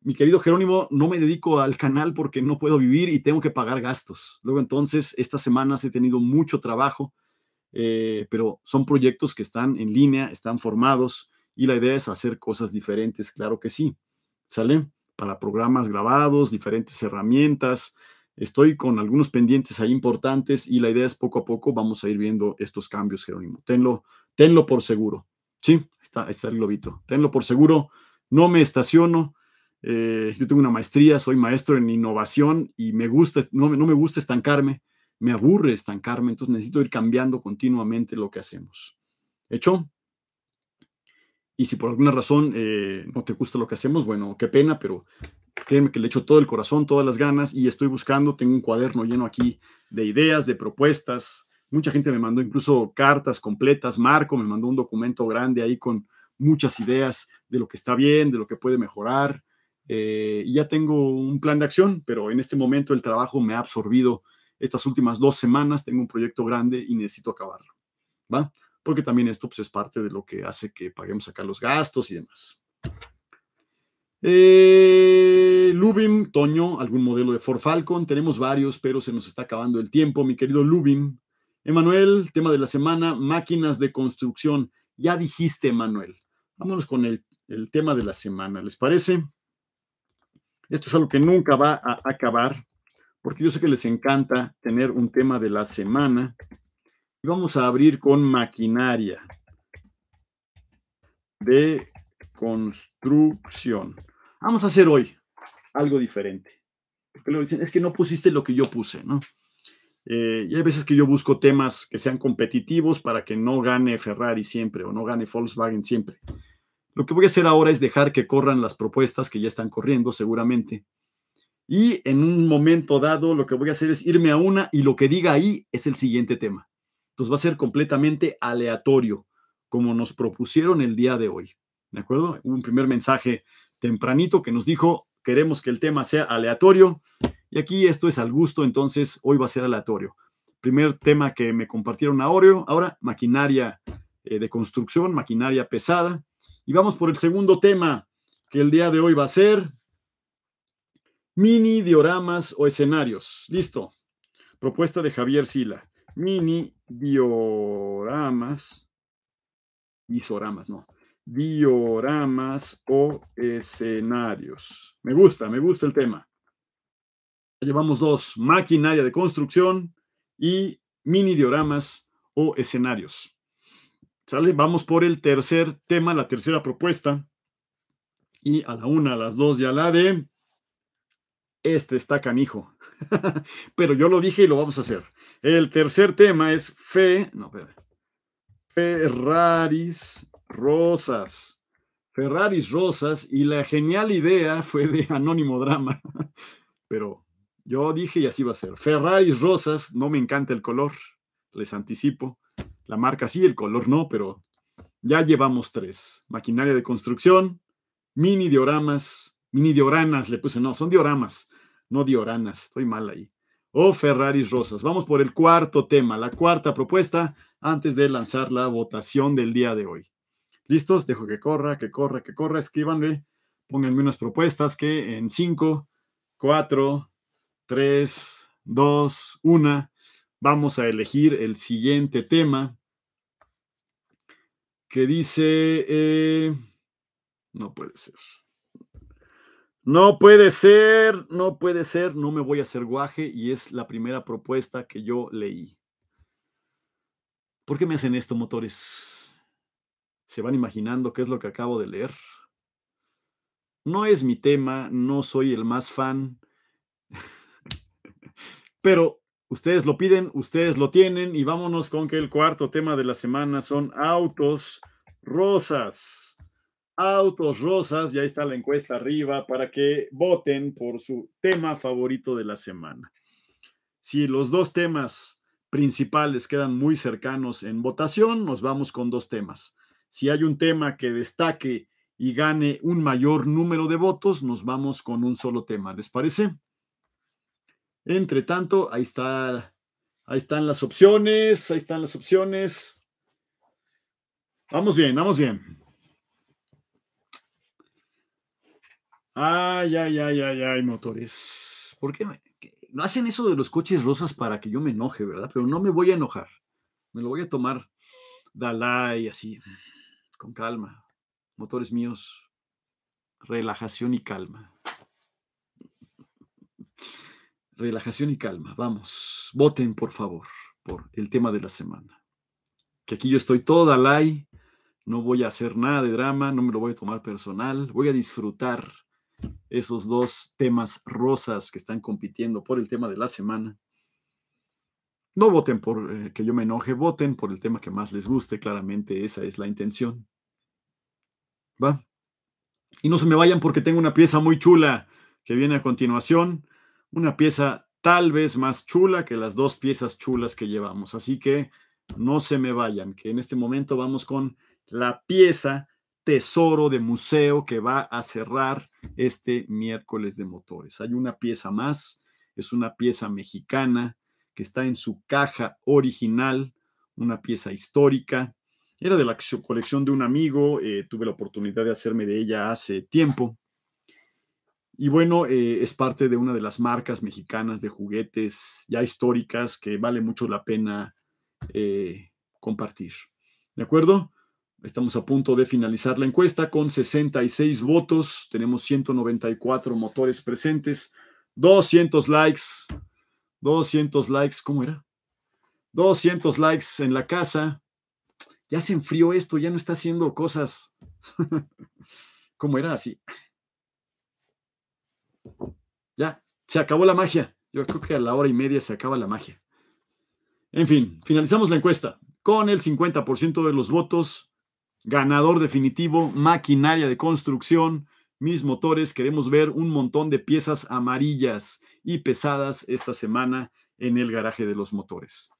mi querido Jerónimo, no me dedico al canal porque no puedo vivir y tengo que pagar gastos. Luego entonces, estas semanas he tenido mucho trabajo, eh, pero son proyectos que están en línea, están formados y la idea es hacer cosas diferentes, claro que sí. ¿sale? Para programas grabados, diferentes herramientas. Estoy con algunos pendientes ahí importantes y la idea es poco a poco vamos a ir viendo estos cambios, Jerónimo. Tenlo, tenlo por seguro. Sí, está, está el globito. Tenlo por seguro. No me estaciono. Eh, yo tengo una maestría, soy maestro en innovación y me gusta, no, no me gusta estancarme, me aburre estancarme, entonces necesito ir cambiando continuamente lo que hacemos. ¿Hecho? Y si por alguna razón eh, no te gusta lo que hacemos, bueno, qué pena, pero créeme que le echo todo el corazón, todas las ganas y estoy buscando, tengo un cuaderno lleno aquí de ideas, de propuestas. Mucha gente me mandó incluso cartas completas, Marco me mandó un documento grande ahí con muchas ideas de lo que está bien, de lo que puede mejorar. Eh, y ya tengo un plan de acción, pero en este momento el trabajo me ha absorbido estas últimas dos semanas. Tengo un proyecto grande y necesito acabarlo. ¿va? porque también esto pues, es parte de lo que hace que paguemos acá los gastos y demás. Eh, Lubim, Toño, algún modelo de Ford Falcon. Tenemos varios, pero se nos está acabando el tiempo, mi querido Lubim. Emanuel, tema de la semana, máquinas de construcción. Ya dijiste, Emanuel. Vámonos con el, el tema de la semana, ¿les parece? Esto es algo que nunca va a acabar, porque yo sé que les encanta tener un tema de la semana y vamos a abrir con maquinaria de construcción. Vamos a hacer hoy algo diferente. es que no pusiste lo que yo puse, ¿no? Eh, y hay veces que yo busco temas que sean competitivos para que no gane Ferrari siempre o no gane Volkswagen siempre. Lo que voy a hacer ahora es dejar que corran las propuestas que ya están corriendo seguramente. Y en un momento dado lo que voy a hacer es irme a una y lo que diga ahí es el siguiente tema. Entonces pues, va a ser completamente aleatorio, como nos propusieron el día de hoy. ¿De acuerdo? un primer mensaje tempranito que nos dijo, queremos que el tema sea aleatorio. Y aquí esto es al gusto, entonces hoy va a ser aleatorio. Primer tema que me compartieron Oreo. ahora maquinaria eh, de construcción, maquinaria pesada. Y vamos por el segundo tema que el día de hoy va a ser mini dioramas o escenarios. Listo. Propuesta de Javier Sila mini dioramas, isoramas, no, dioramas o escenarios. Me gusta, me gusta el tema. Llevamos dos, maquinaria de construcción y mini dioramas o escenarios. ¿Sale? Vamos por el tercer tema, la tercera propuesta. Y a la una, a las dos y a la de este está canijo. Pero yo lo dije y lo vamos a hacer. El tercer tema es fe, no, Ferraris Rosas. Ferraris Rosas y la genial idea fue de Anónimo Drama. Pero yo dije y así va a ser. Ferraris Rosas, no me encanta el color, les anticipo. La marca sí, el color no, pero ya llevamos tres. Maquinaria de construcción, mini dioramas mini dioranas, le puse, no, son dioramas, no dioranas, estoy mal ahí. O Ferraris Rosas. Vamos por el cuarto tema, la cuarta propuesta, antes de lanzar la votación del día de hoy. ¿Listos? Dejo que corra, que corra, que corra, escríbanle, pónganme unas propuestas que en 5, 4, 3, 2, 1, vamos a elegir el siguiente tema que dice, eh, no puede ser. No puede ser, no puede ser, no me voy a hacer guaje y es la primera propuesta que yo leí. ¿Por qué me hacen esto, motores? ¿Se van imaginando qué es lo que acabo de leer? No es mi tema, no soy el más fan, pero ustedes lo piden, ustedes lo tienen y vámonos con que el cuarto tema de la semana son autos rosas autos rosas, ya está la encuesta arriba, para que voten por su tema favorito de la semana. Si los dos temas principales quedan muy cercanos en votación, nos vamos con dos temas. Si hay un tema que destaque y gane un mayor número de votos, nos vamos con un solo tema. ¿Les parece? Entre tanto, ahí está, ahí están las opciones, ahí están las opciones. Vamos bien, vamos bien. Ay, ay, ay, ay, ay, motores. ¿Por qué no hacen eso de los coches rosas para que yo me enoje, verdad? Pero no me voy a enojar. Me lo voy a tomar Dalai, así, con calma. Motores míos, relajación y calma. Relajación y calma, vamos. Voten, por favor, por el tema de la semana. Que aquí yo estoy todo Dalai, no voy a hacer nada de drama, no me lo voy a tomar personal, voy a disfrutar esos dos temas rosas que están compitiendo por el tema de la semana. No voten por eh, que yo me enoje, voten por el tema que más les guste, claramente esa es la intención. ¿Va? Y no se me vayan porque tengo una pieza muy chula que viene a continuación, una pieza tal vez más chula que las dos piezas chulas que llevamos. Así que no se me vayan, que en este momento vamos con la pieza tesoro de museo que va a cerrar este miércoles de motores. Hay una pieza más, es una pieza mexicana que está en su caja original, una pieza histórica. Era de la colección de un amigo, eh, tuve la oportunidad de hacerme de ella hace tiempo. Y bueno, eh, es parte de una de las marcas mexicanas de juguetes ya históricas que vale mucho la pena eh, compartir. ¿De acuerdo? Estamos a punto de finalizar la encuesta con 66 votos. Tenemos 194 motores presentes. 200 likes. 200 likes. ¿Cómo era? 200 likes en la casa. Ya se enfrió esto, ya no está haciendo cosas. ¿Cómo era así? Ya, se acabó la magia. Yo creo que a la hora y media se acaba la magia. En fin, finalizamos la encuesta. Con el 50% de los votos, ganador definitivo, maquinaria de construcción, mis motores. Queremos ver un montón de piezas amarillas y pesadas esta semana en el garaje de los motores.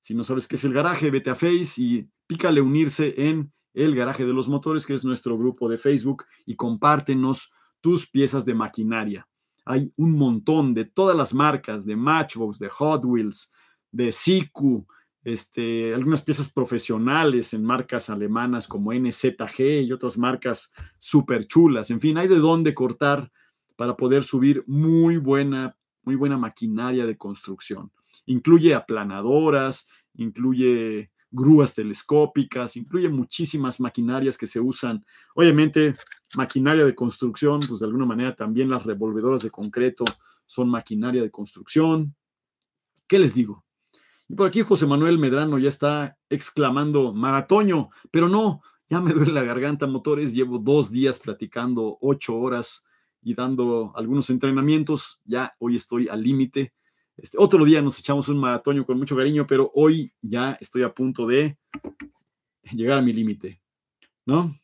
Si no sabes qué es el garaje, vete a Face y pícale unirse en el garaje de los motores, que es nuestro grupo de Facebook, y compártenos tus piezas de maquinaria. Hay un montón de todas las marcas, de Matchbox, de Hot Wheels, de Siku, este, algunas piezas profesionales en marcas alemanas como NZG y otras marcas súper chulas. En fin, hay de dónde cortar para poder subir muy buena, muy buena maquinaria de construcción. Incluye aplanadoras, incluye grúas telescópicas, incluye muchísimas maquinarias que se usan. Obviamente, maquinaria de construcción, pues de alguna manera también las revolvedoras de concreto son maquinaria de construcción. ¿Qué les digo? Y por aquí José Manuel Medrano ya está exclamando maratoño, pero no, ya me duele la garganta, motores. Llevo dos días platicando ocho horas y dando algunos entrenamientos. Ya hoy estoy al límite. Este, otro día nos echamos un maratoño con mucho cariño, pero hoy ya estoy a punto de llegar a mi límite, ¿no?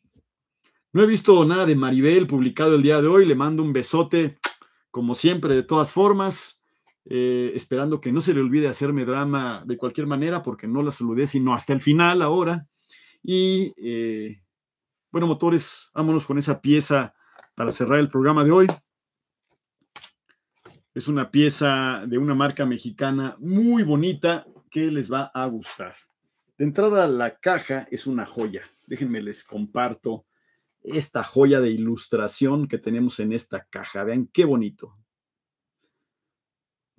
No he visto nada de Maribel publicado el día de hoy. Le mando un besote, como siempre, de todas formas. Eh, esperando que no se le olvide hacerme drama de cualquier manera, porque no la saludé, sino hasta el final ahora. Y eh, bueno, motores, vámonos con esa pieza para cerrar el programa de hoy. Es una pieza de una marca mexicana muy bonita que les va a gustar. De entrada, la caja es una joya. Déjenme les comparto esta joya de ilustración que tenemos en esta caja. Vean qué bonito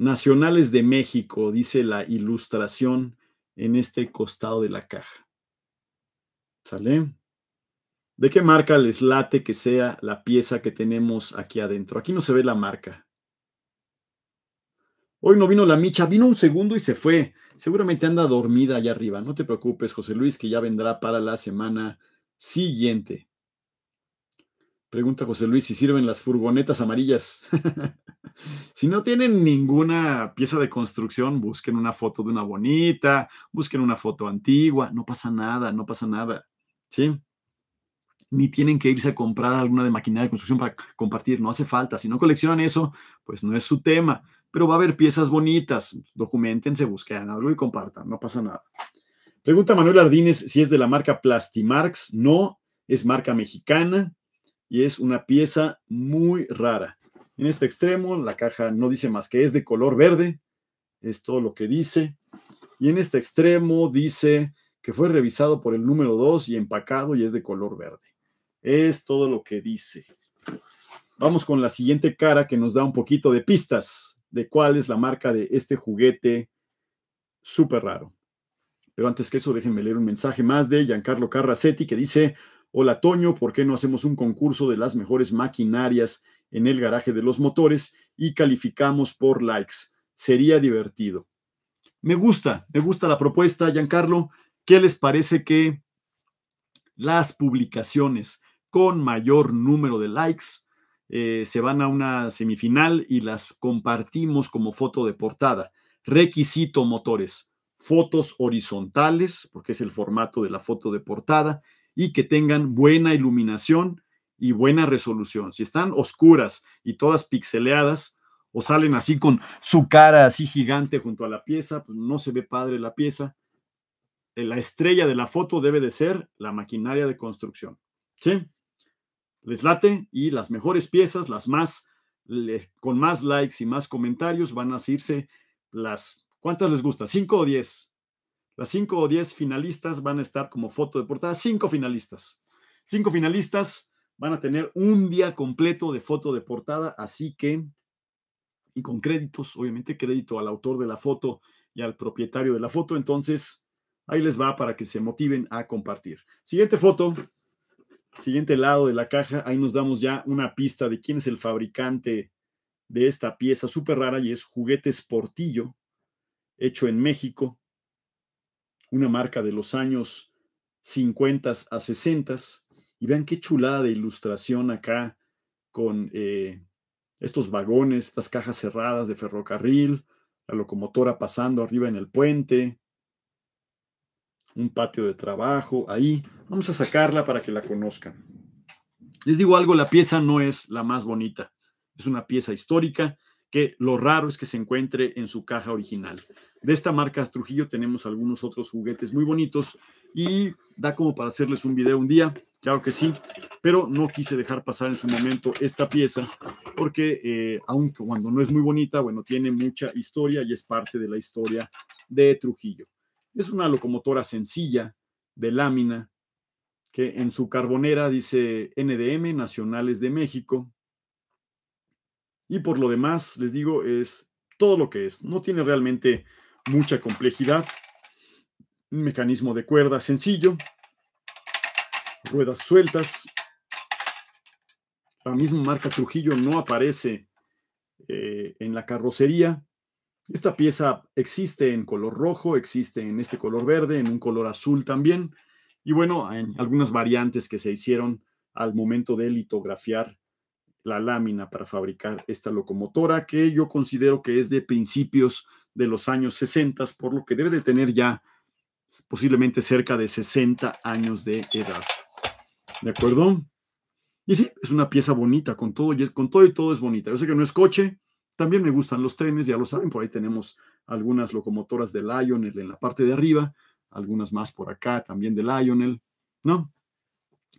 nacionales de México, dice la ilustración en este costado de la caja. ¿Sale? ¿De qué marca les late que sea la pieza que tenemos aquí adentro? Aquí no se ve la marca. Hoy no vino la micha, vino un segundo y se fue. Seguramente anda dormida allá arriba. No te preocupes, José Luis, que ya vendrá para la semana siguiente. Pregunta José Luis si sirven las furgonetas amarillas. si no tienen ninguna pieza de construcción, busquen una foto de una bonita, busquen una foto antigua, no pasa nada, no pasa nada. ¿Sí? Ni tienen que irse a comprar alguna de maquinaria de construcción para compartir, no hace falta. Si no coleccionan eso, pues no es su tema, pero va a haber piezas bonitas. Documentense, busquen algo y compartan, no pasa nada. Pregunta Manuel Ardínez si es de la marca Plastimarx. No, es marca mexicana y es una pieza muy rara. En este extremo la caja no dice más que es de color verde, es todo lo que dice. Y en este extremo dice que fue revisado por el número 2 y empacado y es de color verde. Es todo lo que dice. Vamos con la siguiente cara que nos da un poquito de pistas de cuál es la marca de este juguete súper raro. Pero antes que eso, déjenme leer un mensaje más de Giancarlo Carracetti que dice, Hola Toño, ¿por qué no hacemos un concurso de las mejores maquinarias en el garaje de los motores y calificamos por likes? Sería divertido. Me gusta, me gusta la propuesta, Giancarlo. ¿Qué les parece que las publicaciones con mayor número de likes eh, se van a una semifinal y las compartimos como foto de portada? Requisito motores, fotos horizontales, porque es el formato de la foto de portada y que tengan buena iluminación y buena resolución. Si están oscuras y todas pixeleadas o salen así con su cara así gigante junto a la pieza, pues no se ve padre la pieza. Eh, la estrella de la foto debe de ser la maquinaria de construcción. ¿Sí? Les late y las mejores piezas, las más, con más likes y más comentarios van a irse las, ¿cuántas les gusta? ¿Cinco o diez? Las cinco o diez finalistas van a estar como foto de portada. Cinco finalistas. Cinco finalistas van a tener un día completo de foto de portada, así que, y con créditos, obviamente crédito al autor de la foto y al propietario de la foto. Entonces, ahí les va para que se motiven a compartir. Siguiente foto, siguiente lado de la caja, ahí nos damos ya una pista de quién es el fabricante de esta pieza súper rara y es Juguetes Portillo, hecho en México una marca de los años 50 a 60 y vean qué chulada de ilustración acá con eh, estos vagones, estas cajas cerradas de ferrocarril, la locomotora pasando arriba en el puente, un patio de trabajo, ahí. Vamos a sacarla para que la conozcan. Les digo algo, la pieza no es la más bonita, es una pieza histórica, que lo raro es que se encuentre en su caja original. De esta marca Trujillo tenemos algunos otros juguetes muy bonitos y da como para hacerles un video un día, claro que sí, pero no quise dejar pasar en su momento esta pieza porque eh, aunque cuando no es muy bonita, bueno, tiene mucha historia y es parte de la historia de Trujillo. Es una locomotora sencilla de lámina que en su carbonera dice NDM, Nacionales de México, y por lo demás, les digo, es todo lo que es. No tiene realmente mucha complejidad. Un mecanismo de cuerda sencillo. Ruedas sueltas. La misma marca Trujillo no aparece eh, en la carrocería. Esta pieza existe en color rojo, existe en este color verde, en un color azul también. Y bueno, en algunas variantes que se hicieron al momento de litografiar la lámina para fabricar esta locomotora que yo considero que es de principios de los años 60, por lo que debe de tener ya posiblemente cerca de 60 años de edad. ¿De acuerdo? Y sí, es una pieza bonita, con todo, y con todo y todo es bonita. Yo sé que no es coche, también me gustan los trenes, ya lo saben, por ahí tenemos algunas locomotoras de Lionel en la parte de arriba, algunas más por acá también de Lionel, ¿no?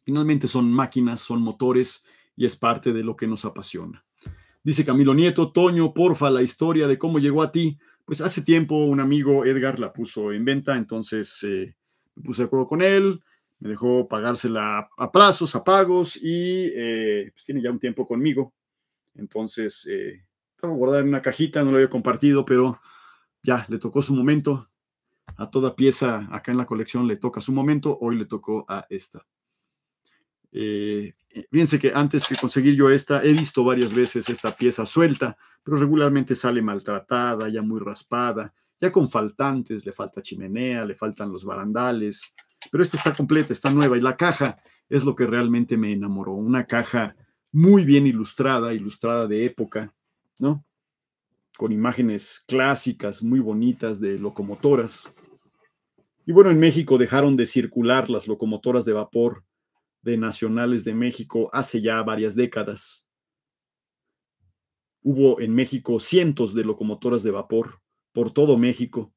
Finalmente son máquinas, son motores, y es parte de lo que nos apasiona. Dice Camilo Nieto, Toño, porfa, la historia de cómo llegó a ti. Pues hace tiempo un amigo, Edgar, la puso en venta, entonces eh, me puse de acuerdo con él, me dejó pagársela a plazos, a pagos y eh, pues tiene ya un tiempo conmigo. Entonces, eh, estaba guardada en una cajita, no lo había compartido, pero ya le tocó su momento. A toda pieza acá en la colección le toca su momento, hoy le tocó a esta. Eh, fíjense que antes que conseguir yo esta, he visto varias veces esta pieza suelta, pero regularmente sale maltratada, ya muy raspada, ya con faltantes, le falta chimenea, le faltan los barandales, pero esta está completa, está nueva y la caja es lo que realmente me enamoró, una caja muy bien ilustrada, ilustrada de época, ¿no? Con imágenes clásicas, muy bonitas de locomotoras. Y bueno, en México dejaron de circular las locomotoras de vapor de nacionales de México hace ya varias décadas. Hubo en México cientos de locomotoras de vapor por todo México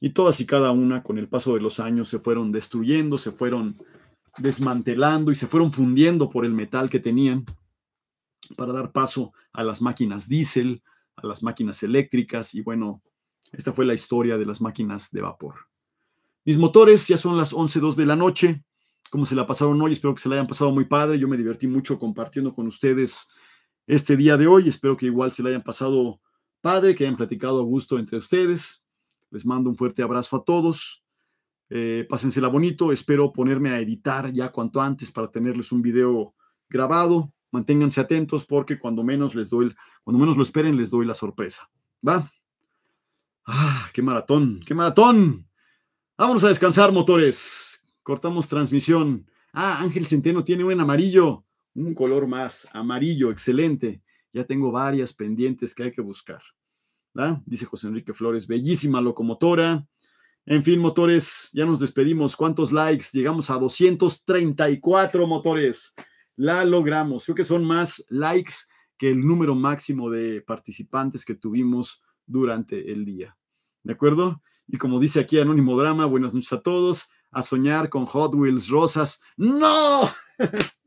y todas y cada una con el paso de los años se fueron destruyendo, se fueron desmantelando y se fueron fundiendo por el metal que tenían para dar paso a las máquinas diésel, a las máquinas eléctricas y bueno, esta fue la historia de las máquinas de vapor. Mis motores ya son las 11.02 de la noche cómo se la pasaron hoy. Espero que se la hayan pasado muy padre. Yo me divertí mucho compartiendo con ustedes este día de hoy. Espero que igual se la hayan pasado padre, que hayan platicado a gusto entre ustedes. Les mando un fuerte abrazo a todos. Eh, pásensela bonito. Espero ponerme a editar ya cuanto antes para tenerles un video grabado. Manténganse atentos porque cuando menos les doy, cuando menos lo esperen, les doy la sorpresa. ¿Va? ¡Ah, qué maratón! ¡Qué maratón! Vámonos a descansar, motores. Cortamos transmisión. Ah, Ángel Centeno tiene un amarillo, un color más, amarillo, excelente. Ya tengo varias pendientes que hay que buscar. Dice José Enrique Flores, bellísima locomotora. En fin, motores, ya nos despedimos. ¿Cuántos likes? Llegamos a 234 motores. La logramos. Creo que son más likes que el número máximo de participantes que tuvimos durante el día. ¿De acuerdo? Y como dice aquí Anónimo Drama, buenas noches a todos a soñar con Hot Wheels rosas. ¡No!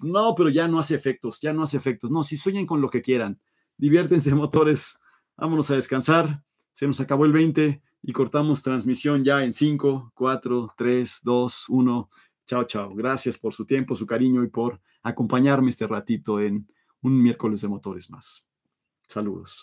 no, pero ya no hace efectos, ya no hace efectos. No, si sueñen con lo que quieran. Diviértense, motores. Vámonos a descansar. Se nos acabó el 20 y cortamos transmisión ya en 5, 4, 3, 2, 1. Chao, chao. Gracias por su tiempo, su cariño y por acompañarme este ratito en un miércoles de motores más. Saludos.